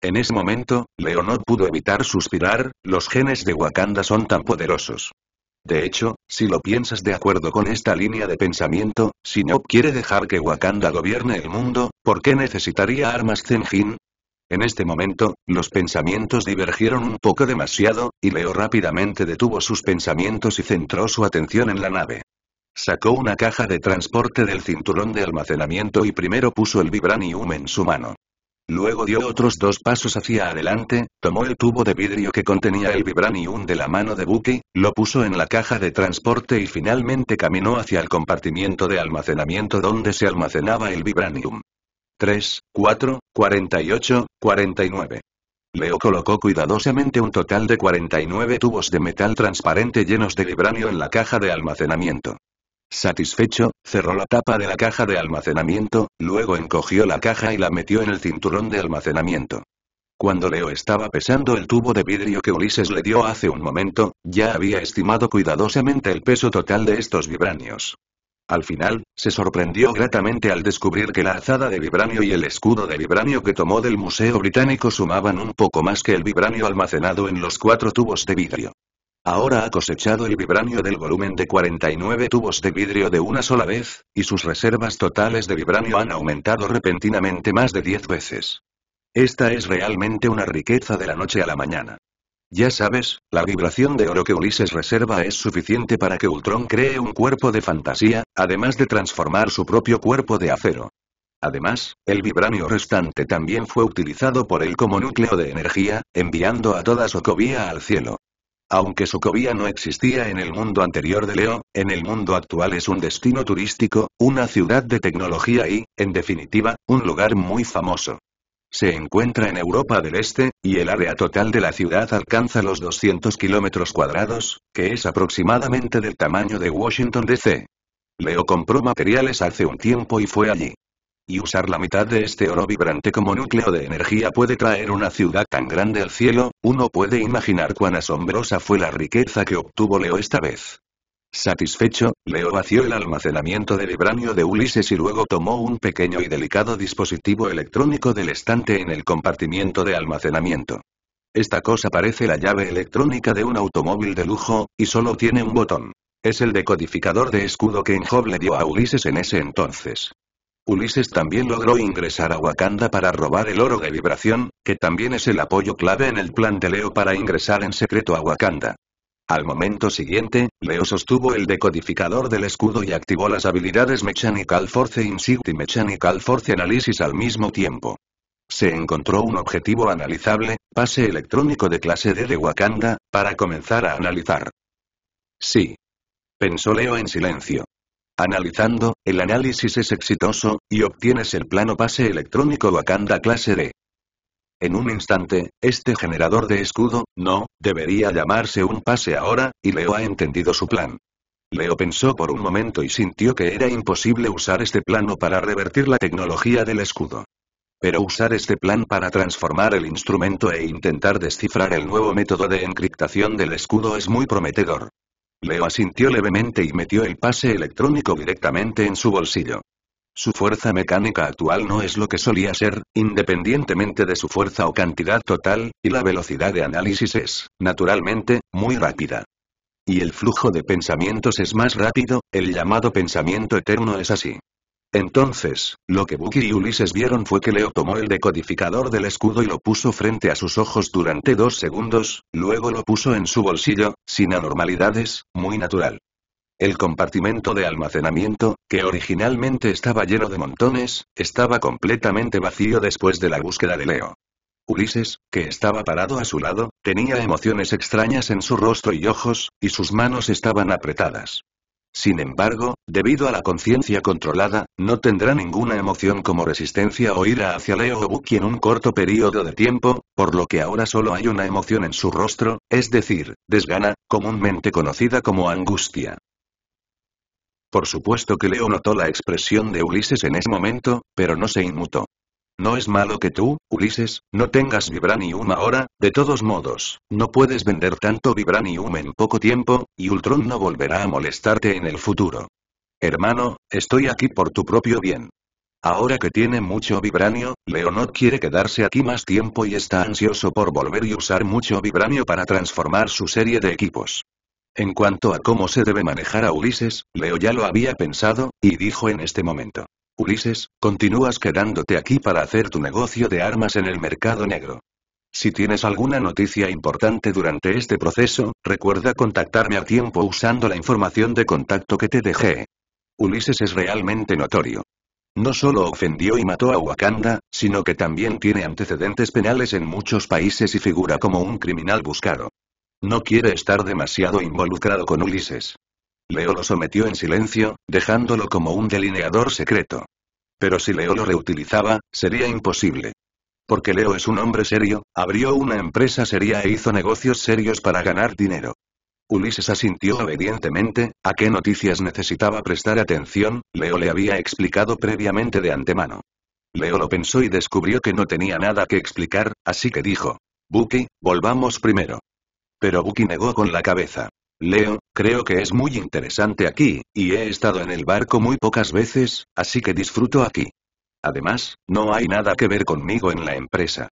[SPEAKER 1] En ese momento, Leo no pudo evitar suspirar, los genes de Wakanda son tan poderosos. De hecho, si lo piensas de acuerdo con esta línea de pensamiento, si no quiere dejar que Wakanda gobierne el mundo, ¿por qué necesitaría armas Zenjin? En este momento, los pensamientos divergieron un poco demasiado, y Leo rápidamente detuvo sus pensamientos y centró su atención en la nave. Sacó una caja de transporte del cinturón de almacenamiento y primero puso el vibranium en su mano. Luego dio otros dos pasos hacia adelante, tomó el tubo de vidrio que contenía el vibranium de la mano de Bucky, lo puso en la caja de transporte y finalmente caminó hacia el compartimiento de almacenamiento donde se almacenaba el vibranium. 3, 4, 48, 49. Leo colocó cuidadosamente un total de 49 tubos de metal transparente llenos de vibranio en la caja de almacenamiento. Satisfecho, cerró la tapa de la caja de almacenamiento, luego encogió la caja y la metió en el cinturón de almacenamiento. Cuando Leo estaba pesando el tubo de vidrio que Ulises le dio hace un momento, ya había estimado cuidadosamente el peso total de estos vibranios. Al final, se sorprendió gratamente al descubrir que la azada de vibranio y el escudo de vibranio que tomó del Museo Británico sumaban un poco más que el vibranio almacenado en los cuatro tubos de vidrio. Ahora ha cosechado el vibranio del volumen de 49 tubos de vidrio de una sola vez, y sus reservas totales de vibranio han aumentado repentinamente más de 10 veces. Esta es realmente una riqueza de la noche a la mañana. Ya sabes, la vibración de oro que Ulises reserva es suficiente para que Ultron cree un cuerpo de fantasía, además de transformar su propio cuerpo de acero. Además, el vibranio restante también fue utilizado por él como núcleo de energía, enviando a toda Sokovia al cielo. Aunque Sokovia no existía en el mundo anterior de Leo, en el mundo actual es un destino turístico, una ciudad de tecnología y, en definitiva, un lugar muy famoso. Se encuentra en Europa del Este, y el área total de la ciudad alcanza los 200 kilómetros cuadrados, que es aproximadamente del tamaño de Washington DC. Leo compró materiales hace un tiempo y fue allí. Y usar la mitad de este oro vibrante como núcleo de energía puede traer una ciudad tan grande al cielo, uno puede imaginar cuán asombrosa fue la riqueza que obtuvo Leo esta vez. Satisfecho, Leo vació el almacenamiento del vibranio de Ulises y luego tomó un pequeño y delicado dispositivo electrónico del estante en el compartimiento de almacenamiento. Esta cosa parece la llave electrónica de un automóvil de lujo, y solo tiene un botón. Es el decodificador de escudo que Enjob le dio a Ulises en ese entonces. Ulises también logró ingresar a Wakanda para robar el oro de vibración, que también es el apoyo clave en el plan de Leo para ingresar en secreto a Wakanda. Al momento siguiente, Leo sostuvo el decodificador del escudo y activó las habilidades Mechanical Force e Insight y Mechanical Force Analysis al mismo tiempo. Se encontró un objetivo analizable, pase electrónico de clase D de Wakanda, para comenzar a analizar. Sí. Pensó Leo en silencio. Analizando, el análisis es exitoso, y obtienes el plano pase electrónico Wakanda clase D. En un instante, este generador de escudo, no, debería llamarse un pase ahora, y Leo ha entendido su plan. Leo pensó por un momento y sintió que era imposible usar este plano para revertir la tecnología del escudo. Pero usar este plan para transformar el instrumento e intentar descifrar el nuevo método de encriptación del escudo es muy prometedor. Leo asintió levemente y metió el pase electrónico directamente en su bolsillo. Su fuerza mecánica actual no es lo que solía ser, independientemente de su fuerza o cantidad total, y la velocidad de análisis es, naturalmente, muy rápida. Y el flujo de pensamientos es más rápido, el llamado pensamiento eterno es así. Entonces, lo que Bucky y Ulises vieron fue que Leo tomó el decodificador del escudo y lo puso frente a sus ojos durante dos segundos, luego lo puso en su bolsillo, sin anormalidades, muy natural. El compartimento de almacenamiento, que originalmente estaba lleno de montones, estaba completamente vacío después de la búsqueda de Leo. Ulises, que estaba parado a su lado, tenía emociones extrañas en su rostro y ojos, y sus manos estaban apretadas. Sin embargo, debido a la conciencia controlada, no tendrá ninguna emoción como resistencia o ira hacia Leo o Buki en un corto periodo de tiempo, por lo que ahora solo hay una emoción en su rostro, es decir, desgana, comúnmente conocida como angustia. Por supuesto que Leo notó la expresión de Ulises en ese momento, pero no se inmutó. No es malo que tú, Ulises, no tengas Vibranium ahora, de todos modos, no puedes vender tanto Vibranium en poco tiempo, y Ultron no volverá a molestarte en el futuro. Hermano, estoy aquí por tu propio bien. Ahora que tiene mucho vibranio, no quiere quedarse aquí más tiempo y está ansioso por volver y usar mucho vibranio para transformar su serie de equipos. En cuanto a cómo se debe manejar a Ulises, Leo ya lo había pensado, y dijo en este momento. Ulises, continúas quedándote aquí para hacer tu negocio de armas en el mercado negro. Si tienes alguna noticia importante durante este proceso, recuerda contactarme a tiempo usando la información de contacto que te dejé. Ulises es realmente notorio. No solo ofendió y mató a Wakanda, sino que también tiene antecedentes penales en muchos países y figura como un criminal buscado. No quiere estar demasiado involucrado con Ulises. Leo lo sometió en silencio, dejándolo como un delineador secreto. Pero si Leo lo reutilizaba, sería imposible. Porque Leo es un hombre serio, abrió una empresa seria e hizo negocios serios para ganar dinero. Ulises asintió obedientemente, a qué noticias necesitaba prestar atención, Leo le había explicado previamente de antemano. Leo lo pensó y descubrió que no tenía nada que explicar, así que dijo, Buki, volvamos primero. Pero Buki negó con la cabeza. Leo, creo que es muy interesante aquí, y he estado en el barco muy pocas veces, así que disfruto aquí. Además, no hay nada que ver conmigo en la empresa.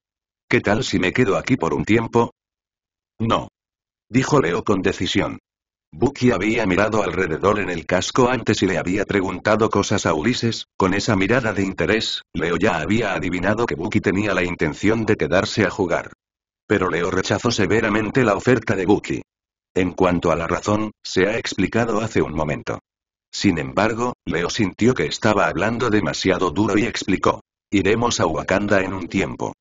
[SPEAKER 1] ¿Qué tal si me quedo aquí por un tiempo? No. Dijo Leo con decisión. Bucky había mirado alrededor en el casco antes y le había preguntado cosas a Ulises, con esa mirada de interés, Leo ya había adivinado que Bucky tenía la intención de quedarse a jugar. Pero Leo rechazó severamente la oferta de Bucky. En cuanto a la razón, se ha explicado hace un momento. Sin embargo, Leo sintió que estaba hablando demasiado duro y explicó. Iremos a Wakanda en un tiempo.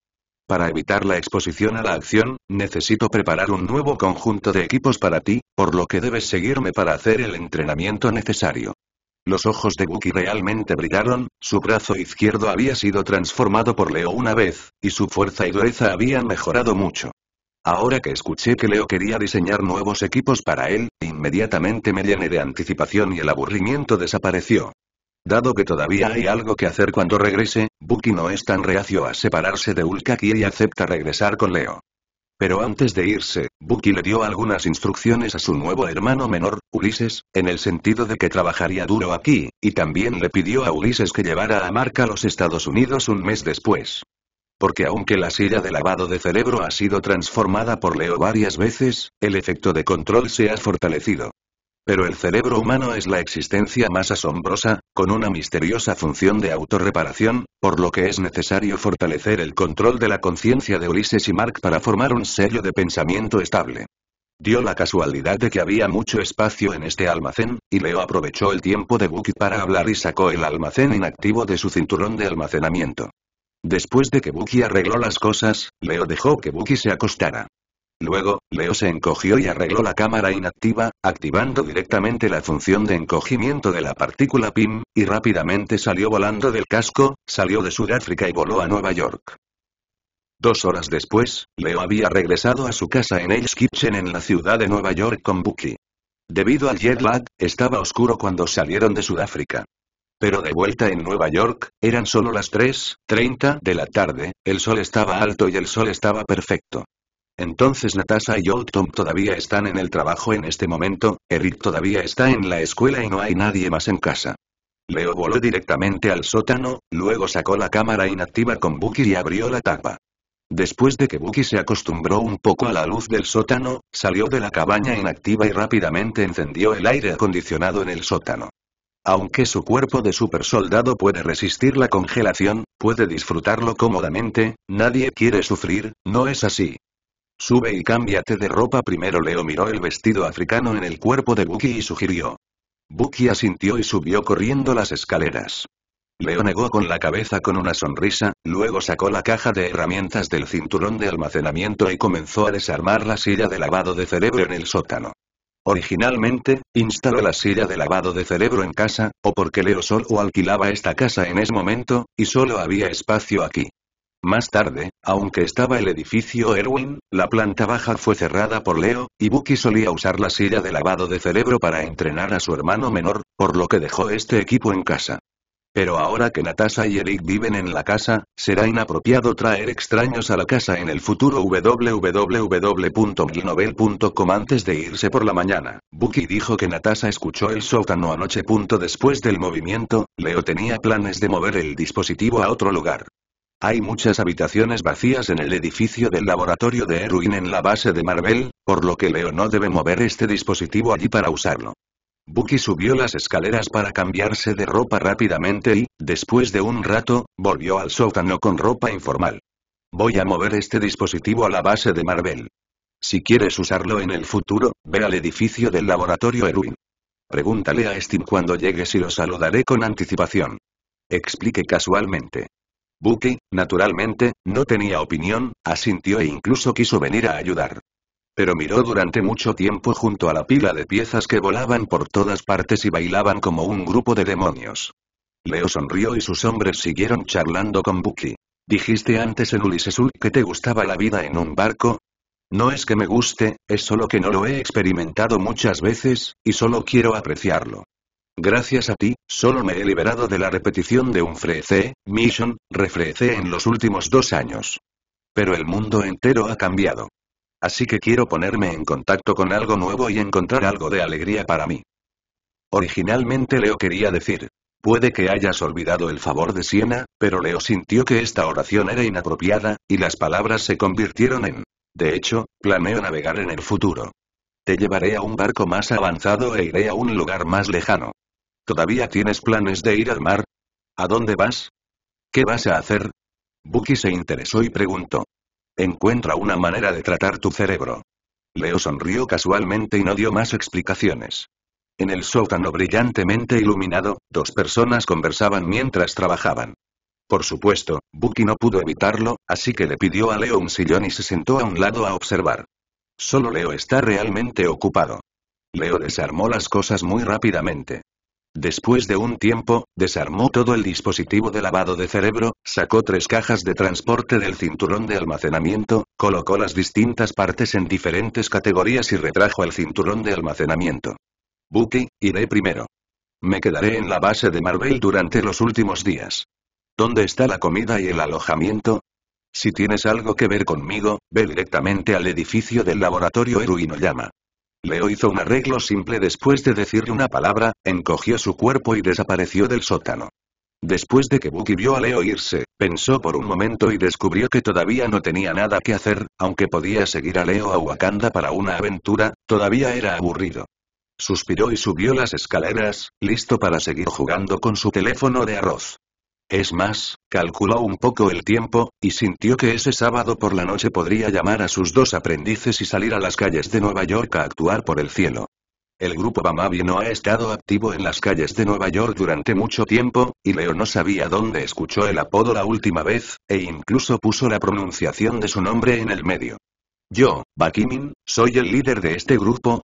[SPEAKER 1] Para evitar la exposición a la acción, necesito preparar un nuevo conjunto de equipos para ti, por lo que debes seguirme para hacer el entrenamiento necesario. Los ojos de Bucky realmente brillaron, su brazo izquierdo había sido transformado por Leo una vez, y su fuerza y dureza habían mejorado mucho. Ahora que escuché que Leo quería diseñar nuevos equipos para él, inmediatamente me llené de anticipación y el aburrimiento desapareció. Dado que todavía hay algo que hacer cuando regrese, Bucky no es tan reacio a separarse de Ulkaki y acepta regresar con Leo. Pero antes de irse, Bucky le dio algunas instrucciones a su nuevo hermano menor, Ulises, en el sentido de que trabajaría duro aquí, y también le pidió a Ulises que llevara a Marca a los Estados Unidos un mes después porque aunque la silla de lavado de cerebro ha sido transformada por Leo varias veces, el efecto de control se ha fortalecido. Pero el cerebro humano es la existencia más asombrosa, con una misteriosa función de autorreparación, por lo que es necesario fortalecer el control de la conciencia de Ulises y Mark para formar un sello de pensamiento estable. Dio la casualidad de que había mucho espacio en este almacén, y Leo aprovechó el tiempo de Bucky para hablar y sacó el almacén inactivo de su cinturón de almacenamiento. Después de que Bucky arregló las cosas, Leo dejó que Bucky se acostara. Luego, Leo se encogió y arregló la cámara inactiva, activando directamente la función de encogimiento de la partícula PIM, y rápidamente salió volando del casco, salió de Sudáfrica y voló a Nueva York. Dos horas después, Leo había regresado a su casa en Ace Kitchen en la ciudad de Nueva York con Bucky. Debido al jet lag, estaba oscuro cuando salieron de Sudáfrica. Pero de vuelta en Nueva York, eran solo las 3.30 de la tarde, el sol estaba alto y el sol estaba perfecto. Entonces Natasha y Old Tom todavía están en el trabajo en este momento, Eric todavía está en la escuela y no hay nadie más en casa. Leo voló directamente al sótano, luego sacó la cámara inactiva con Bucky y abrió la tapa. Después de que Bucky se acostumbró un poco a la luz del sótano, salió de la cabaña inactiva y rápidamente encendió el aire acondicionado en el sótano. Aunque su cuerpo de supersoldado puede resistir la congelación, puede disfrutarlo cómodamente, nadie quiere sufrir, no es así. Sube y cámbiate de ropa primero Leo miró el vestido africano en el cuerpo de Buki y sugirió. Buki asintió y subió corriendo las escaleras. Leo negó con la cabeza con una sonrisa, luego sacó la caja de herramientas del cinturón de almacenamiento y comenzó a desarmar la silla de lavado de cerebro en el sótano. Originalmente, instaló la silla de lavado de cerebro en casa, o porque Leo solo alquilaba esta casa en ese momento, y solo había espacio aquí. Más tarde, aunque estaba el edificio Erwin, la planta baja fue cerrada por Leo, y Bucky solía usar la silla de lavado de cerebro para entrenar a su hermano menor, por lo que dejó este equipo en casa. Pero ahora que Natasha y Eric viven en la casa, será inapropiado traer extraños a la casa en el futuro www.milnovel.com antes de irse por la mañana. Bucky dijo que Natasha escuchó el sótano anoche. después del movimiento, Leo tenía planes de mover el dispositivo a otro lugar. Hay muchas habitaciones vacías en el edificio del laboratorio de Erwin en la base de Marvel, por lo que Leo no debe mover este dispositivo allí para usarlo. Bucky subió las escaleras para cambiarse de ropa rápidamente y, después de un rato, volvió al sótano con ropa informal. Voy a mover este dispositivo a la base de Marvel. Si quieres usarlo en el futuro, ve al edificio del laboratorio Erwin. Pregúntale a Steam cuando llegues y lo saludaré con anticipación. Explique casualmente. Bucky, naturalmente, no tenía opinión, asintió e incluso quiso venir a ayudar. Pero miró durante mucho tiempo junto a la pila de piezas que volaban por todas partes y bailaban como un grupo de demonios. Leo sonrió y sus hombres siguieron charlando con Buki. Dijiste antes en Ulisesul que te gustaba la vida en un barco, no es que me guste, es solo que no lo he experimentado muchas veces, y solo quiero apreciarlo. Gracias a ti, solo me he liberado de la repetición de un frecé, mission, refrece en los últimos dos años. Pero el mundo entero ha cambiado. Así que quiero ponerme en contacto con algo nuevo y encontrar algo de alegría para mí. Originalmente Leo quería decir, puede que hayas olvidado el favor de Siena, pero Leo sintió que esta oración era inapropiada, y las palabras se convirtieron en, de hecho, planeo navegar en el futuro. Te llevaré a un barco más avanzado e iré a un lugar más lejano. ¿Todavía tienes planes de ir al mar? ¿A dónde vas? ¿Qué vas a hacer? Buki se interesó y preguntó. Encuentra una manera de tratar tu cerebro. Leo sonrió casualmente y no dio más explicaciones. En el sótano brillantemente iluminado, dos personas conversaban mientras trabajaban. Por supuesto, Bucky no pudo evitarlo, así que le pidió a Leo un sillón y se sentó a un lado a observar. Solo Leo está realmente ocupado. Leo desarmó las cosas muy rápidamente. Después de un tiempo, desarmó todo el dispositivo de lavado de cerebro, sacó tres cajas de transporte del cinturón de almacenamiento, colocó las distintas partes en diferentes categorías y retrajo el cinturón de almacenamiento. Bucky, iré primero. Me quedaré en la base de Marvel durante los últimos días. ¿Dónde está la comida y el alojamiento? Si tienes algo que ver conmigo, ve directamente al edificio del laboratorio Eruinoyama. Leo hizo un arreglo simple después de decirle una palabra, encogió su cuerpo y desapareció del sótano. Después de que Bucky vio a Leo irse, pensó por un momento y descubrió que todavía no tenía nada que hacer, aunque podía seguir a Leo a Wakanda para una aventura, todavía era aburrido. Suspiró y subió las escaleras, listo para seguir jugando con su teléfono de arroz. Es más, calculó un poco el tiempo, y sintió que ese sábado por la noche podría llamar a sus dos aprendices y salir a las calles de Nueva York a actuar por el cielo. El grupo Bamabi no ha estado activo en las calles de Nueva York durante mucho tiempo, y Leo no sabía dónde escuchó el apodo la última vez, e incluso puso la pronunciación de su nombre en el medio. Yo, Bakimin, soy el líder de este grupo.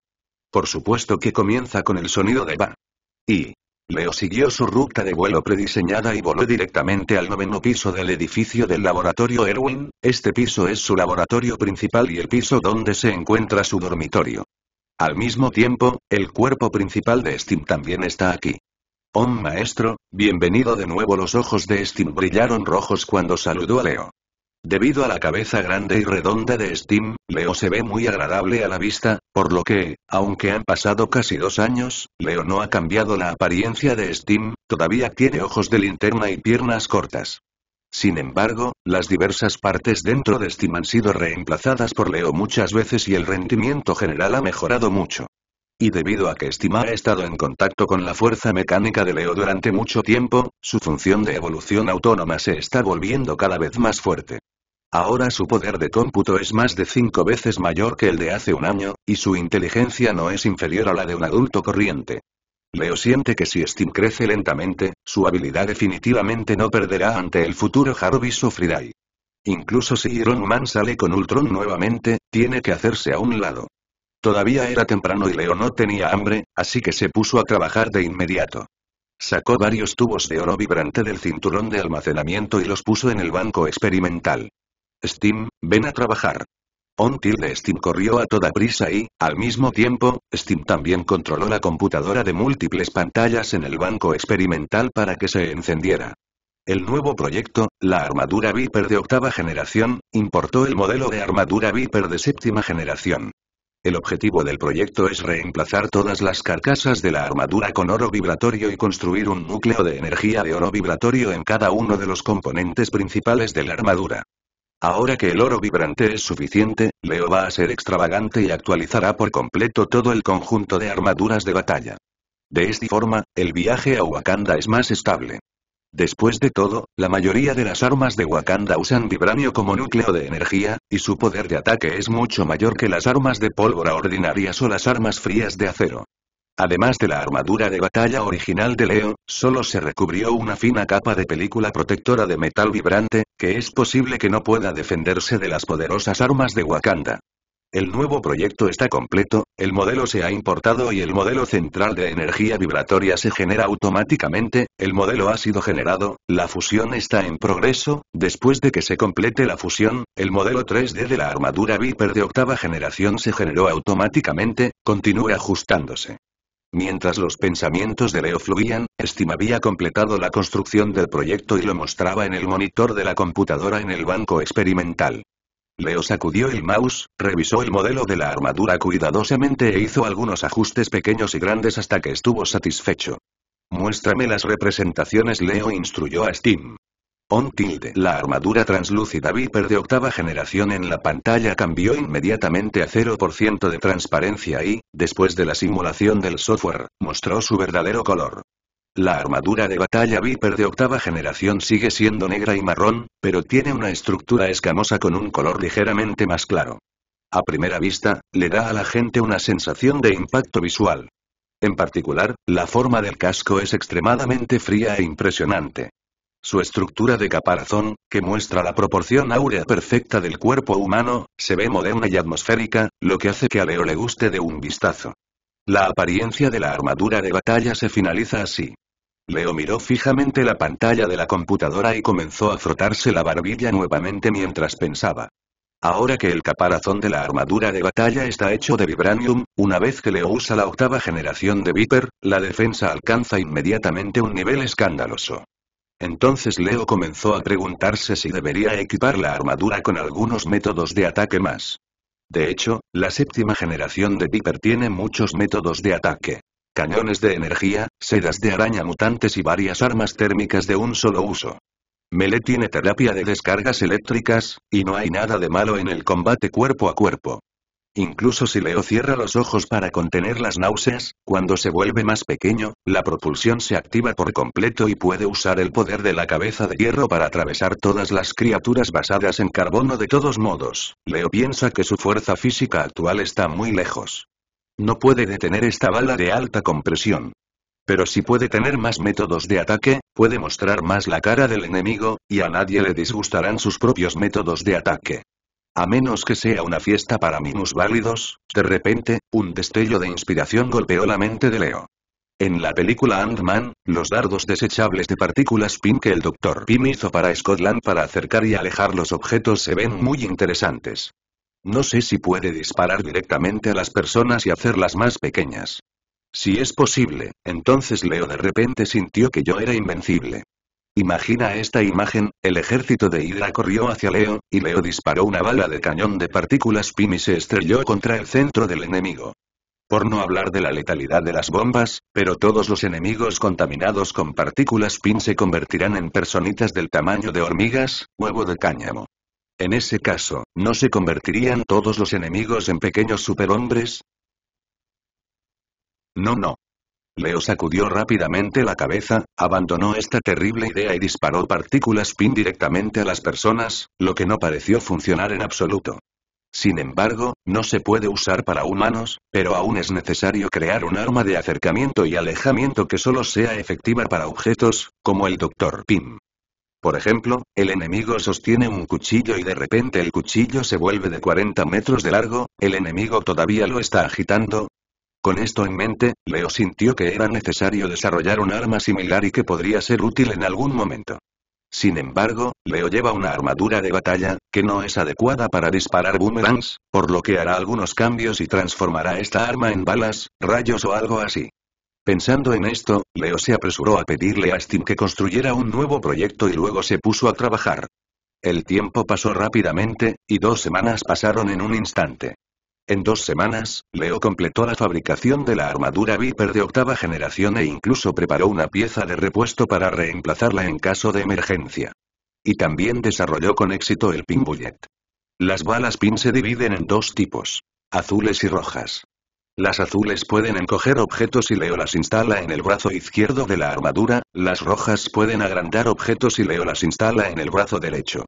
[SPEAKER 1] Por supuesto que comienza con el sonido de Ba. Y, Leo siguió su ruta de vuelo prediseñada y voló directamente al noveno piso del edificio del laboratorio Erwin, este piso es su laboratorio principal y el piso donde se encuentra su dormitorio. Al mismo tiempo, el cuerpo principal de Steam también está aquí. Oh maestro, bienvenido de nuevo los ojos de Steam brillaron rojos cuando saludó a Leo. Debido a la cabeza grande y redonda de Steam, Leo se ve muy agradable a la vista, por lo que, aunque han pasado casi dos años, Leo no ha cambiado la apariencia de Steam, todavía tiene ojos de linterna y piernas cortas. Sin embargo, las diversas partes dentro de Steam han sido reemplazadas por Leo muchas veces y el rendimiento general ha mejorado mucho. Y debido a que Steam ha estado en contacto con la fuerza mecánica de Leo durante mucho tiempo, su función de evolución autónoma se está volviendo cada vez más fuerte. Ahora su poder de cómputo es más de cinco veces mayor que el de hace un año, y su inteligencia no es inferior a la de un adulto corriente. Leo siente que si Steam crece lentamente, su habilidad definitivamente no perderá ante el futuro Jarvis o Incluso si Iron Man sale con Ultron nuevamente, tiene que hacerse a un lado. Todavía era temprano y Leo no tenía hambre, así que se puso a trabajar de inmediato. Sacó varios tubos de oro vibrante del cinturón de almacenamiento y los puso en el banco experimental. Steam, ven a trabajar. On de Steam corrió a toda prisa y, al mismo tiempo, Steam también controló la computadora de múltiples pantallas en el banco experimental para que se encendiera. El nuevo proyecto, la armadura Viper de octava generación, importó el modelo de armadura Viper de séptima generación. El objetivo del proyecto es reemplazar todas las carcasas de la armadura con oro vibratorio y construir un núcleo de energía de oro vibratorio en cada uno de los componentes principales de la armadura. Ahora que el oro vibrante es suficiente, Leo va a ser extravagante y actualizará por completo todo el conjunto de armaduras de batalla. De esta forma, el viaje a Wakanda es más estable. Después de todo, la mayoría de las armas de Wakanda usan vibranio como núcleo de energía, y su poder de ataque es mucho mayor que las armas de pólvora ordinarias o las armas frías de acero. Además de la armadura de batalla original de Leo, solo se recubrió una fina capa de película protectora de metal vibrante, que es posible que no pueda defenderse de las poderosas armas de Wakanda. El nuevo proyecto está completo, el modelo se ha importado y el modelo central de energía vibratoria se genera automáticamente, el modelo ha sido generado, la fusión está en progreso, después de que se complete la fusión, el modelo 3D de la armadura Viper de octava generación se generó automáticamente, continúe ajustándose. Mientras los pensamientos de Leo fluían, Steam había completado la construcción del proyecto y lo mostraba en el monitor de la computadora en el banco experimental. Leo sacudió el mouse, revisó el modelo de la armadura cuidadosamente e hizo algunos ajustes pequeños y grandes hasta que estuvo satisfecho. Muéstrame las representaciones Leo instruyó a Steam. On tilde. La armadura translúcida Viper de octava generación en la pantalla cambió inmediatamente a 0% de transparencia y, después de la simulación del software, mostró su verdadero color. La armadura de batalla Viper de octava generación sigue siendo negra y marrón, pero tiene una estructura escamosa con un color ligeramente más claro. A primera vista, le da a la gente una sensación de impacto visual. En particular, la forma del casco es extremadamente fría e impresionante. Su estructura de caparazón, que muestra la proporción áurea perfecta del cuerpo humano, se ve moderna y atmosférica, lo que hace que a Leo le guste de un vistazo. La apariencia de la armadura de batalla se finaliza así. Leo miró fijamente la pantalla de la computadora y comenzó a frotarse la barbilla nuevamente mientras pensaba. Ahora que el caparazón de la armadura de batalla está hecho de vibranium, una vez que Leo usa la octava generación de Viper, la defensa alcanza inmediatamente un nivel escandaloso. Entonces Leo comenzó a preguntarse si debería equipar la armadura con algunos métodos de ataque más. De hecho, la séptima generación de Viper tiene muchos métodos de ataque. Cañones de energía, sedas de araña mutantes y varias armas térmicas de un solo uso. Melee tiene terapia de descargas eléctricas, y no hay nada de malo en el combate cuerpo a cuerpo. Incluso si Leo cierra los ojos para contener las náuseas, cuando se vuelve más pequeño, la propulsión se activa por completo y puede usar el poder de la cabeza de hierro para atravesar todas las criaturas basadas en carbono de todos modos. Leo piensa que su fuerza física actual está muy lejos. No puede detener esta bala de alta compresión. Pero si puede tener más métodos de ataque, puede mostrar más la cara del enemigo, y a nadie le disgustarán sus propios métodos de ataque. A menos que sea una fiesta para válidos, de repente, un destello de inspiración golpeó la mente de Leo. En la película Ant-Man, los dardos desechables de partículas Pin que el Dr. Pym hizo para Scotland para acercar y alejar los objetos se ven muy interesantes. No sé si puede disparar directamente a las personas y hacerlas más pequeñas. Si es posible, entonces Leo de repente sintió que yo era invencible. Imagina esta imagen, el ejército de Hydra corrió hacia Leo, y Leo disparó una bala de cañón de partículas pin y se estrelló contra el centro del enemigo. Por no hablar de la letalidad de las bombas, pero todos los enemigos contaminados con partículas PIN se convertirán en personitas del tamaño de hormigas, huevo de cáñamo. En ese caso, ¿no se convertirían todos los enemigos en pequeños superhombres? No, no. Leo sacudió rápidamente la cabeza, abandonó esta terrible idea y disparó partículas PIN directamente a las personas, lo que no pareció funcionar en absoluto. Sin embargo, no se puede usar para humanos, pero aún es necesario crear un arma de acercamiento y alejamiento que solo sea efectiva para objetos, como el Dr. Pin. Por ejemplo, el enemigo sostiene un cuchillo y de repente el cuchillo se vuelve de 40 metros de largo, el enemigo todavía lo está agitando, con esto en mente, Leo sintió que era necesario desarrollar un arma similar y que podría ser útil en algún momento. Sin embargo, Leo lleva una armadura de batalla, que no es adecuada para disparar boomerangs, por lo que hará algunos cambios y transformará esta arma en balas, rayos o algo así. Pensando en esto, Leo se apresuró a pedirle a Steam que construyera un nuevo proyecto y luego se puso a trabajar. El tiempo pasó rápidamente, y dos semanas pasaron en un instante. En dos semanas, Leo completó la fabricación de la armadura Viper de octava generación e incluso preparó una pieza de repuesto para reemplazarla en caso de emergencia. Y también desarrolló con éxito el pin bullet. Las balas pin se dividen en dos tipos, azules y rojas. Las azules pueden encoger objetos y Leo las instala en el brazo izquierdo de la armadura, las rojas pueden agrandar objetos y Leo las instala en el brazo derecho.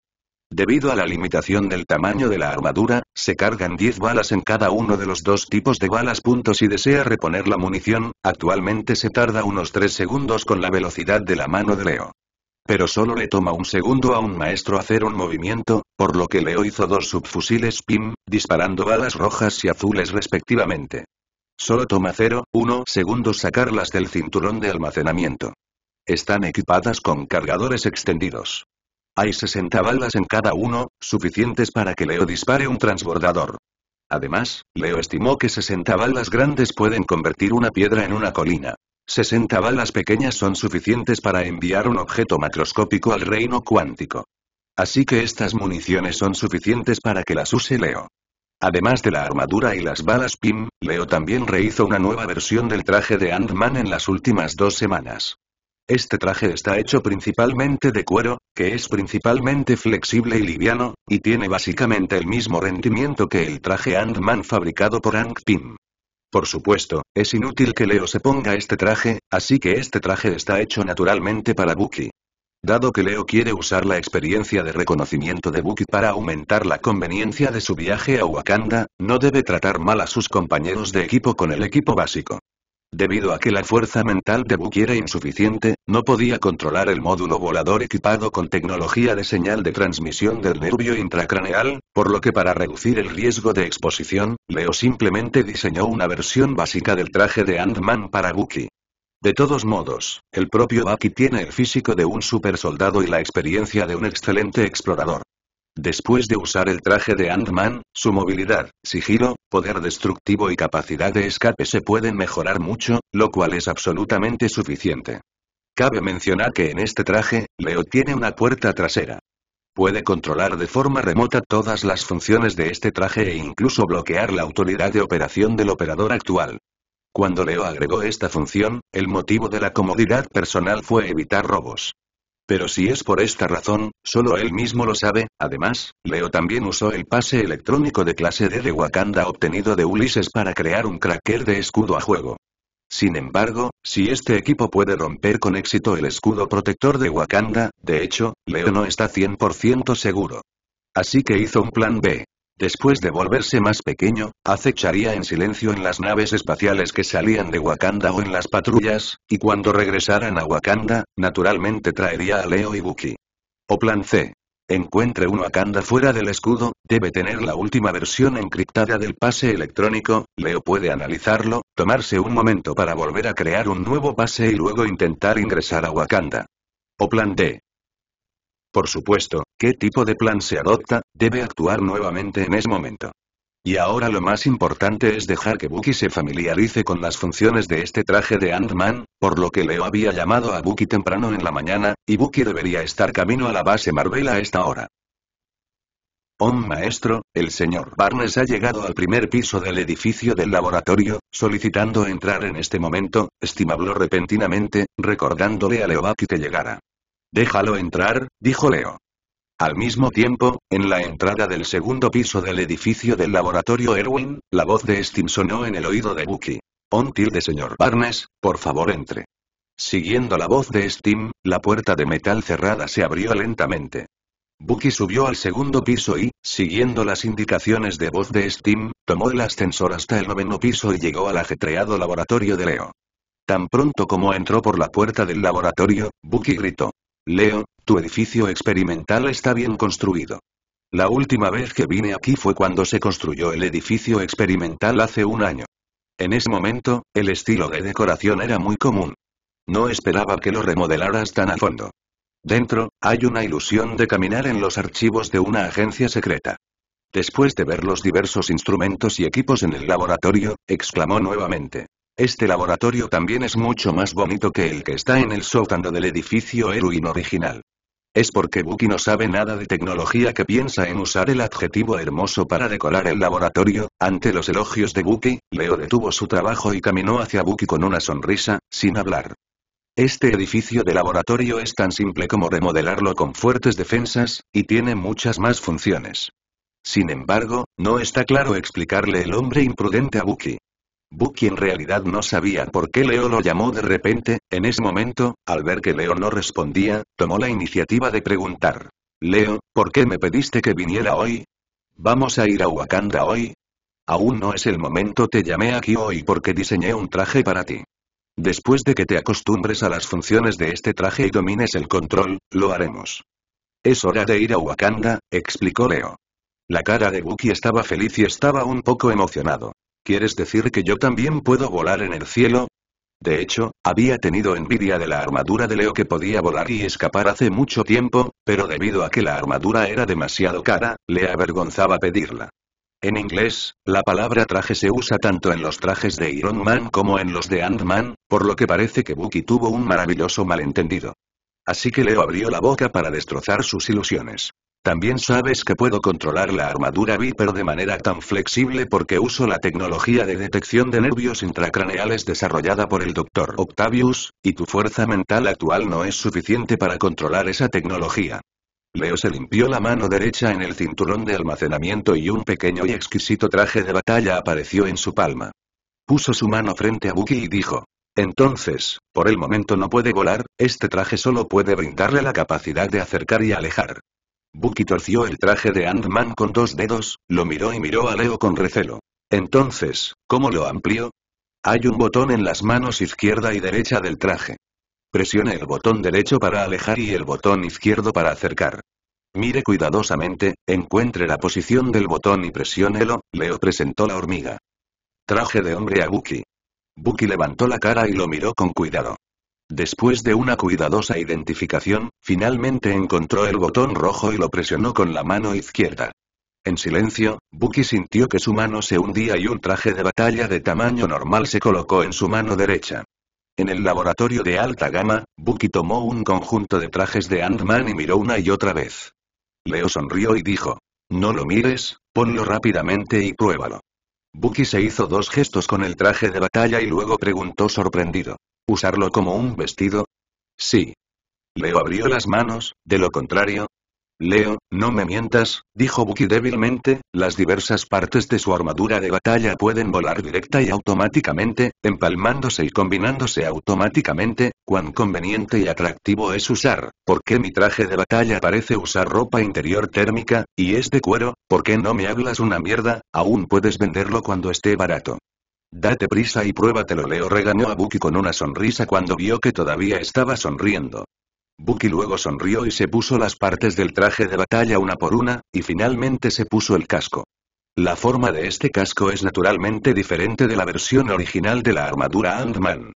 [SPEAKER 1] Debido a la limitación del tamaño de la armadura, se cargan 10 balas en cada uno de los dos tipos de balas. si desea reponer la munición, actualmente se tarda unos 3 segundos con la velocidad de la mano de Leo. Pero solo le toma un segundo a un maestro hacer un movimiento, por lo que Leo hizo dos subfusiles PIM, disparando balas rojas y azules respectivamente. Solo toma 0,1 segundos sacarlas del cinturón de almacenamiento. Están equipadas con cargadores extendidos. Hay 60 balas en cada uno, suficientes para que Leo dispare un transbordador. Además, Leo estimó que 60 balas grandes pueden convertir una piedra en una colina. 60 balas pequeñas son suficientes para enviar un objeto macroscópico al reino cuántico. Así que estas municiones son suficientes para que las use Leo. Además de la armadura y las balas PIM, Leo también rehizo una nueva versión del traje de Ant-Man en las últimas dos semanas. Este traje está hecho principalmente de cuero, que es principalmente flexible y liviano, y tiene básicamente el mismo rendimiento que el traje Ant-Man fabricado por Ant-Pim. Por supuesto, es inútil que Leo se ponga este traje, así que este traje está hecho naturalmente para Bucky. Dado que Leo quiere usar la experiencia de reconocimiento de Bucky para aumentar la conveniencia de su viaje a Wakanda, no debe tratar mal a sus compañeros de equipo con el equipo básico. Debido a que la fuerza mental de Bucky era insuficiente, no podía controlar el módulo volador equipado con tecnología de señal de transmisión del nervio intracraneal, por lo que para reducir el riesgo de exposición, Leo simplemente diseñó una versión básica del traje de Ant-Man para Bucky. De todos modos, el propio Bucky tiene el físico de un supersoldado y la experiencia de un excelente explorador. Después de usar el traje de Ant-Man, su movilidad, sigilo, poder destructivo y capacidad de escape se pueden mejorar mucho, lo cual es absolutamente suficiente. Cabe mencionar que en este traje, Leo tiene una puerta trasera. Puede controlar de forma remota todas las funciones de este traje e incluso bloquear la autoridad de operación del operador actual. Cuando Leo agregó esta función, el motivo de la comodidad personal fue evitar robos. Pero si es por esta razón, solo él mismo lo sabe, además, Leo también usó el pase electrónico de clase D de Wakanda obtenido de Ulises para crear un cracker de escudo a juego. Sin embargo, si este equipo puede romper con éxito el escudo protector de Wakanda, de hecho, Leo no está 100% seguro. Así que hizo un plan B. Después de volverse más pequeño, acecharía en silencio en las naves espaciales que salían de Wakanda o en las patrullas, y cuando regresaran a Wakanda, naturalmente traería a Leo y Buki. O plan C. Encuentre un Wakanda fuera del escudo, debe tener la última versión encriptada del pase electrónico, Leo puede analizarlo, tomarse un momento para volver a crear un nuevo pase y luego intentar ingresar a Wakanda. O plan D. Por supuesto, qué tipo de plan se adopta, debe actuar nuevamente en ese momento. Y ahora lo más importante es dejar que Bucky se familiarice con las funciones de este traje de Ant-Man, por lo que Leo había llamado a Bucky temprano en la mañana, y Bucky debería estar camino a la base Marvel a esta hora. Oh maestro, el señor Barnes ha llegado al primer piso del edificio del laboratorio, solicitando entrar en este momento, estimablo repentinamente, recordándole a Bucky que llegara. Déjalo entrar, dijo Leo. Al mismo tiempo, en la entrada del segundo piso del edificio del laboratorio Erwin, la voz de Steam sonó en el oído de Bucky. On tilde señor Barnes, por favor entre. Siguiendo la voz de Steam, la puerta de metal cerrada se abrió lentamente. Bucky subió al segundo piso y, siguiendo las indicaciones de voz de Steam, tomó el ascensor hasta el noveno piso y llegó al ajetreado laboratorio de Leo. Tan pronto como entró por la puerta del laboratorio, Bucky gritó. Leo, tu edificio experimental está bien construido. La última vez que vine aquí fue cuando se construyó el edificio experimental hace un año. En ese momento, el estilo de decoración era muy común. No esperaba que lo remodelaras tan a fondo. Dentro, hay una ilusión de caminar en los archivos de una agencia secreta. Después de ver los diversos instrumentos y equipos en el laboratorio, exclamó nuevamente. Este laboratorio también es mucho más bonito que el que está en el sótano del edificio Eruin original. Es porque Buki no sabe nada de tecnología que piensa en usar el adjetivo hermoso para decorar el laboratorio. Ante los elogios de Buki, Leo detuvo su trabajo y caminó hacia Buki con una sonrisa, sin hablar. Este edificio de laboratorio es tan simple como remodelarlo con fuertes defensas, y tiene muchas más funciones. Sin embargo, no está claro explicarle el hombre imprudente a Buki. Bucky en realidad no sabía por qué Leo lo llamó de repente, en ese momento, al ver que Leo no respondía, tomó la iniciativa de preguntar. Leo, ¿por qué me pediste que viniera hoy? ¿Vamos a ir a Wakanda hoy? Aún no es el momento te llamé aquí hoy porque diseñé un traje para ti. Después de que te acostumbres a las funciones de este traje y domines el control, lo haremos. Es hora de ir a Wakanda, explicó Leo. La cara de Bucky estaba feliz y estaba un poco emocionado. ¿Quieres decir que yo también puedo volar en el cielo? De hecho, había tenido envidia de la armadura de Leo que podía volar y escapar hace mucho tiempo, pero debido a que la armadura era demasiado cara, le avergonzaba pedirla. En inglés, la palabra traje se usa tanto en los trajes de Iron Man como en los de Ant-Man, por lo que parece que Bucky tuvo un maravilloso malentendido. Así que Leo abrió la boca para destrozar sus ilusiones. También sabes que puedo controlar la armadura Viper de manera tan flexible porque uso la tecnología de detección de nervios intracraneales desarrollada por el Dr. Octavius, y tu fuerza mental actual no es suficiente para controlar esa tecnología. Leo se limpió la mano derecha en el cinturón de almacenamiento y un pequeño y exquisito traje de batalla apareció en su palma. Puso su mano frente a Bucky y dijo, entonces, por el momento no puede volar, este traje solo puede brindarle la capacidad de acercar y alejar. Bucky torció el traje de Ant-Man con dos dedos, lo miró y miró a Leo con recelo. Entonces, ¿cómo lo amplió? Hay un botón en las manos izquierda y derecha del traje. Presione el botón derecho para alejar y el botón izquierdo para acercar. Mire cuidadosamente, encuentre la posición del botón y presiónelo, Leo presentó la hormiga. Traje de hombre a Bucky. Bucky levantó la cara y lo miró con cuidado. Después de una cuidadosa identificación, finalmente encontró el botón rojo y lo presionó con la mano izquierda. En silencio, Bucky sintió que su mano se hundía y un traje de batalla de tamaño normal se colocó en su mano derecha. En el laboratorio de alta gama, Bucky tomó un conjunto de trajes de Ant-Man y miró una y otra vez. Leo sonrió y dijo, no lo mires, ponlo rápidamente y pruébalo. Bucky se hizo dos gestos con el traje de batalla y luego preguntó sorprendido. ¿Usarlo como un vestido? Sí. Leo abrió las manos, de lo contrario, Leo, no me mientas, dijo Buki débilmente, las diversas partes de su armadura de batalla pueden volar directa y automáticamente, empalmándose y combinándose automáticamente, cuán conveniente y atractivo es usar, ¿por qué mi traje de batalla parece usar ropa interior térmica, y es de cuero, por qué no me hablas una mierda, aún puedes venderlo cuando esté barato? Date prisa y pruébatelo Leo regañó a Buki con una sonrisa cuando vio que todavía estaba sonriendo. Bucky luego sonrió y se puso las partes del traje de batalla una por una, y finalmente se puso el casco. La forma de este casco es naturalmente diferente de la versión original de la armadura Ant-Man.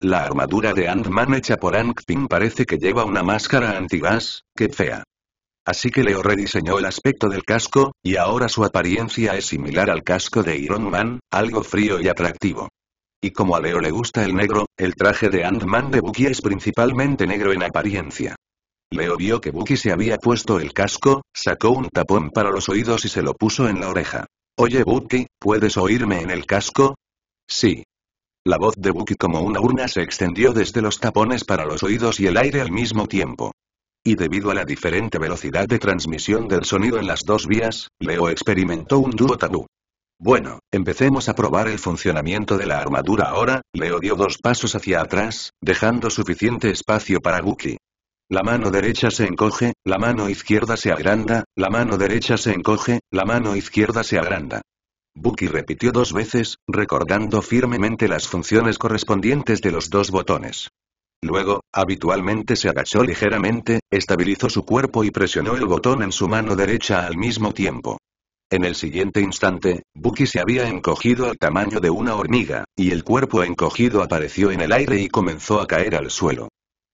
[SPEAKER 1] La armadura de Ant-Man hecha por Ant-Pin parece que lleva una máscara antigas, que fea. Así que Leo rediseñó el aspecto del casco, y ahora su apariencia es similar al casco de Iron Man, algo frío y atractivo. Y como a Leo le gusta el negro, el traje de Ant-Man de Bucky es principalmente negro en apariencia. Leo vio que Bucky se había puesto el casco, sacó un tapón para los oídos y se lo puso en la oreja. Oye Bucky, ¿puedes oírme en el casco? Sí. La voz de Bucky como una urna se extendió desde los tapones para los oídos y el aire al mismo tiempo. Y debido a la diferente velocidad de transmisión del sonido en las dos vías, Leo experimentó un duro tabú. Bueno, empecemos a probar el funcionamiento de la armadura ahora, Leo dio dos pasos hacia atrás, dejando suficiente espacio para Buki. La mano derecha se encoge, la mano izquierda se agranda, la mano derecha se encoge, la mano izquierda se agranda. Buki repitió dos veces, recordando firmemente las funciones correspondientes de los dos botones. Luego, habitualmente se agachó ligeramente, estabilizó su cuerpo y presionó el botón en su mano derecha al mismo tiempo. En el siguiente instante, Bucky se había encogido al tamaño de una hormiga, y el cuerpo encogido apareció en el aire y comenzó a caer al suelo.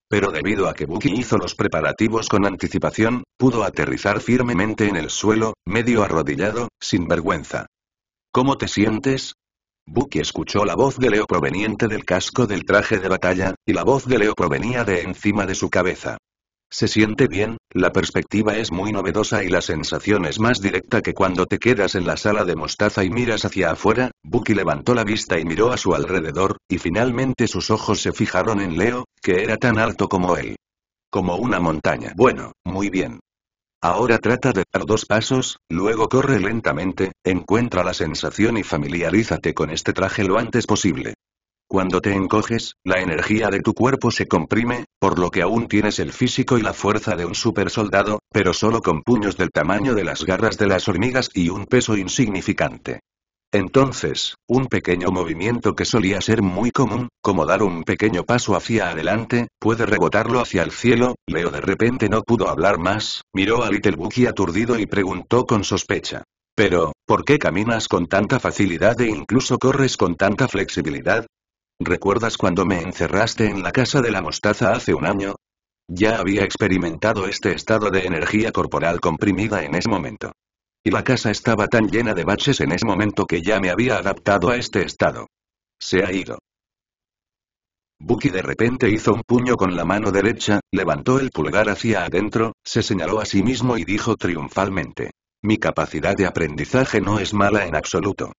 [SPEAKER 1] Pero debido a que Bucky hizo los preparativos con anticipación, pudo aterrizar firmemente en el suelo, medio arrodillado, sin vergüenza. ¿Cómo te sientes? Bucky escuchó la voz de Leo proveniente del casco del traje de batalla, y la voz de Leo provenía de encima de su cabeza. Se siente bien, la perspectiva es muy novedosa y la sensación es más directa que cuando te quedas en la sala de mostaza y miras hacia afuera, Bucky levantó la vista y miró a su alrededor, y finalmente sus ojos se fijaron en Leo, que era tan alto como él. Como una montaña. Bueno, muy bien. Ahora trata de dar dos pasos, luego corre lentamente, encuentra la sensación y familiarízate con este traje lo antes posible. Cuando te encoges, la energía de tu cuerpo se comprime, por lo que aún tienes el físico y la fuerza de un supersoldado, pero solo con puños del tamaño de las garras de las hormigas y un peso insignificante. Entonces, un pequeño movimiento que solía ser muy común, como dar un pequeño paso hacia adelante, puede rebotarlo hacia el cielo, Leo de repente no pudo hablar más, miró a Little Bucky aturdido y preguntó con sospecha. Pero, ¿por qué caminas con tanta facilidad e incluso corres con tanta flexibilidad? ¿Recuerdas cuando me encerraste en la casa de la mostaza hace un año? Ya había experimentado este estado de energía corporal comprimida en ese momento. Y la casa estaba tan llena de baches en ese momento que ya me había adaptado a este estado. Se ha ido. Bucky de repente hizo un puño con la mano derecha, levantó el pulgar hacia adentro, se señaló a sí mismo y dijo triunfalmente. Mi capacidad de aprendizaje no es mala en absoluto.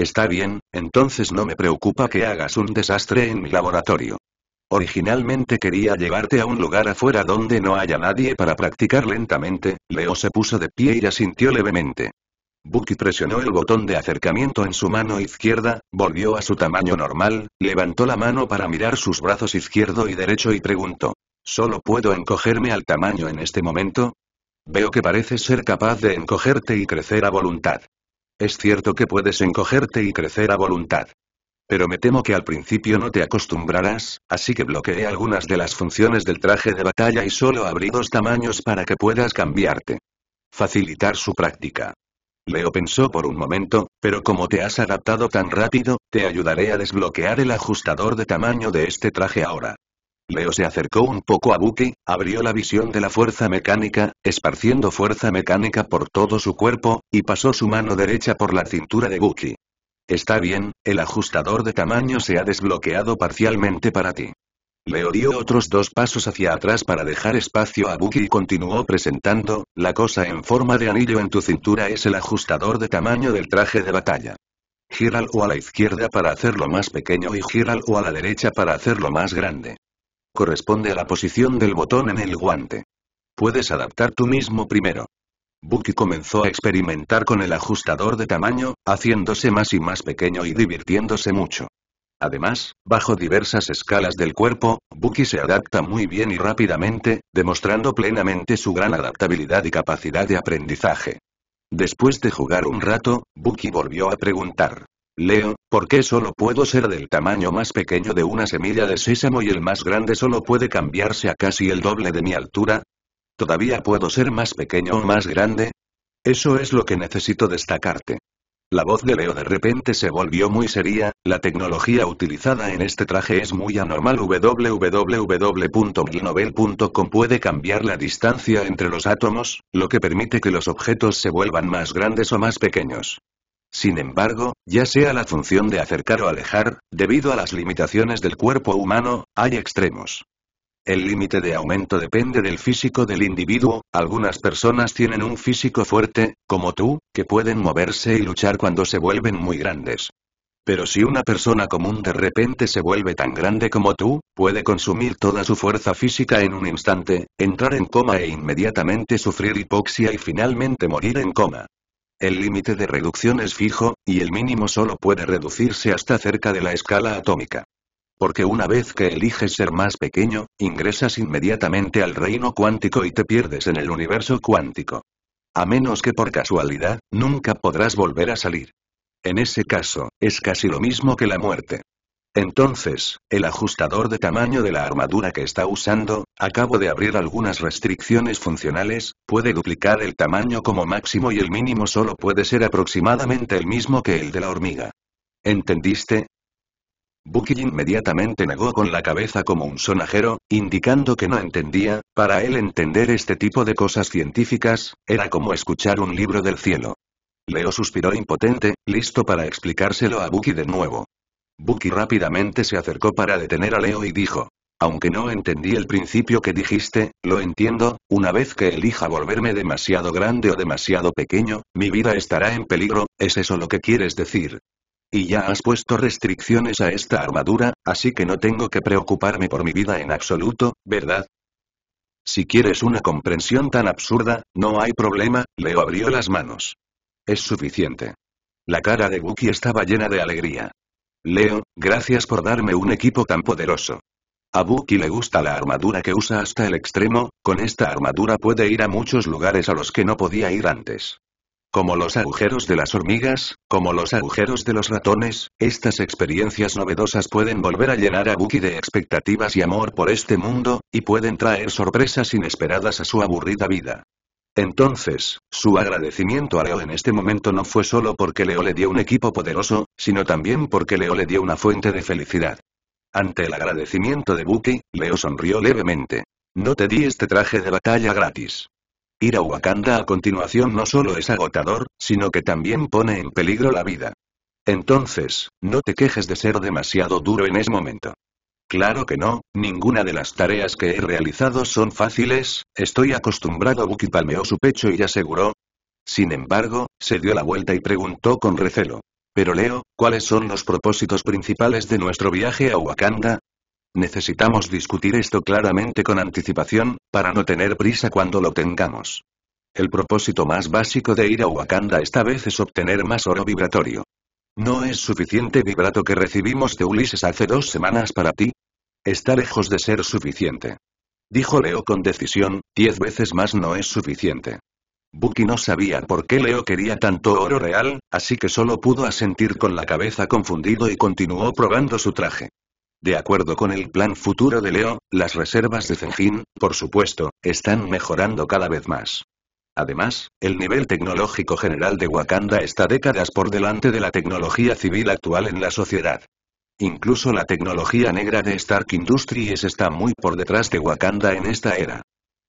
[SPEAKER 1] Está bien, entonces no me preocupa que hagas un desastre en mi laboratorio. Originalmente quería llevarte a un lugar afuera donde no haya nadie para practicar lentamente, Leo se puso de pie y asintió levemente. Bucky presionó el botón de acercamiento en su mano izquierda, volvió a su tamaño normal, levantó la mano para mirar sus brazos izquierdo y derecho y preguntó. ¿Solo puedo encogerme al tamaño en este momento? Veo que pareces ser capaz de encogerte y crecer a voluntad. Es cierto que puedes encogerte y crecer a voluntad. Pero me temo que al principio no te acostumbrarás, así que bloqueé algunas de las funciones del traje de batalla y solo abrí dos tamaños para que puedas cambiarte. Facilitar su práctica. Leo pensó por un momento, pero como te has adaptado tan rápido, te ayudaré a desbloquear el ajustador de tamaño de este traje ahora. Leo se acercó un poco a Buki, abrió la visión de la fuerza mecánica, esparciendo fuerza mecánica por todo su cuerpo, y pasó su mano derecha por la cintura de Bucky. Está bien, el ajustador de tamaño se ha desbloqueado parcialmente para ti. Leo dio otros dos pasos hacia atrás para dejar espacio a Buki y continuó presentando, la cosa en forma de anillo en tu cintura es el ajustador de tamaño del traje de batalla. o a la izquierda para hacerlo más pequeño y o a la derecha para hacerlo más grande corresponde a la posición del botón en el guante. Puedes adaptar tú mismo primero. Bucky comenzó a experimentar con el ajustador de tamaño, haciéndose más y más pequeño y divirtiéndose mucho. Además, bajo diversas escalas del cuerpo, Bucky se adapta muy bien y rápidamente, demostrando plenamente su gran adaptabilidad y capacidad de aprendizaje. Después de jugar un rato, Bucky volvió a preguntar. Leo, ¿por qué solo puedo ser del tamaño más pequeño de una semilla de sésamo y el más grande solo puede cambiarse a casi el doble de mi altura? ¿Todavía puedo ser más pequeño o más grande? Eso es lo que necesito destacarte. La voz de Leo de repente se volvió muy seria, la tecnología utilizada en este traje es muy anormal www.milnovel.com puede cambiar la distancia entre los átomos, lo que permite que los objetos se vuelvan más grandes o más pequeños. Sin embargo, ya sea la función de acercar o alejar, debido a las limitaciones del cuerpo humano, hay extremos. El límite de aumento depende del físico del individuo, algunas personas tienen un físico fuerte, como tú, que pueden moverse y luchar cuando se vuelven muy grandes. Pero si una persona común de repente se vuelve tan grande como tú, puede consumir toda su fuerza física en un instante, entrar en coma e inmediatamente sufrir hipoxia y finalmente morir en coma. El límite de reducción es fijo, y el mínimo solo puede reducirse hasta cerca de la escala atómica. Porque una vez que eliges ser más pequeño, ingresas inmediatamente al reino cuántico y te pierdes en el universo cuántico. A menos que por casualidad, nunca podrás volver a salir. En ese caso, es casi lo mismo que la muerte. Entonces, el ajustador de tamaño de la armadura que está usando, acabo de abrir algunas restricciones funcionales, puede duplicar el tamaño como máximo y el mínimo solo puede ser aproximadamente el mismo que el de la hormiga. ¿Entendiste? Bucky inmediatamente negó con la cabeza como un sonajero, indicando que no entendía, para él entender este tipo de cosas científicas, era como escuchar un libro del cielo. Leo suspiró impotente, listo para explicárselo a Bucky de nuevo. Bucky rápidamente se acercó para detener a Leo y dijo. Aunque no entendí el principio que dijiste, lo entiendo, una vez que elija volverme demasiado grande o demasiado pequeño, mi vida estará en peligro, ¿es eso lo que quieres decir? Y ya has puesto restricciones a esta armadura, así que no tengo que preocuparme por mi vida en absoluto, ¿verdad? Si quieres una comprensión tan absurda, no hay problema, Leo abrió las manos. Es suficiente. La cara de Buki estaba llena de alegría. Leo, gracias por darme un equipo tan poderoso. A Buki le gusta la armadura que usa hasta el extremo, con esta armadura puede ir a muchos lugares a los que no podía ir antes. Como los agujeros de las hormigas, como los agujeros de los ratones, estas experiencias novedosas pueden volver a llenar a Buki de expectativas y amor por este mundo, y pueden traer sorpresas inesperadas a su aburrida vida. Entonces, su agradecimiento a Leo en este momento no fue solo porque Leo le dio un equipo poderoso, sino también porque Leo le dio una fuente de felicidad. Ante el agradecimiento de Buki, Leo sonrió levemente. No te di este traje de batalla gratis. Ir a Wakanda a continuación no solo es agotador, sino que también pone en peligro la vida. Entonces, no te quejes de ser demasiado duro en ese momento. Claro que no, ninguna de las tareas que he realizado son fáciles, estoy acostumbrado. Bucky palmeó su pecho y aseguró. Sin embargo, se dio la vuelta y preguntó con recelo. Pero Leo, ¿cuáles son los propósitos principales de nuestro viaje a Wakanda? Necesitamos discutir esto claramente con anticipación, para no tener prisa cuando lo tengamos. El propósito más básico de ir a Wakanda esta vez es obtener más oro vibratorio. ¿No es suficiente vibrato que recibimos de Ulises hace dos semanas para ti? Está lejos de ser suficiente. Dijo Leo con decisión, diez veces más no es suficiente. Bucky no sabía por qué Leo quería tanto oro real, así que solo pudo asentir con la cabeza confundido y continuó probando su traje. De acuerdo con el plan futuro de Leo, las reservas de Zengin, por supuesto, están mejorando cada vez más. Además, el nivel tecnológico general de Wakanda está décadas por delante de la tecnología civil actual en la sociedad. Incluso la tecnología negra de Stark Industries está muy por detrás de Wakanda en esta era.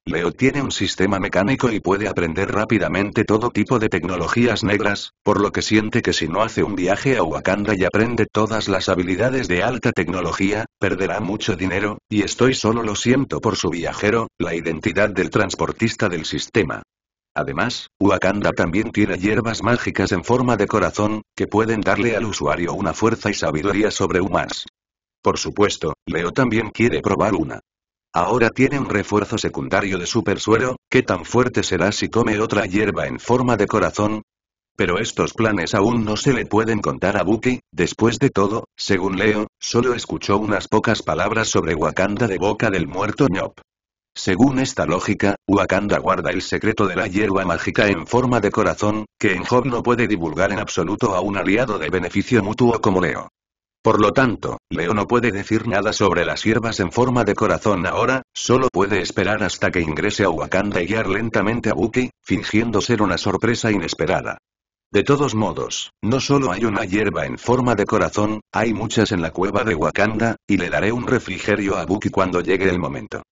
[SPEAKER 1] Leo tiene un sistema mecánico y puede aprender rápidamente todo tipo de tecnologías negras, por lo que siente que si no hace un viaje a Wakanda y aprende todas las habilidades de alta tecnología, perderá mucho dinero, y estoy solo lo siento por su viajero, la identidad del transportista del sistema. Además, Wakanda también tiene hierbas mágicas en forma de corazón, que pueden darle al usuario una fuerza y sabiduría sobre más. Por supuesto, Leo también quiere probar una. Ahora tiene un refuerzo secundario de super suero, ¿qué tan fuerte será si come otra hierba en forma de corazón? Pero estos planes aún no se le pueden contar a Buki, después de todo, según Leo, solo escuchó unas pocas palabras sobre Wakanda de boca del muerto Ñop. Según esta lógica, Wakanda guarda el secreto de la hierba mágica en forma de corazón, que en Job no puede divulgar en absoluto a un aliado de beneficio mutuo como Leo. Por lo tanto, Leo no puede decir nada sobre las hierbas en forma de corazón ahora, solo puede esperar hasta que ingrese a Wakanda y guiar lentamente a Buki, fingiendo ser una sorpresa inesperada. De todos modos, no solo hay una hierba en forma de corazón, hay muchas en la cueva de Wakanda, y le daré un refrigerio a Buki cuando llegue el momento.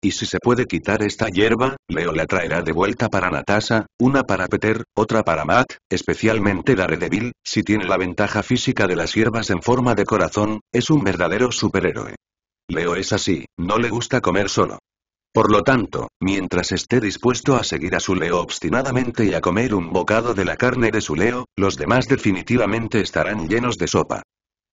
[SPEAKER 1] Y si se puede quitar esta hierba, Leo la traerá de vuelta para Natasha, una para Peter, otra para Matt, especialmente Daredevil, si tiene la ventaja física de las hierbas en forma de corazón, es un verdadero superhéroe. Leo es así, no le gusta comer solo. Por lo tanto, mientras esté dispuesto a seguir a su Leo obstinadamente y a comer un bocado de la carne de su Leo, los demás definitivamente estarán llenos de sopa.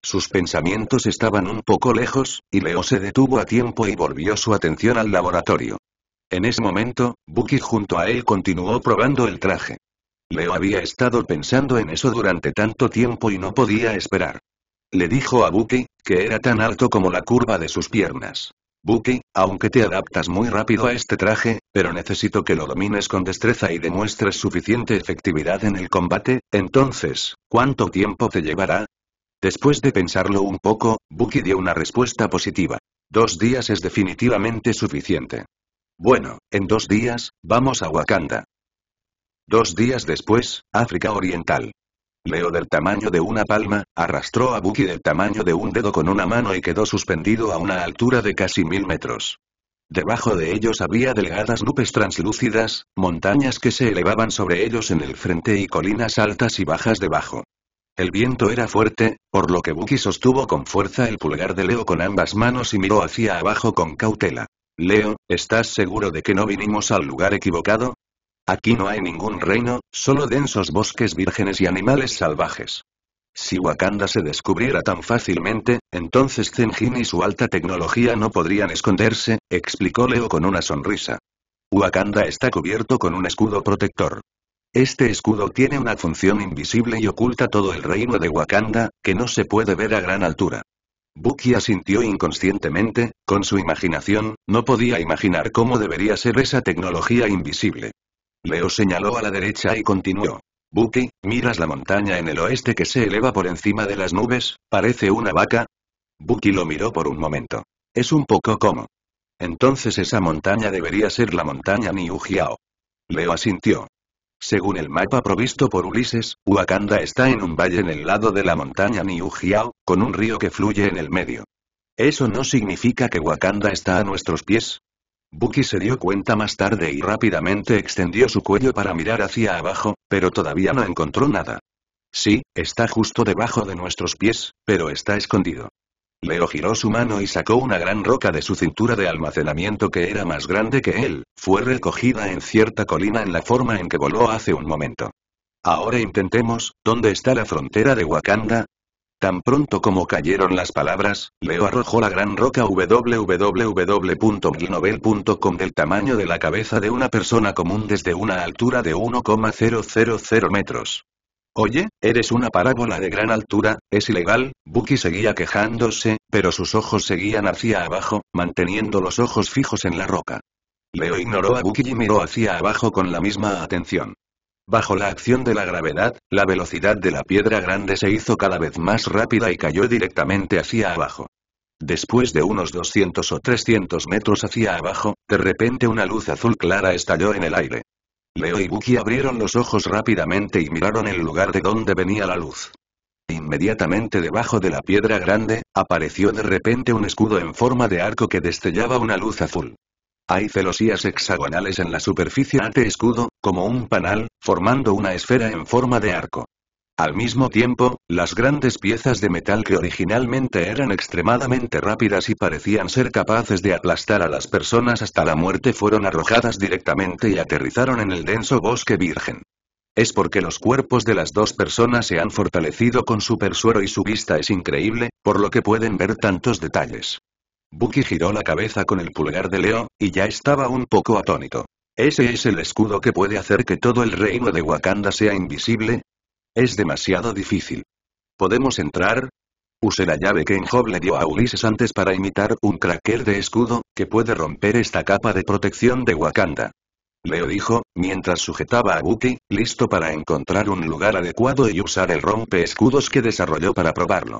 [SPEAKER 1] Sus pensamientos estaban un poco lejos, y Leo se detuvo a tiempo y volvió su atención al laboratorio. En ese momento, Bucky junto a él continuó probando el traje. Leo había estado pensando en eso durante tanto tiempo y no podía esperar. Le dijo a Bucky, que era tan alto como la curva de sus piernas. Bucky, aunque te adaptas muy rápido a este traje, pero necesito que lo domines con destreza y demuestres suficiente efectividad en el combate, entonces, ¿cuánto tiempo te llevará? Después de pensarlo un poco, Buki dio una respuesta positiva. Dos días es definitivamente suficiente. Bueno, en dos días, vamos a Wakanda. Dos días después, África Oriental. Leo del tamaño de una palma, arrastró a Buki del tamaño de un dedo con una mano y quedó suspendido a una altura de casi mil metros. Debajo de ellos había delgadas nubes translúcidas, montañas que se elevaban sobre ellos en el frente y colinas altas y bajas debajo. El viento era fuerte, por lo que Buki sostuvo con fuerza el pulgar de Leo con ambas manos y miró hacia abajo con cautela. Leo, ¿estás seguro de que no vinimos al lugar equivocado? Aquí no hay ningún reino, solo densos bosques vírgenes y animales salvajes. Si Wakanda se descubriera tan fácilmente, entonces Zenjin y su alta tecnología no podrían esconderse, explicó Leo con una sonrisa. Wakanda está cubierto con un escudo protector. Este escudo tiene una función invisible y oculta todo el reino de Wakanda, que no se puede ver a gran altura. Buki asintió inconscientemente, con su imaginación, no podía imaginar cómo debería ser esa tecnología invisible. Leo señaló a la derecha y continuó. Buki, ¿miras la montaña en el oeste que se eleva por encima de las nubes? ¿Parece una vaca? Buki lo miró por un momento. Es un poco como. Entonces esa montaña debería ser la montaña Niujiao. Leo asintió. Según el mapa provisto por Ulises, Wakanda está en un valle en el lado de la montaña Niujiao, con un río que fluye en el medio. ¿Eso no significa que Wakanda está a nuestros pies? Buki se dio cuenta más tarde y rápidamente extendió su cuello para mirar hacia abajo, pero todavía no encontró nada. Sí, está justo debajo de nuestros pies, pero está escondido. Leo giró su mano y sacó una gran roca de su cintura de almacenamiento que era más grande que él, fue recogida en cierta colina en la forma en que voló hace un momento. Ahora intentemos, ¿dónde está la frontera de Wakanda? Tan pronto como cayeron las palabras, Leo arrojó la gran roca www.glinovel.com del tamaño de la cabeza de una persona común desde una altura de 1,000 metros. Oye, eres una parábola de gran altura, es ilegal, Buki seguía quejándose, pero sus ojos seguían hacia abajo, manteniendo los ojos fijos en la roca. Leo ignoró a Bucky y miró hacia abajo con la misma atención. Bajo la acción de la gravedad, la velocidad de la piedra grande se hizo cada vez más rápida y cayó directamente hacia abajo. Después de unos 200 o 300 metros hacia abajo, de repente una luz azul clara estalló en el aire. Leo y Bucky abrieron los ojos rápidamente y miraron el lugar de donde venía la luz. Inmediatamente debajo de la piedra grande, apareció de repente un escudo en forma de arco que destellaba una luz azul. Hay celosías hexagonales en la superficie ante este escudo, como un panal, formando una esfera en forma de arco. Al mismo tiempo, las grandes piezas de metal que originalmente eran extremadamente rápidas y parecían ser capaces de aplastar a las personas hasta la muerte fueron arrojadas directamente y aterrizaron en el denso bosque virgen. Es porque los cuerpos de las dos personas se han fortalecido con persuero y su vista es increíble, por lo que pueden ver tantos detalles. Buki giró la cabeza con el pulgar de Leo, y ya estaba un poco atónito. Ese es el escudo que puede hacer que todo el reino de Wakanda sea invisible, es demasiado difícil. ¿Podemos entrar? Use la llave que Enjob le dio a Ulises antes para imitar un cracker de escudo, que puede romper esta capa de protección de Wakanda. Leo dijo, mientras sujetaba a Bucky, listo para encontrar un lugar adecuado y usar el rompe escudos que desarrolló para probarlo.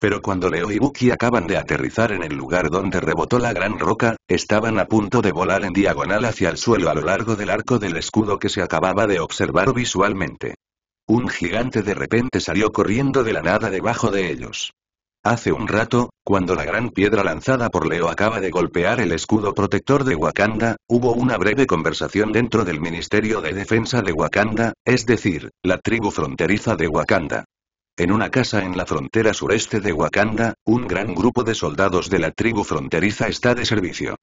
[SPEAKER 1] Pero cuando Leo y Bucky acaban de aterrizar en el lugar donde rebotó la gran roca, estaban a punto de volar en diagonal hacia el suelo a lo largo del arco del escudo que se acababa de observar visualmente. Un gigante de repente salió corriendo de la nada debajo de ellos. Hace un rato, cuando la gran piedra lanzada por Leo acaba de golpear el escudo protector de Wakanda, hubo una breve conversación dentro del Ministerio de Defensa de Wakanda, es decir, la tribu fronteriza de Wakanda. En una casa en la frontera sureste de Wakanda, un gran grupo de soldados de la tribu fronteriza está de servicio.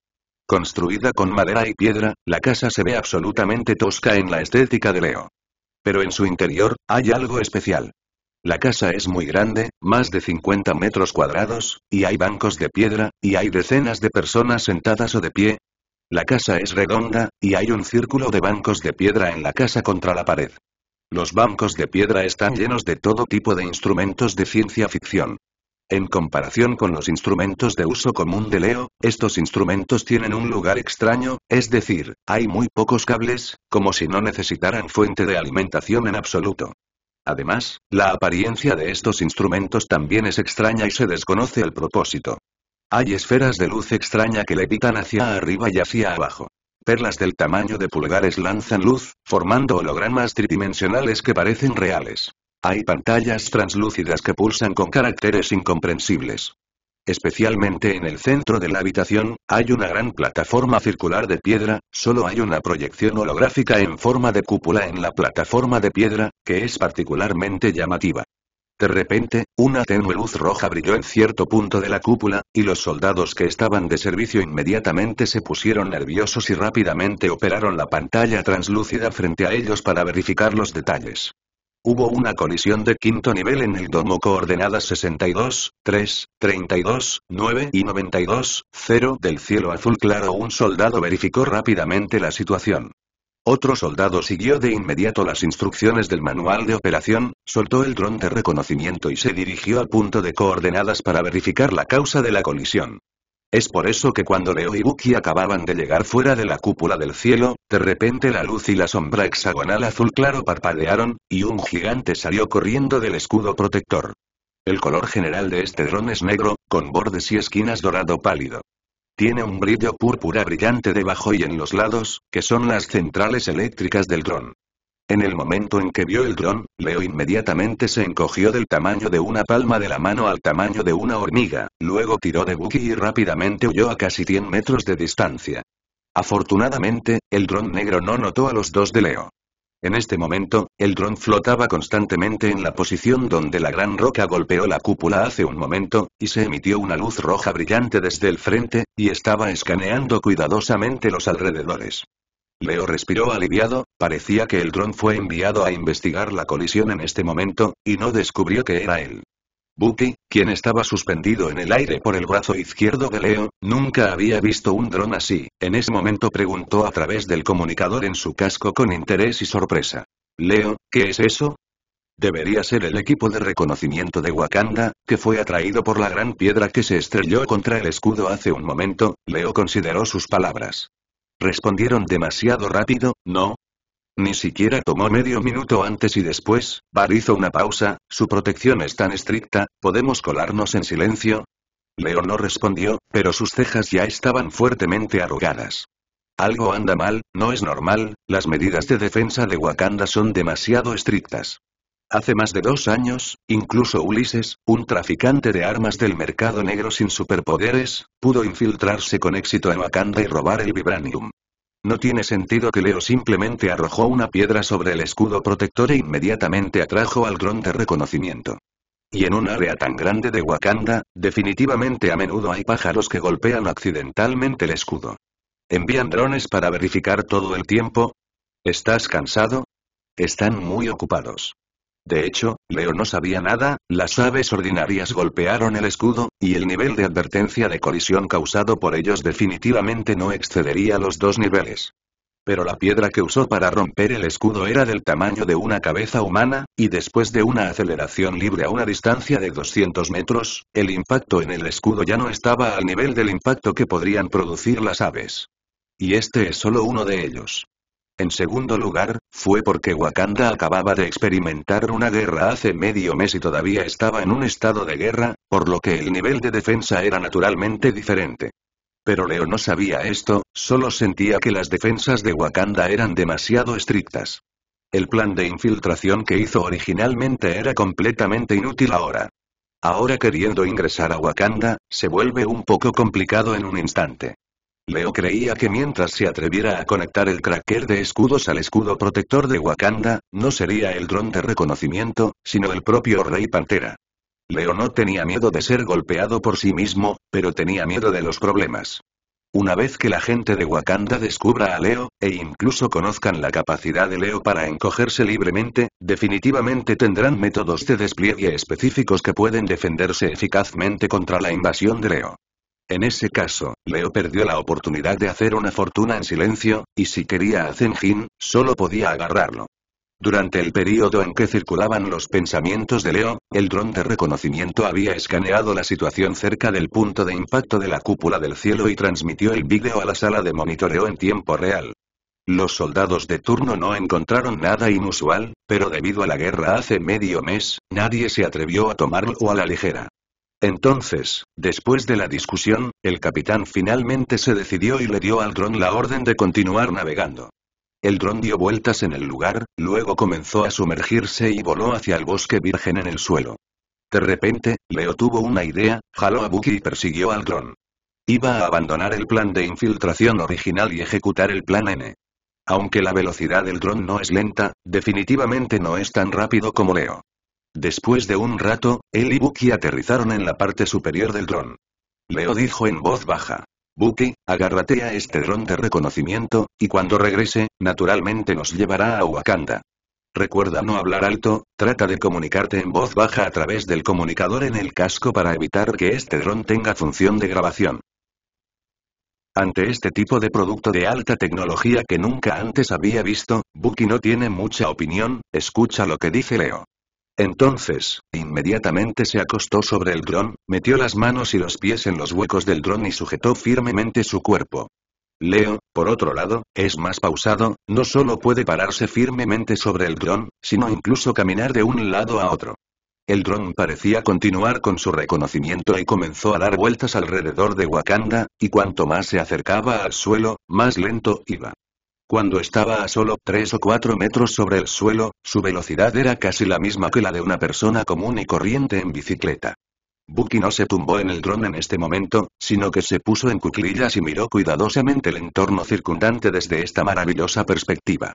[SPEAKER 1] Construida con madera y piedra, la casa se ve absolutamente tosca en la estética de Leo pero en su interior, hay algo especial. La casa es muy grande, más de 50 metros cuadrados, y hay bancos de piedra, y hay decenas de personas sentadas o de pie. La casa es redonda, y hay un círculo de bancos de piedra en la casa contra la pared. Los bancos de piedra están llenos de todo tipo de instrumentos de ciencia ficción. En comparación con los instrumentos de uso común de Leo, estos instrumentos tienen un lugar extraño, es decir, hay muy pocos cables, como si no necesitaran fuente de alimentación en absoluto. Además, la apariencia de estos instrumentos también es extraña y se desconoce el propósito. Hay esferas de luz extraña que levitan hacia arriba y hacia abajo. Perlas del tamaño de pulgares lanzan luz, formando hologramas tridimensionales que parecen reales. Hay pantallas translúcidas que pulsan con caracteres incomprensibles. Especialmente en el centro de la habitación, hay una gran plataforma circular de piedra, solo hay una proyección holográfica en forma de cúpula en la plataforma de piedra, que es particularmente llamativa. De repente, una tenue luz roja brilló en cierto punto de la cúpula, y los soldados que estaban de servicio inmediatamente se pusieron nerviosos y rápidamente operaron la pantalla translúcida frente a ellos para verificar los detalles. Hubo una colisión de quinto nivel en el domo coordenadas 62, 3, 32, 9 y 92, 0 del cielo azul claro. Un soldado verificó rápidamente la situación. Otro soldado siguió de inmediato las instrucciones del manual de operación, soltó el dron de reconocimiento y se dirigió al punto de coordenadas para verificar la causa de la colisión. Es por eso que cuando Leo y Buki acababan de llegar fuera de la cúpula del cielo, de repente la luz y la sombra hexagonal azul claro parpadearon, y un gigante salió corriendo del escudo protector. El color general de este dron es negro, con bordes y esquinas dorado pálido. Tiene un brillo púrpura brillante debajo y en los lados, que son las centrales eléctricas del dron. En el momento en que vio el dron, Leo inmediatamente se encogió del tamaño de una palma de la mano al tamaño de una hormiga, luego tiró de Buki y rápidamente huyó a casi 100 metros de distancia. Afortunadamente, el dron negro no notó a los dos de Leo. En este momento, el dron flotaba constantemente en la posición donde la gran roca golpeó la cúpula hace un momento, y se emitió una luz roja brillante desde el frente, y estaba escaneando cuidadosamente los alrededores. Leo respiró aliviado, parecía que el dron fue enviado a investigar la colisión en este momento, y no descubrió que era él. Bucky, quien estaba suspendido en el aire por el brazo izquierdo de Leo, nunca había visto un dron así, en ese momento preguntó a través del comunicador en su casco con interés y sorpresa. Leo, ¿qué es eso? Debería ser el equipo de reconocimiento de Wakanda, que fue atraído por la gran piedra que se estrelló contra el escudo hace un momento, Leo consideró sus palabras. Respondieron demasiado rápido, ¿no? Ni siquiera tomó medio minuto antes y después, Bar hizo una pausa, su protección es tan estricta, ¿podemos colarnos en silencio? Leo no respondió, pero sus cejas ya estaban fuertemente arrugadas. Algo anda mal, no es normal, las medidas de defensa de Wakanda son demasiado estrictas. Hace más de dos años, incluso Ulises, un traficante de armas del mercado negro sin superpoderes, pudo infiltrarse con éxito en Wakanda y robar el Vibranium. No tiene sentido que Leo simplemente arrojó una piedra sobre el escudo protector e inmediatamente atrajo al dron de reconocimiento. Y en un área tan grande de Wakanda, definitivamente a menudo hay pájaros que golpean accidentalmente el escudo. ¿Envían drones para verificar todo el tiempo? ¿Estás cansado? Están muy ocupados. De hecho, Leo no sabía nada, las aves ordinarias golpearon el escudo, y el nivel de advertencia de colisión causado por ellos definitivamente no excedería los dos niveles. Pero la piedra que usó para romper el escudo era del tamaño de una cabeza humana, y después de una aceleración libre a una distancia de 200 metros, el impacto en el escudo ya no estaba al nivel del impacto que podrían producir las aves. Y este es solo uno de ellos. En segundo lugar, fue porque Wakanda acababa de experimentar una guerra hace medio mes y todavía estaba en un estado de guerra, por lo que el nivel de defensa era naturalmente diferente. Pero Leo no sabía esto, solo sentía que las defensas de Wakanda eran demasiado estrictas. El plan de infiltración que hizo originalmente era completamente inútil ahora. Ahora queriendo ingresar a Wakanda, se vuelve un poco complicado en un instante. Leo creía que mientras se atreviera a conectar el cracker de escudos al escudo protector de Wakanda, no sería el dron de reconocimiento, sino el propio Rey Pantera. Leo no tenía miedo de ser golpeado por sí mismo, pero tenía miedo de los problemas. Una vez que la gente de Wakanda descubra a Leo, e incluso conozcan la capacidad de Leo para encogerse libremente, definitivamente tendrán métodos de despliegue específicos que pueden defenderse eficazmente contra la invasión de Leo. En ese caso, Leo perdió la oportunidad de hacer una fortuna en silencio, y si quería a Zenjin, solo podía agarrarlo. Durante el período en que circulaban los pensamientos de Leo, el dron de reconocimiento había escaneado la situación cerca del punto de impacto de la cúpula del cielo y transmitió el vídeo a la sala de monitoreo en tiempo real. Los soldados de turno no encontraron nada inusual, pero debido a la guerra hace medio mes, nadie se atrevió a tomarlo a la ligera. Entonces, después de la discusión, el capitán finalmente se decidió y le dio al dron la orden de continuar navegando. El dron dio vueltas en el lugar, luego comenzó a sumergirse y voló hacia el bosque virgen en el suelo. De repente, Leo tuvo una idea, jaló a Buki y persiguió al dron. Iba a abandonar el plan de infiltración original y ejecutar el plan N. Aunque la velocidad del dron no es lenta, definitivamente no es tan rápido como Leo. Después de un rato, él y Buki aterrizaron en la parte superior del dron. Leo dijo en voz baja. "Buki, agárrate a este dron de reconocimiento, y cuando regrese, naturalmente nos llevará a Wakanda. Recuerda no hablar alto, trata de comunicarte en voz baja a través del comunicador en el casco para evitar que este dron tenga función de grabación. Ante este tipo de producto de alta tecnología que nunca antes había visto, Buki no tiene mucha opinión, escucha lo que dice Leo. Entonces, inmediatamente se acostó sobre el dron, metió las manos y los pies en los huecos del dron y sujetó firmemente su cuerpo. Leo, por otro lado, es más pausado, no solo puede pararse firmemente sobre el dron, sino incluso caminar de un lado a otro. El dron parecía continuar con su reconocimiento y comenzó a dar vueltas alrededor de Wakanda, y cuanto más se acercaba al suelo, más lento iba. Cuando estaba a solo 3 o 4 metros sobre el suelo, su velocidad era casi la misma que la de una persona común y corriente en bicicleta. Bucky no se tumbó en el dron en este momento, sino que se puso en cuclillas y miró cuidadosamente el entorno circundante desde esta maravillosa perspectiva.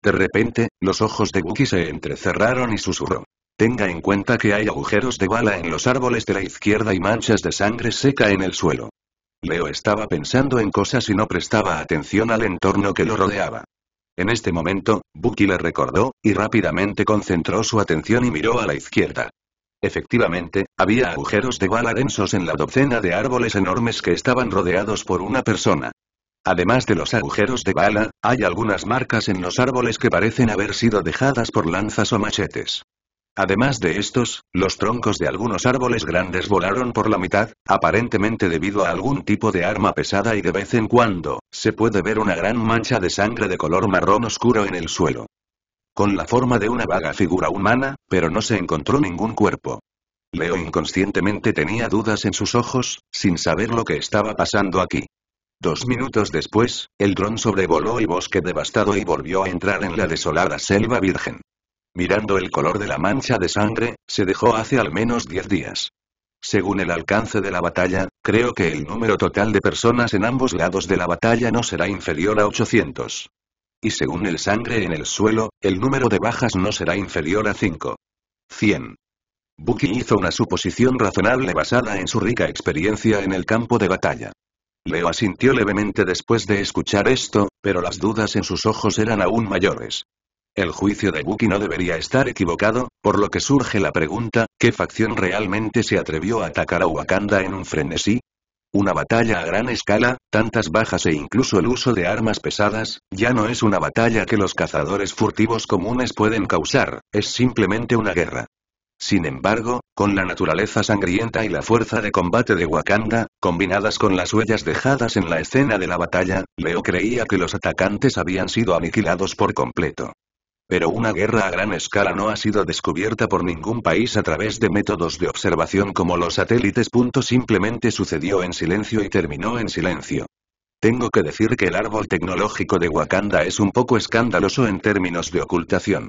[SPEAKER 1] De repente, los ojos de Bucky se entrecerraron y susurró. Tenga en cuenta que hay agujeros de bala en los árboles de la izquierda y manchas de sangre seca en el suelo. Leo estaba pensando en cosas y no prestaba atención al entorno que lo rodeaba. En este momento, Bucky le recordó, y rápidamente concentró su atención y miró a la izquierda. Efectivamente, había agujeros de bala densos en la docena de árboles enormes que estaban rodeados por una persona. Además de los agujeros de bala, hay algunas marcas en los árboles que parecen haber sido dejadas por lanzas o machetes. Además de estos, los troncos de algunos árboles grandes volaron por la mitad, aparentemente debido a algún tipo de arma pesada y de vez en cuando, se puede ver una gran mancha de sangre de color marrón oscuro en el suelo. Con la forma de una vaga figura humana, pero no se encontró ningún cuerpo. Leo inconscientemente tenía dudas en sus ojos, sin saber lo que estaba pasando aquí. Dos minutos después, el dron sobrevoló el bosque devastado y volvió a entrar en la desolada selva virgen. Mirando el color de la mancha de sangre, se dejó hace al menos 10 días. Según el alcance de la batalla, creo que el número total de personas en ambos lados de la batalla no será inferior a 800. Y según el sangre en el suelo, el número de bajas no será inferior a 5. 100. Bucky hizo una suposición razonable basada en su rica experiencia en el campo de batalla. Leo asintió levemente después de escuchar esto, pero las dudas en sus ojos eran aún mayores. El juicio de Buki no debería estar equivocado, por lo que surge la pregunta, ¿qué facción realmente se atrevió a atacar a Wakanda en un frenesí? Una batalla a gran escala, tantas bajas e incluso el uso de armas pesadas, ya no es una batalla que los cazadores furtivos comunes pueden causar, es simplemente una guerra. Sin embargo, con la naturaleza sangrienta y la fuerza de combate de Wakanda, combinadas con las huellas dejadas en la escena de la batalla, Leo creía que los atacantes habían sido aniquilados por completo pero una guerra a gran escala no ha sido descubierta por ningún país a través de métodos de observación como los satélites. Simplemente sucedió en silencio y terminó en silencio. Tengo que decir que el árbol tecnológico de Wakanda es un poco escandaloso en términos de ocultación.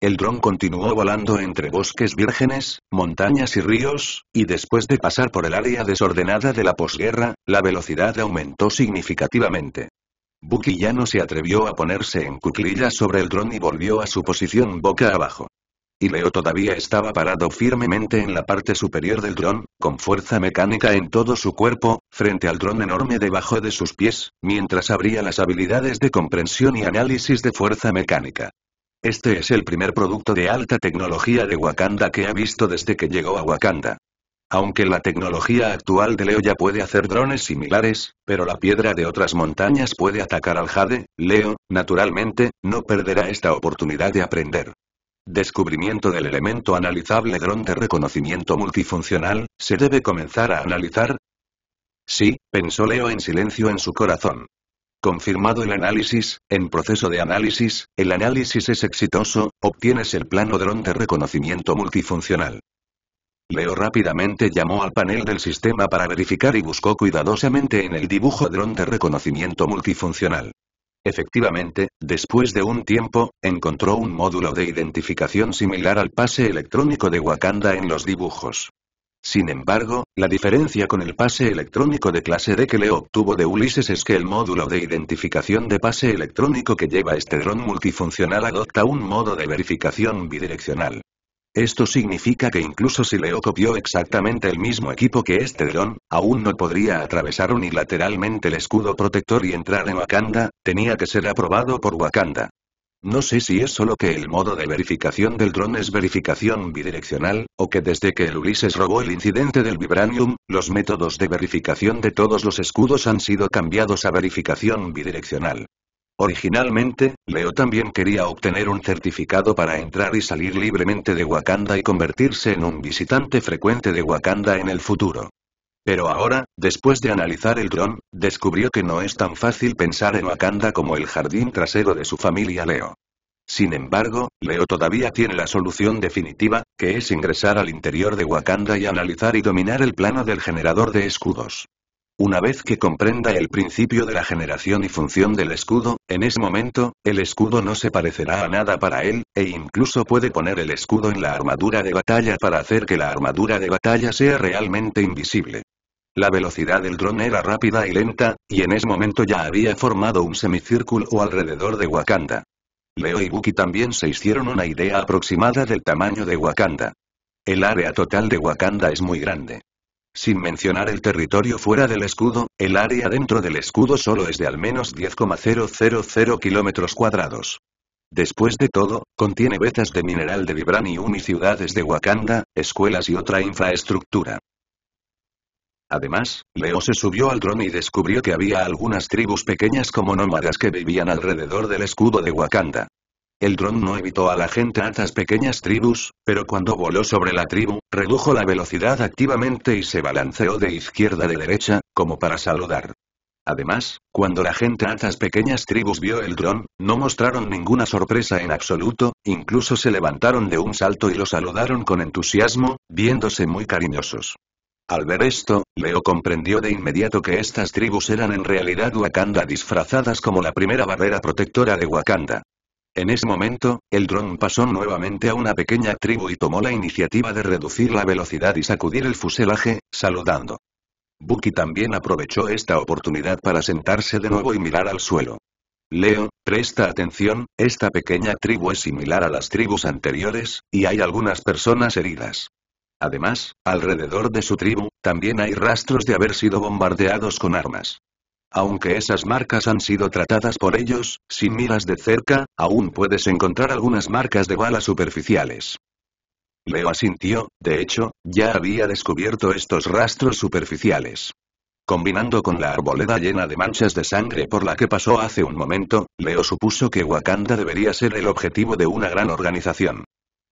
[SPEAKER 1] El dron continuó volando entre bosques vírgenes, montañas y ríos, y después de pasar por el área desordenada de la posguerra, la velocidad aumentó significativamente. Buki ya no se atrevió a ponerse en cuclillas sobre el dron y volvió a su posición boca abajo. Y Leo todavía estaba parado firmemente en la parte superior del dron, con fuerza mecánica en todo su cuerpo, frente al dron enorme debajo de sus pies, mientras abría las habilidades de comprensión y análisis de fuerza mecánica. Este es el primer producto de alta tecnología de Wakanda que ha visto desde que llegó a Wakanda. Aunque la tecnología actual de Leo ya puede hacer drones similares, pero la piedra de otras montañas puede atacar al jade, Leo, naturalmente, no perderá esta oportunidad de aprender. Descubrimiento del elemento analizable dron de reconocimiento multifuncional, ¿se debe comenzar a analizar? Sí, pensó Leo en silencio en su corazón. Confirmado el análisis, en proceso de análisis, el análisis es exitoso, obtienes el plano dron de reconocimiento multifuncional. Leo rápidamente llamó al panel del sistema para verificar y buscó cuidadosamente en el dibujo dron de reconocimiento multifuncional. Efectivamente, después de un tiempo, encontró un módulo de identificación similar al pase electrónico de Wakanda en los dibujos. Sin embargo, la diferencia con el pase electrónico de clase D que Leo obtuvo de Ulises es que el módulo de identificación de pase electrónico que lleva este dron multifuncional adopta un modo de verificación bidireccional. Esto significa que incluso si Leo copió exactamente el mismo equipo que este dron, aún no podría atravesar unilateralmente el escudo protector y entrar en Wakanda, tenía que ser aprobado por Wakanda. No sé si es solo que el modo de verificación del dron es verificación bidireccional, o que desde que el Ulises robó el incidente del Vibranium, los métodos de verificación de todos los escudos han sido cambiados a verificación bidireccional. Originalmente, Leo también quería obtener un certificado para entrar y salir libremente de Wakanda y convertirse en un visitante frecuente de Wakanda en el futuro. Pero ahora, después de analizar el dron, descubrió que no es tan fácil pensar en Wakanda como el jardín trasero de su familia Leo. Sin embargo, Leo todavía tiene la solución definitiva, que es ingresar al interior de Wakanda y analizar y dominar el plano del generador de escudos. Una vez que comprenda el principio de la generación y función del escudo, en ese momento, el escudo no se parecerá a nada para él, e incluso puede poner el escudo en la armadura de batalla para hacer que la armadura de batalla sea realmente invisible. La velocidad del dron era rápida y lenta, y en ese momento ya había formado un semicírculo alrededor de Wakanda. Leo y Buki también se hicieron una idea aproximada del tamaño de Wakanda. El área total de Wakanda es muy grande. Sin mencionar el territorio fuera del escudo, el área dentro del escudo solo es de al menos 10,000 kilómetros cuadrados. Después de todo, contiene vetas de mineral de vibranium y ciudades de Wakanda, escuelas y otra infraestructura. Además, Leo se subió al dron y descubrió que había algunas tribus pequeñas como nómadas que vivían alrededor del escudo de Wakanda. El dron no evitó a la gente atas pequeñas tribus, pero cuando voló sobre la tribu, redujo la velocidad activamente y se balanceó de izquierda a derecha, como para saludar. Además, cuando la gente estas pequeñas tribus vio el dron, no mostraron ninguna sorpresa en absoluto, incluso se levantaron de un salto y lo saludaron con entusiasmo, viéndose muy cariñosos. Al ver esto, Leo comprendió de inmediato que estas tribus eran en realidad Wakanda disfrazadas como la primera barrera protectora de Wakanda. En ese momento, el dron pasó nuevamente a una pequeña tribu y tomó la iniciativa de reducir la velocidad y sacudir el fuselaje, saludando. Bucky también aprovechó esta oportunidad para sentarse de nuevo y mirar al suelo. Leo, presta atención, esta pequeña tribu es similar a las tribus anteriores, y hay algunas personas heridas. Además, alrededor de su tribu, también hay rastros de haber sido bombardeados con armas. Aunque esas marcas han sido tratadas por ellos, sin miras de cerca, aún puedes encontrar algunas marcas de balas superficiales. Leo asintió, de hecho, ya había descubierto estos rastros superficiales. Combinando con la arboleda llena de manchas de sangre por la que pasó hace un momento, Leo supuso que Wakanda debería ser el objetivo de una gran organización.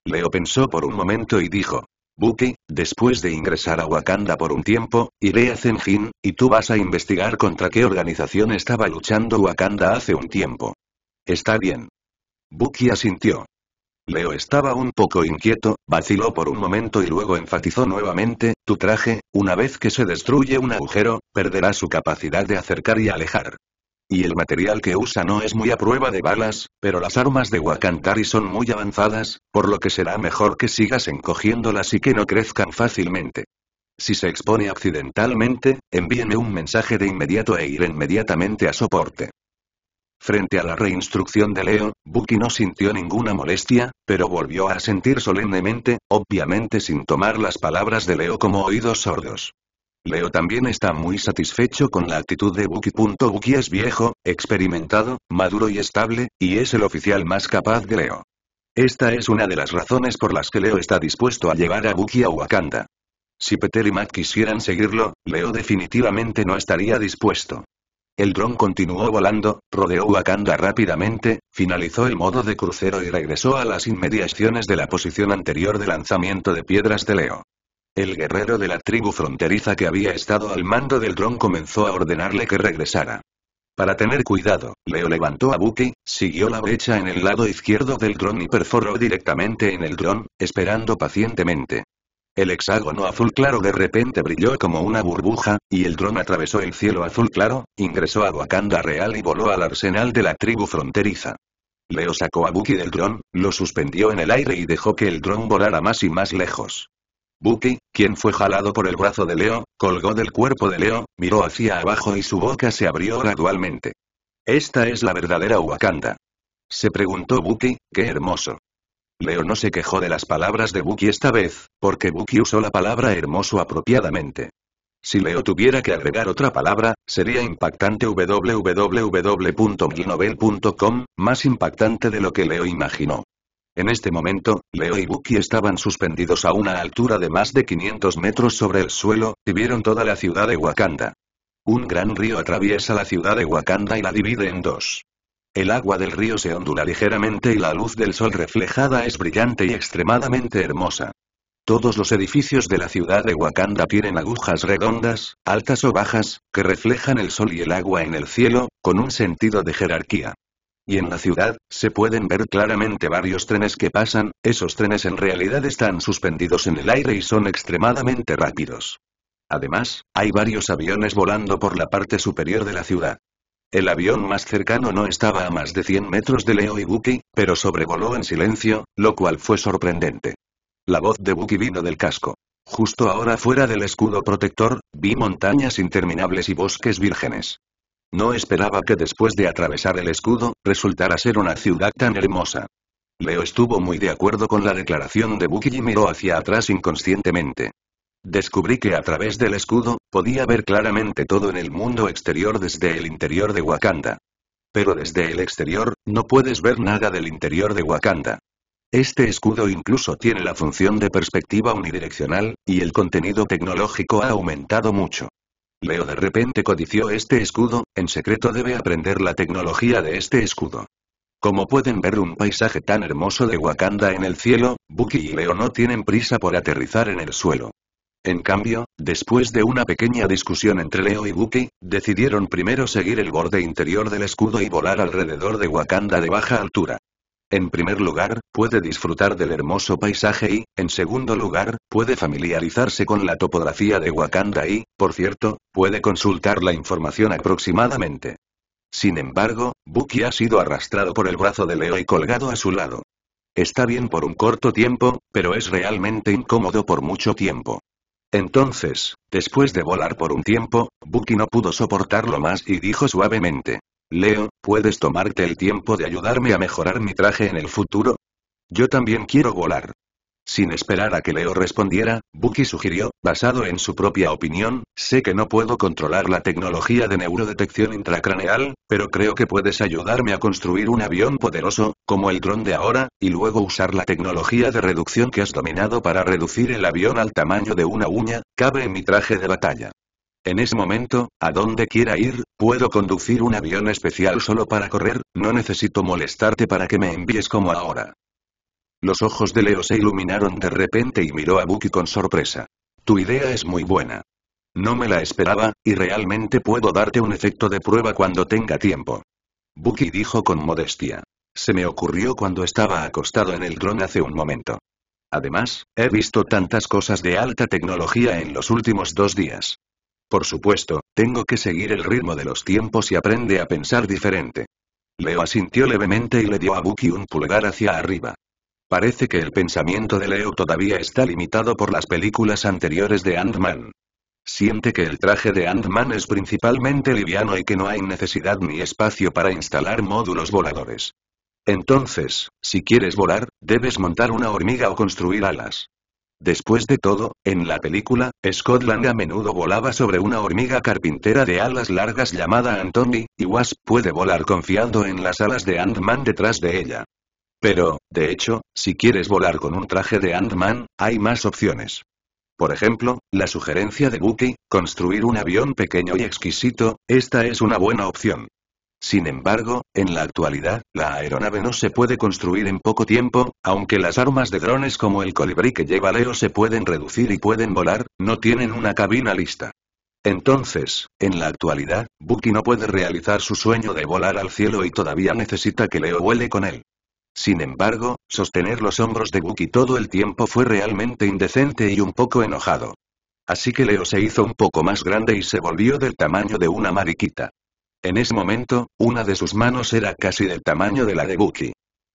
[SPEAKER 1] Leo pensó por un momento y dijo, Buki, después de ingresar a Wakanda por un tiempo, iré a Zenjin, y tú vas a investigar contra qué organización estaba luchando Wakanda hace un tiempo. Está bien. Buki asintió. Leo estaba un poco inquieto, vaciló por un momento y luego enfatizó nuevamente, tu traje, una vez que se destruye un agujero, perderá su capacidad de acercar y alejar. Y el material que usa no es muy a prueba de balas, pero las armas de Wakantari son muy avanzadas, por lo que será mejor que sigas encogiéndolas y que no crezcan fácilmente. Si se expone accidentalmente, envíeme un mensaje de inmediato e ir inmediatamente a soporte. Frente a la reinstrucción de Leo, Buki no sintió ninguna molestia, pero volvió a sentir solemnemente, obviamente sin tomar las palabras de Leo como oídos sordos. Leo también está muy satisfecho con la actitud de Buki. Buki es viejo, experimentado, maduro y estable, y es el oficial más capaz de Leo. Esta es una de las razones por las que Leo está dispuesto a llevar a Buki a Wakanda. Si Peter y Matt quisieran seguirlo, Leo definitivamente no estaría dispuesto. El dron continuó volando, rodeó Wakanda rápidamente, finalizó el modo de crucero y regresó a las inmediaciones de la posición anterior de lanzamiento de piedras de Leo. El guerrero de la tribu fronteriza que había estado al mando del dron comenzó a ordenarle que regresara. Para tener cuidado, Leo levantó a Buki, siguió la brecha en el lado izquierdo del dron y perforó directamente en el dron, esperando pacientemente. El hexágono azul claro de repente brilló como una burbuja, y el dron atravesó el cielo azul claro, ingresó a Wakanda Real y voló al arsenal de la tribu fronteriza. Leo sacó a Buki del dron, lo suspendió en el aire y dejó que el dron volara más y más lejos. Buki, quien fue jalado por el brazo de Leo, colgó del cuerpo de Leo, miró hacia abajo y su boca se abrió gradualmente. Esta es la verdadera Wakanda. Se preguntó Buki, qué hermoso. Leo no se quejó de las palabras de Buki esta vez, porque Buki usó la palabra hermoso apropiadamente. Si Leo tuviera que agregar otra palabra, sería impactante www.glinovel.com, más impactante de lo que Leo imaginó. En este momento, Leo y Buki estaban suspendidos a una altura de más de 500 metros sobre el suelo, y vieron toda la ciudad de Wakanda. Un gran río atraviesa la ciudad de Wakanda y la divide en dos. El agua del río se ondula ligeramente y la luz del sol reflejada es brillante y extremadamente hermosa. Todos los edificios de la ciudad de Wakanda tienen agujas redondas, altas o bajas, que reflejan el sol y el agua en el cielo, con un sentido de jerarquía y en la ciudad, se pueden ver claramente varios trenes que pasan, esos trenes en realidad están suspendidos en el aire y son extremadamente rápidos. Además, hay varios aviones volando por la parte superior de la ciudad. El avión más cercano no estaba a más de 100 metros de Leo y Buki, pero sobrevoló en silencio, lo cual fue sorprendente. La voz de Bucky vino del casco. Justo ahora fuera del escudo protector, vi montañas interminables y bosques vírgenes. No esperaba que después de atravesar el escudo, resultara ser una ciudad tan hermosa. Leo estuvo muy de acuerdo con la declaración de Buki y miró hacia atrás inconscientemente. Descubrí que a través del escudo, podía ver claramente todo en el mundo exterior desde el interior de Wakanda. Pero desde el exterior, no puedes ver nada del interior de Wakanda. Este escudo incluso tiene la función de perspectiva unidireccional, y el contenido tecnológico ha aumentado mucho. Leo de repente codició este escudo, en secreto debe aprender la tecnología de este escudo. Como pueden ver un paisaje tan hermoso de Wakanda en el cielo, Bucky y Leo no tienen prisa por aterrizar en el suelo. En cambio, después de una pequeña discusión entre Leo y Bucky, decidieron primero seguir el borde interior del escudo y volar alrededor de Wakanda de baja altura. En primer lugar, puede disfrutar del hermoso paisaje y, en segundo lugar, puede familiarizarse con la topografía de Wakanda y, por cierto, puede consultar la información aproximadamente. Sin embargo, Bucky ha sido arrastrado por el brazo de Leo y colgado a su lado. Está bien por un corto tiempo, pero es realmente incómodo por mucho tiempo. Entonces, después de volar por un tiempo, Bucky no pudo soportarlo más y dijo suavemente, Leo, ¿puedes tomarte el tiempo de ayudarme a mejorar mi traje en el futuro? Yo también quiero volar. Sin esperar a que Leo respondiera, Bucky sugirió, basado en su propia opinión, sé que no puedo controlar la tecnología de neurodetección intracraneal, pero creo que puedes ayudarme a construir un avión poderoso, como el dron de ahora, y luego usar la tecnología de reducción que has dominado para reducir el avión al tamaño de una uña, cabe en mi traje de batalla. En ese momento, a donde quiera ir, puedo conducir un avión especial solo para correr, no necesito molestarte para que me envíes como ahora. Los ojos de Leo se iluminaron de repente y miró a Bucky con sorpresa. Tu idea es muy buena. No me la esperaba, y realmente puedo darte un efecto de prueba cuando tenga tiempo. Bucky dijo con modestia. Se me ocurrió cuando estaba acostado en el dron hace un momento. Además, he visto tantas cosas de alta tecnología en los últimos dos días. Por supuesto, tengo que seguir el ritmo de los tiempos y aprende a pensar diferente. Leo asintió levemente y le dio a Buki un pulgar hacia arriba. Parece que el pensamiento de Leo todavía está limitado por las películas anteriores de Ant-Man. Siente que el traje de Ant-Man es principalmente liviano y que no hay necesidad ni espacio para instalar módulos voladores. Entonces, si quieres volar, debes montar una hormiga o construir alas. Después de todo, en la película, Scotland a menudo volaba sobre una hormiga carpintera de alas largas llamada Anthony, y Wasp puede volar confiando en las alas de Ant-Man detrás de ella. Pero, de hecho, si quieres volar con un traje de Ant-Man, hay más opciones. Por ejemplo, la sugerencia de Bucky, construir un avión pequeño y exquisito, esta es una buena opción. Sin embargo, en la actualidad, la aeronave no se puede construir en poco tiempo, aunque las armas de drones como el colibrí que lleva Leo se pueden reducir y pueden volar, no tienen una cabina lista. Entonces, en la actualidad, Bucky no puede realizar su sueño de volar al cielo y todavía necesita que Leo vuele con él. Sin embargo, sostener los hombros de Bucky todo el tiempo fue realmente indecente y un poco enojado. Así que Leo se hizo un poco más grande y se volvió del tamaño de una mariquita. En ese momento, una de sus manos era casi del tamaño de la de Bucky.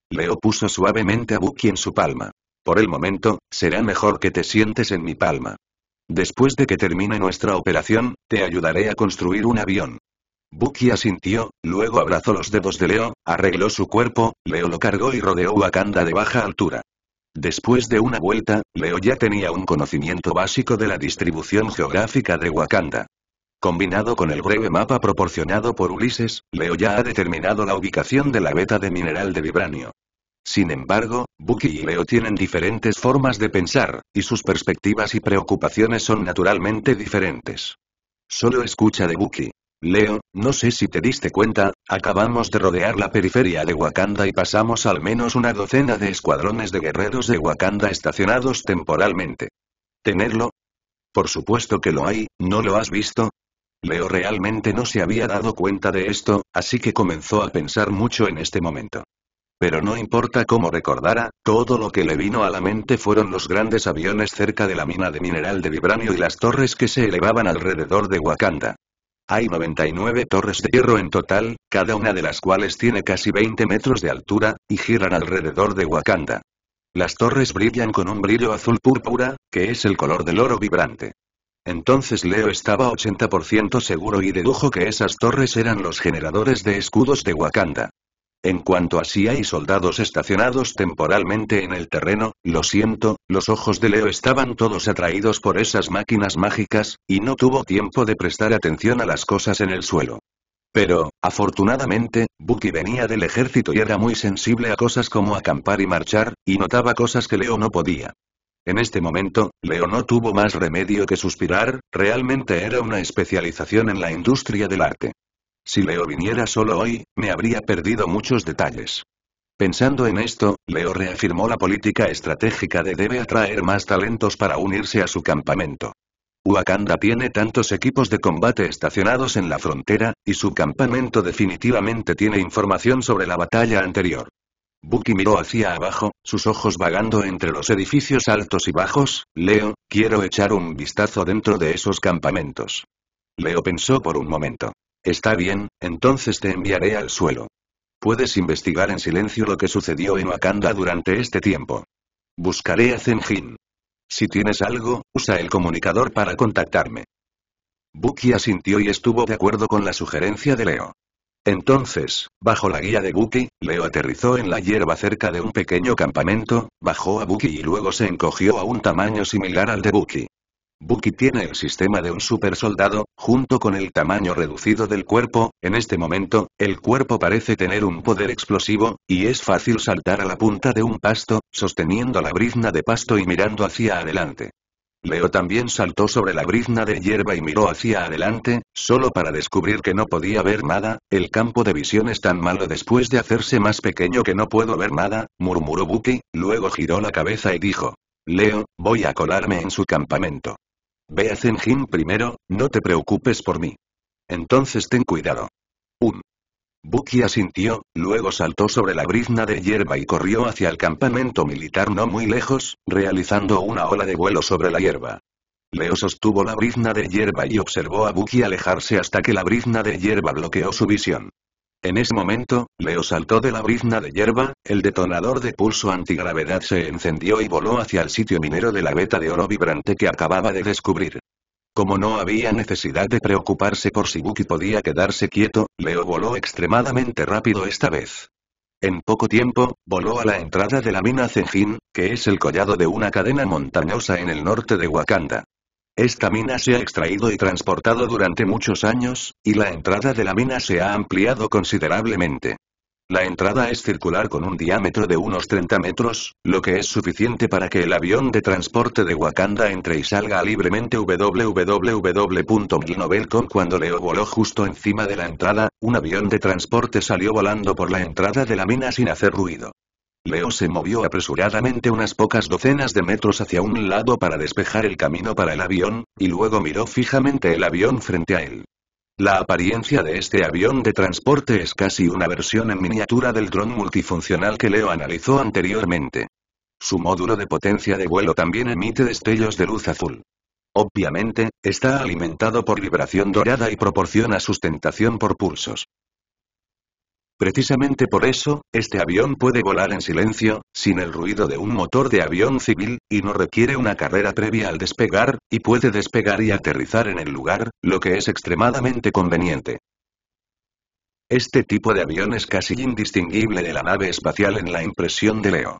[SPEAKER 1] Leo puso suavemente a Bucky en su palma. Por el momento, será mejor que te sientes en mi palma. Después de que termine nuestra operación, te ayudaré a construir un avión. Bucky asintió, luego abrazó los dedos de Leo, arregló su cuerpo, Leo lo cargó y rodeó Wakanda de baja altura. Después de una vuelta, Leo ya tenía un conocimiento básico de la distribución geográfica de Wakanda. Combinado con el breve mapa proporcionado por Ulises, Leo ya ha determinado la ubicación de la beta de mineral de vibranio. Sin embargo, Bucky y Leo tienen diferentes formas de pensar, y sus perspectivas y preocupaciones son naturalmente diferentes. Solo escucha de Bucky. Leo, no sé si te diste cuenta, acabamos de rodear la periferia de Wakanda y pasamos al menos una docena de escuadrones de guerreros de Wakanda estacionados temporalmente. ¿Tenerlo? Por supuesto que lo hay, ¿no lo has visto? Leo realmente no se había dado cuenta de esto, así que comenzó a pensar mucho en este momento. Pero no importa cómo recordara, todo lo que le vino a la mente fueron los grandes aviones cerca de la mina de mineral de vibranio y las torres que se elevaban alrededor de Wakanda. Hay 99 torres de hierro en total, cada una de las cuales tiene casi 20 metros de altura, y giran alrededor de Wakanda. Las torres brillan con un brillo azul púrpura, que es el color del oro vibrante. Entonces Leo estaba 80% seguro y dedujo que esas torres eran los generadores de escudos de Wakanda. En cuanto a si hay soldados estacionados temporalmente en el terreno, lo siento, los ojos de Leo estaban todos atraídos por esas máquinas mágicas, y no tuvo tiempo de prestar atención a las cosas en el suelo. Pero, afortunadamente, Bucky venía del ejército y era muy sensible a cosas como acampar y marchar, y notaba cosas que Leo no podía. En este momento, Leo no tuvo más remedio que suspirar, realmente era una especialización en la industria del arte. Si Leo viniera solo hoy, me habría perdido muchos detalles. Pensando en esto, Leo reafirmó la política estratégica de debe atraer más talentos para unirse a su campamento. Wakanda tiene tantos equipos de combate estacionados en la frontera, y su campamento definitivamente tiene información sobre la batalla anterior. Buki miró hacia abajo, sus ojos vagando entre los edificios altos y bajos, Leo, quiero echar un vistazo dentro de esos campamentos. Leo pensó por un momento. Está bien, entonces te enviaré al suelo. Puedes investigar en silencio lo que sucedió en Wakanda durante este tiempo. Buscaré a Zenjin. Si tienes algo, usa el comunicador para contactarme. Buki asintió y estuvo de acuerdo con la sugerencia de Leo. Entonces, bajo la guía de Buki, Leo aterrizó en la hierba cerca de un pequeño campamento, bajó a Buki y luego se encogió a un tamaño similar al de Buki. Buki tiene el sistema de un supersoldado, junto con el tamaño reducido del cuerpo, en este momento, el cuerpo parece tener un poder explosivo, y es fácil saltar a la punta de un pasto, sosteniendo la brizna de pasto y mirando hacia adelante. Leo también saltó sobre la brizna de hierba y miró hacia adelante, solo para descubrir que no podía ver nada, el campo de visión es tan malo después de hacerse más pequeño que no puedo ver nada, murmuró Buki, luego giró la cabeza y dijo. Leo, voy a colarme en su campamento. Ve a Zenjin primero, no te preocupes por mí. Entonces ten cuidado. Un. Bucky asintió, luego saltó sobre la brizna de hierba y corrió hacia el campamento militar no muy lejos, realizando una ola de vuelo sobre la hierba. Leo sostuvo la brizna de hierba y observó a Bucky alejarse hasta que la brizna de hierba bloqueó su visión. En ese momento, Leo saltó de la brizna de hierba, el detonador de pulso antigravedad se encendió y voló hacia el sitio minero de la veta de oro vibrante que acababa de descubrir. Como no había necesidad de preocuparse por si Buki podía quedarse quieto, Leo voló extremadamente rápido esta vez. En poco tiempo, voló a la entrada de la mina Zenjin, que es el collado de una cadena montañosa en el norte de Wakanda. Esta mina se ha extraído y transportado durante muchos años, y la entrada de la mina se ha ampliado considerablemente. La entrada es circular con un diámetro de unos 30 metros, lo que es suficiente para que el avión de transporte de Wakanda entre y salga libremente www.milnovelcom cuando Leo voló justo encima de la entrada, un avión de transporte salió volando por la entrada de la mina sin hacer ruido. Leo se movió apresuradamente unas pocas docenas de metros hacia un lado para despejar el camino para el avión, y luego miró fijamente el avión frente a él. La apariencia de este avión de transporte es casi una versión en miniatura del dron multifuncional que Leo analizó anteriormente. Su módulo de potencia de vuelo también emite destellos de luz azul. Obviamente, está alimentado por vibración dorada y proporciona sustentación por pulsos. Precisamente por eso, este avión puede volar en silencio, sin el ruido de un motor de avión civil, y no requiere una carrera previa al despegar, y puede despegar y aterrizar en el lugar, lo que es extremadamente conveniente. Este tipo de avión es casi indistinguible de la nave espacial en la impresión de Leo.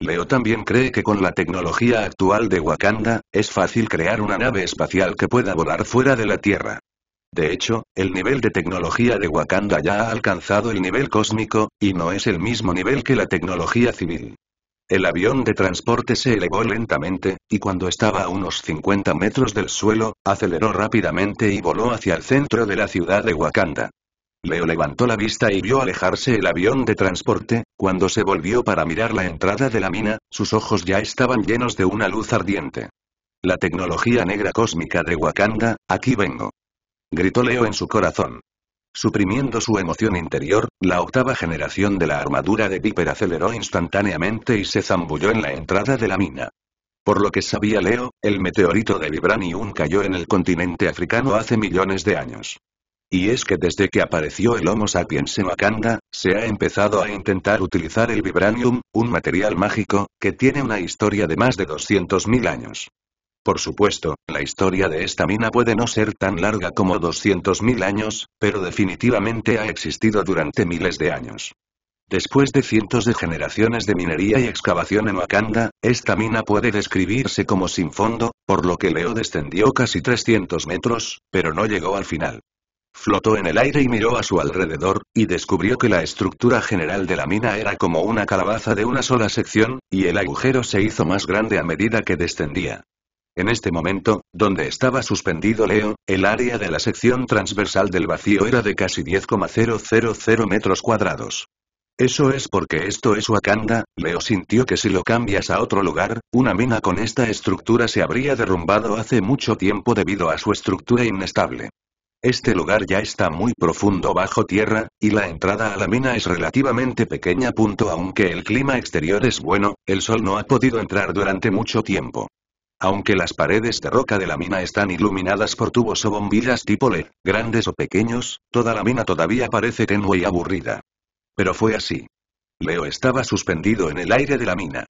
[SPEAKER 1] Leo también cree que con la tecnología actual de Wakanda, es fácil crear una nave espacial que pueda volar fuera de la Tierra. De hecho, el nivel de tecnología de Wakanda ya ha alcanzado el nivel cósmico, y no es el mismo nivel que la tecnología civil. El avión de transporte se elevó lentamente, y cuando estaba a unos 50 metros del suelo, aceleró rápidamente y voló hacia el centro de la ciudad de Wakanda. Leo levantó la vista y vio alejarse el avión de transporte, cuando se volvió para mirar la entrada de la mina, sus ojos ya estaban llenos de una luz ardiente. La tecnología negra cósmica de Wakanda, aquí vengo gritó Leo en su corazón. Suprimiendo su emoción interior, la octava generación de la armadura de Viper aceleró instantáneamente y se zambulló en la entrada de la mina. Por lo que sabía Leo, el meteorito de Vibranium cayó en el continente africano hace millones de años. Y es que desde que apareció el Homo sapiens en Wakanda, se ha empezado a intentar utilizar el Vibranium, un material mágico, que tiene una historia de más de 200.000 años. Por supuesto, la historia de esta mina puede no ser tan larga como 200.000 años, pero definitivamente ha existido durante miles de años. Después de cientos de generaciones de minería y excavación en Wakanda, esta mina puede describirse como sin fondo, por lo que Leo descendió casi 300 metros, pero no llegó al final. Flotó en el aire y miró a su alrededor, y descubrió que la estructura general de la mina era como una calabaza de una sola sección, y el agujero se hizo más grande a medida que descendía. En este momento, donde estaba suspendido Leo, el área de la sección transversal del vacío era de casi 10,000 metros cuadrados. Eso es porque esto es Wakanda, Leo sintió que si lo cambias a otro lugar, una mina con esta estructura se habría derrumbado hace mucho tiempo debido a su estructura inestable. Este lugar ya está muy profundo bajo tierra, y la entrada a la mina es relativamente pequeña. Punto aunque el clima exterior es bueno, el sol no ha podido entrar durante mucho tiempo. Aunque las paredes de roca de la mina están iluminadas por tubos o bombillas tipo LED, grandes o pequeños, toda la mina todavía parece tenue y aburrida. Pero fue así. Leo estaba suspendido en el aire de la mina.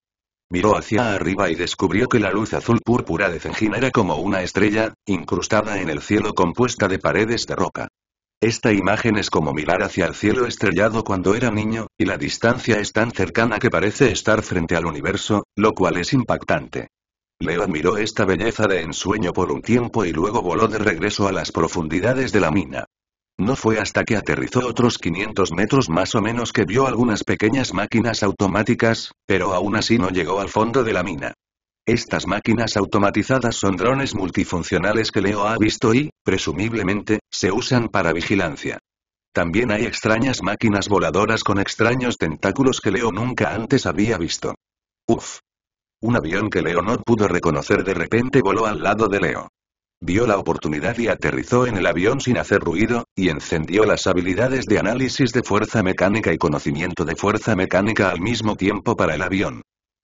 [SPEAKER 1] Miró hacia arriba y descubrió que la luz azul púrpura de Zengin era como una estrella, incrustada en el cielo compuesta de paredes de roca. Esta imagen es como mirar hacia el cielo estrellado cuando era niño, y la distancia es tan cercana que parece estar frente al universo, lo cual es impactante. Leo admiró esta belleza de ensueño por un tiempo y luego voló de regreso a las profundidades de la mina. No fue hasta que aterrizó otros 500 metros más o menos que vio algunas pequeñas máquinas automáticas, pero aún así no llegó al fondo de la mina. Estas máquinas automatizadas son drones multifuncionales que Leo ha visto y, presumiblemente, se usan para vigilancia. También hay extrañas máquinas voladoras con extraños tentáculos que Leo nunca antes había visto. Uf, un avión que Leo no pudo reconocer de repente voló al lado de Leo. Vio la oportunidad y aterrizó en el avión sin hacer ruido, y encendió las habilidades de análisis de fuerza mecánica y conocimiento de fuerza mecánica al mismo tiempo para el avión.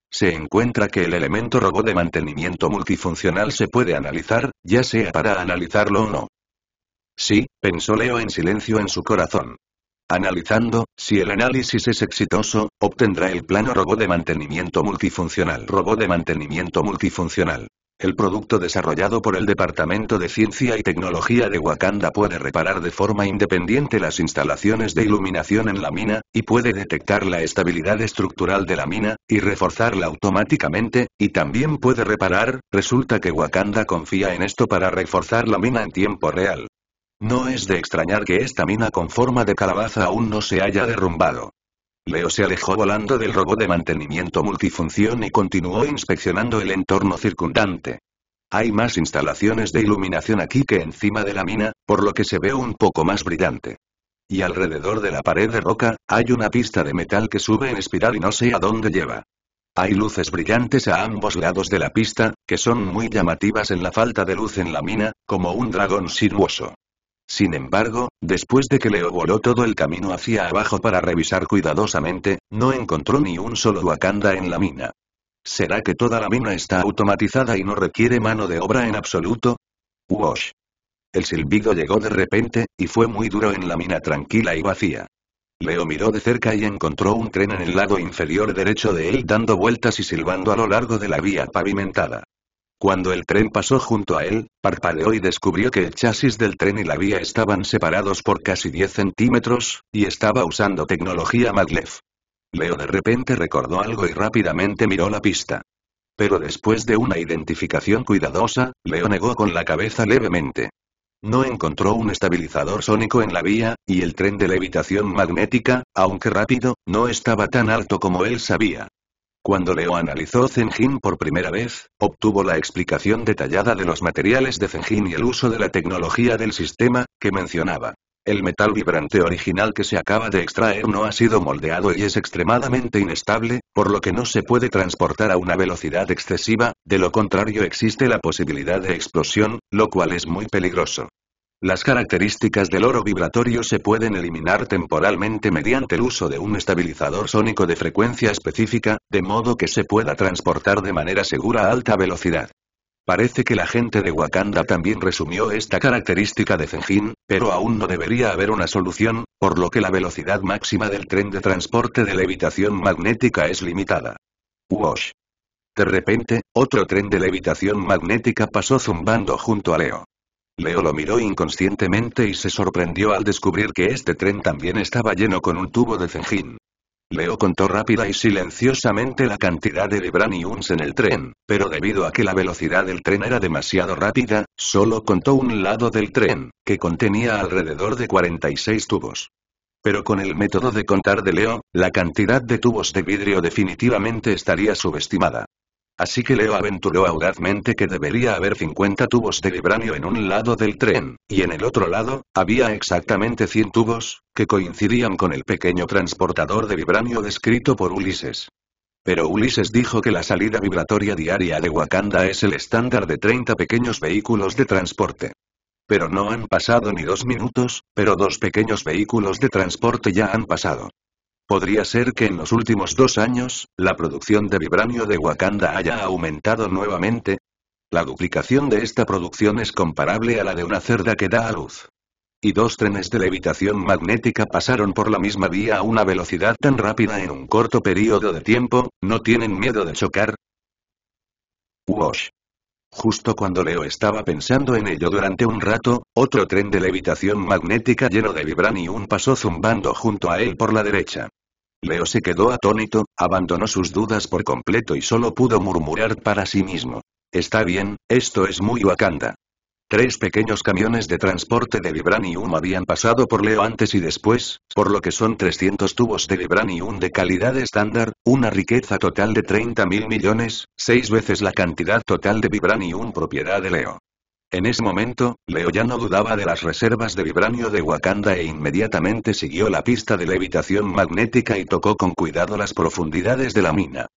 [SPEAKER 1] Se encuentra que el elemento robot de mantenimiento multifuncional se puede analizar, ya sea para analizarlo o no. Sí, pensó Leo en silencio en su corazón. Analizando, si el análisis es exitoso, obtendrá el plano robot de mantenimiento multifuncional. Robot de mantenimiento multifuncional. El producto desarrollado por el Departamento de Ciencia y Tecnología de Wakanda puede reparar de forma independiente las instalaciones de iluminación en la mina, y puede detectar la estabilidad estructural de la mina, y reforzarla automáticamente, y también puede reparar, resulta que Wakanda confía en esto para reforzar la mina en tiempo real. No es de extrañar que esta mina con forma de calabaza aún no se haya derrumbado. Leo se alejó volando del robot de mantenimiento multifunción y continuó inspeccionando el entorno circundante. Hay más instalaciones de iluminación aquí que encima de la mina, por lo que se ve un poco más brillante. Y alrededor de la pared de roca, hay una pista de metal que sube en espiral y no sé a dónde lleva. Hay luces brillantes a ambos lados de la pista, que son muy llamativas en la falta de luz en la mina, como un dragón sinuoso. Sin embargo, después de que Leo voló todo el camino hacia abajo para revisar cuidadosamente, no encontró ni un solo Wakanda en la mina. ¿Será que toda la mina está automatizada y no requiere mano de obra en absoluto? ¡Wosh! El silbido llegó de repente, y fue muy duro en la mina tranquila y vacía. Leo miró de cerca y encontró un tren en el lado inferior derecho de él dando vueltas y silbando a lo largo de la vía pavimentada. Cuando el tren pasó junto a él, parpadeó y descubrió que el chasis del tren y la vía estaban separados por casi 10 centímetros, y estaba usando tecnología maglev. Leo de repente recordó algo y rápidamente miró la pista. Pero después de una identificación cuidadosa, Leo negó con la cabeza levemente. No encontró un estabilizador sónico en la vía, y el tren de levitación magnética, aunque rápido, no estaba tan alto como él sabía. Cuando Leo analizó Zenjin por primera vez, obtuvo la explicación detallada de los materiales de Zenjin y el uso de la tecnología del sistema, que mencionaba. El metal vibrante original que se acaba de extraer no ha sido moldeado y es extremadamente inestable, por lo que no se puede transportar a una velocidad excesiva, de lo contrario existe la posibilidad de explosión, lo cual es muy peligroso. Las características del oro vibratorio se pueden eliminar temporalmente mediante el uso de un estabilizador sónico de frecuencia específica, de modo que se pueda transportar de manera segura a alta velocidad. Parece que la gente de Wakanda también resumió esta característica de Fengin, pero aún no debería haber una solución, por lo que la velocidad máxima del tren de transporte de levitación magnética es limitada. Wash. De repente, otro tren de levitación magnética pasó zumbando junto a Leo. Leo lo miró inconscientemente y se sorprendió al descubrir que este tren también estaba lleno con un tubo de cengín. Leo contó rápida y silenciosamente la cantidad de vibraniums en el tren, pero debido a que la velocidad del tren era demasiado rápida, solo contó un lado del tren, que contenía alrededor de 46 tubos. Pero con el método de contar de Leo, la cantidad de tubos de vidrio definitivamente estaría subestimada. Así que Leo aventuró audazmente que debería haber 50 tubos de vibranio en un lado del tren, y en el otro lado, había exactamente 100 tubos, que coincidían con el pequeño transportador de vibranio descrito por Ulises. Pero Ulises dijo que la salida vibratoria diaria de Wakanda es el estándar de 30 pequeños vehículos de transporte. Pero no han pasado ni dos minutos, pero dos pequeños vehículos de transporte ya han pasado. Podría ser que en los últimos dos años, la producción de vibranio de Wakanda haya aumentado nuevamente. La duplicación de esta producción es comparable a la de una cerda que da a luz. Y dos trenes de levitación magnética pasaron por la misma vía a una velocidad tan rápida en un corto periodo de tiempo, ¿no tienen miedo de chocar? Wash. Justo cuando Leo estaba pensando en ello durante un rato, otro tren de levitación magnética lleno de un pasó zumbando junto a él por la derecha. Leo se quedó atónito, abandonó sus dudas por completo y solo pudo murmurar para sí mismo. Está bien, esto es muy Wakanda. Tres pequeños camiones de transporte de Vibranium habían pasado por Leo antes y después, por lo que son 300 tubos de Vibranium de calidad estándar, una riqueza total de 30 mil millones, seis veces la cantidad total de Vibranium propiedad de Leo. En ese momento, Leo ya no dudaba de las reservas de vibranio de Wakanda e inmediatamente siguió la pista de levitación magnética y tocó con cuidado las profundidades de la mina.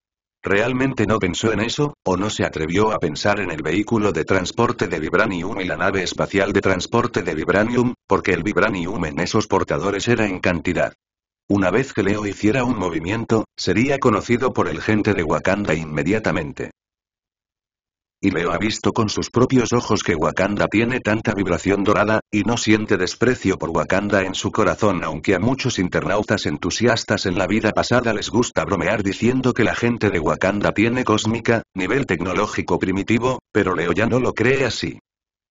[SPEAKER 1] Realmente no pensó en eso, o no se atrevió a pensar en el vehículo de transporte de Vibranium y la nave espacial de transporte de Vibranium, porque el Vibranium en esos portadores era en cantidad. Una vez que Leo hiciera un movimiento, sería conocido por el gente de Wakanda inmediatamente y Leo ha visto con sus propios ojos que Wakanda tiene tanta vibración dorada, y no siente desprecio por Wakanda en su corazón aunque a muchos internautas entusiastas en la vida pasada les gusta bromear diciendo que la gente de Wakanda tiene cósmica, nivel tecnológico primitivo, pero Leo ya no lo cree así.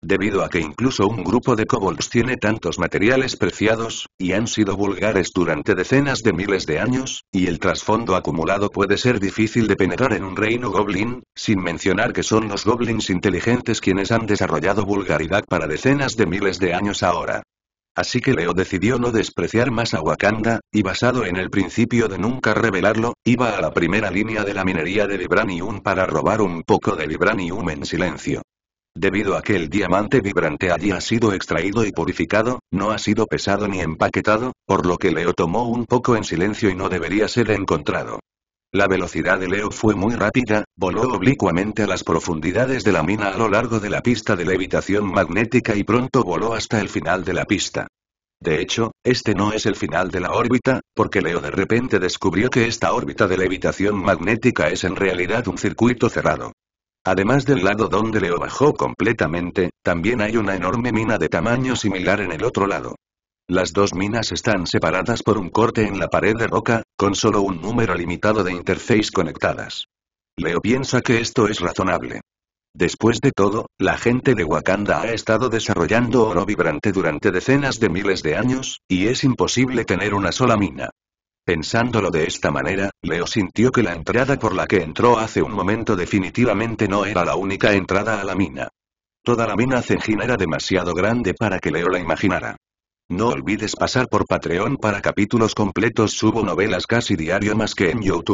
[SPEAKER 1] Debido a que incluso un grupo de kobolds tiene tantos materiales preciados, y han sido vulgares durante decenas de miles de años, y el trasfondo acumulado puede ser difícil de penetrar en un reino goblin, sin mencionar que son los goblins inteligentes quienes han desarrollado vulgaridad para decenas de miles de años ahora. Así que Leo decidió no despreciar más a Wakanda, y basado en el principio de nunca revelarlo, iba a la primera línea de la minería de Vibranium para robar un poco de Vibranium en silencio. Debido a que el diamante vibrante allí ha sido extraído y purificado, no ha sido pesado ni empaquetado, por lo que Leo tomó un poco en silencio y no debería ser encontrado. La velocidad de Leo fue muy rápida, voló oblicuamente a las profundidades de la mina a lo largo de la pista de levitación magnética y pronto voló hasta el final de la pista. De hecho, este no es el final de la órbita, porque Leo de repente descubrió que esta órbita de levitación magnética es en realidad un circuito cerrado. Además del lado donde Leo bajó completamente, también hay una enorme mina de tamaño similar en el otro lado. Las dos minas están separadas por un corte en la pared de roca, con solo un número limitado de interface conectadas. Leo piensa que esto es razonable. Después de todo, la gente de Wakanda ha estado desarrollando oro vibrante durante decenas de miles de años, y es imposible tener una sola mina. Pensándolo de esta manera, Leo sintió que la entrada por la que entró hace un momento definitivamente no era la única entrada a la mina. Toda la mina cengina era demasiado grande para que Leo la imaginara. No olvides pasar por Patreon para capítulos completos subo novelas casi diario más que en YouTube.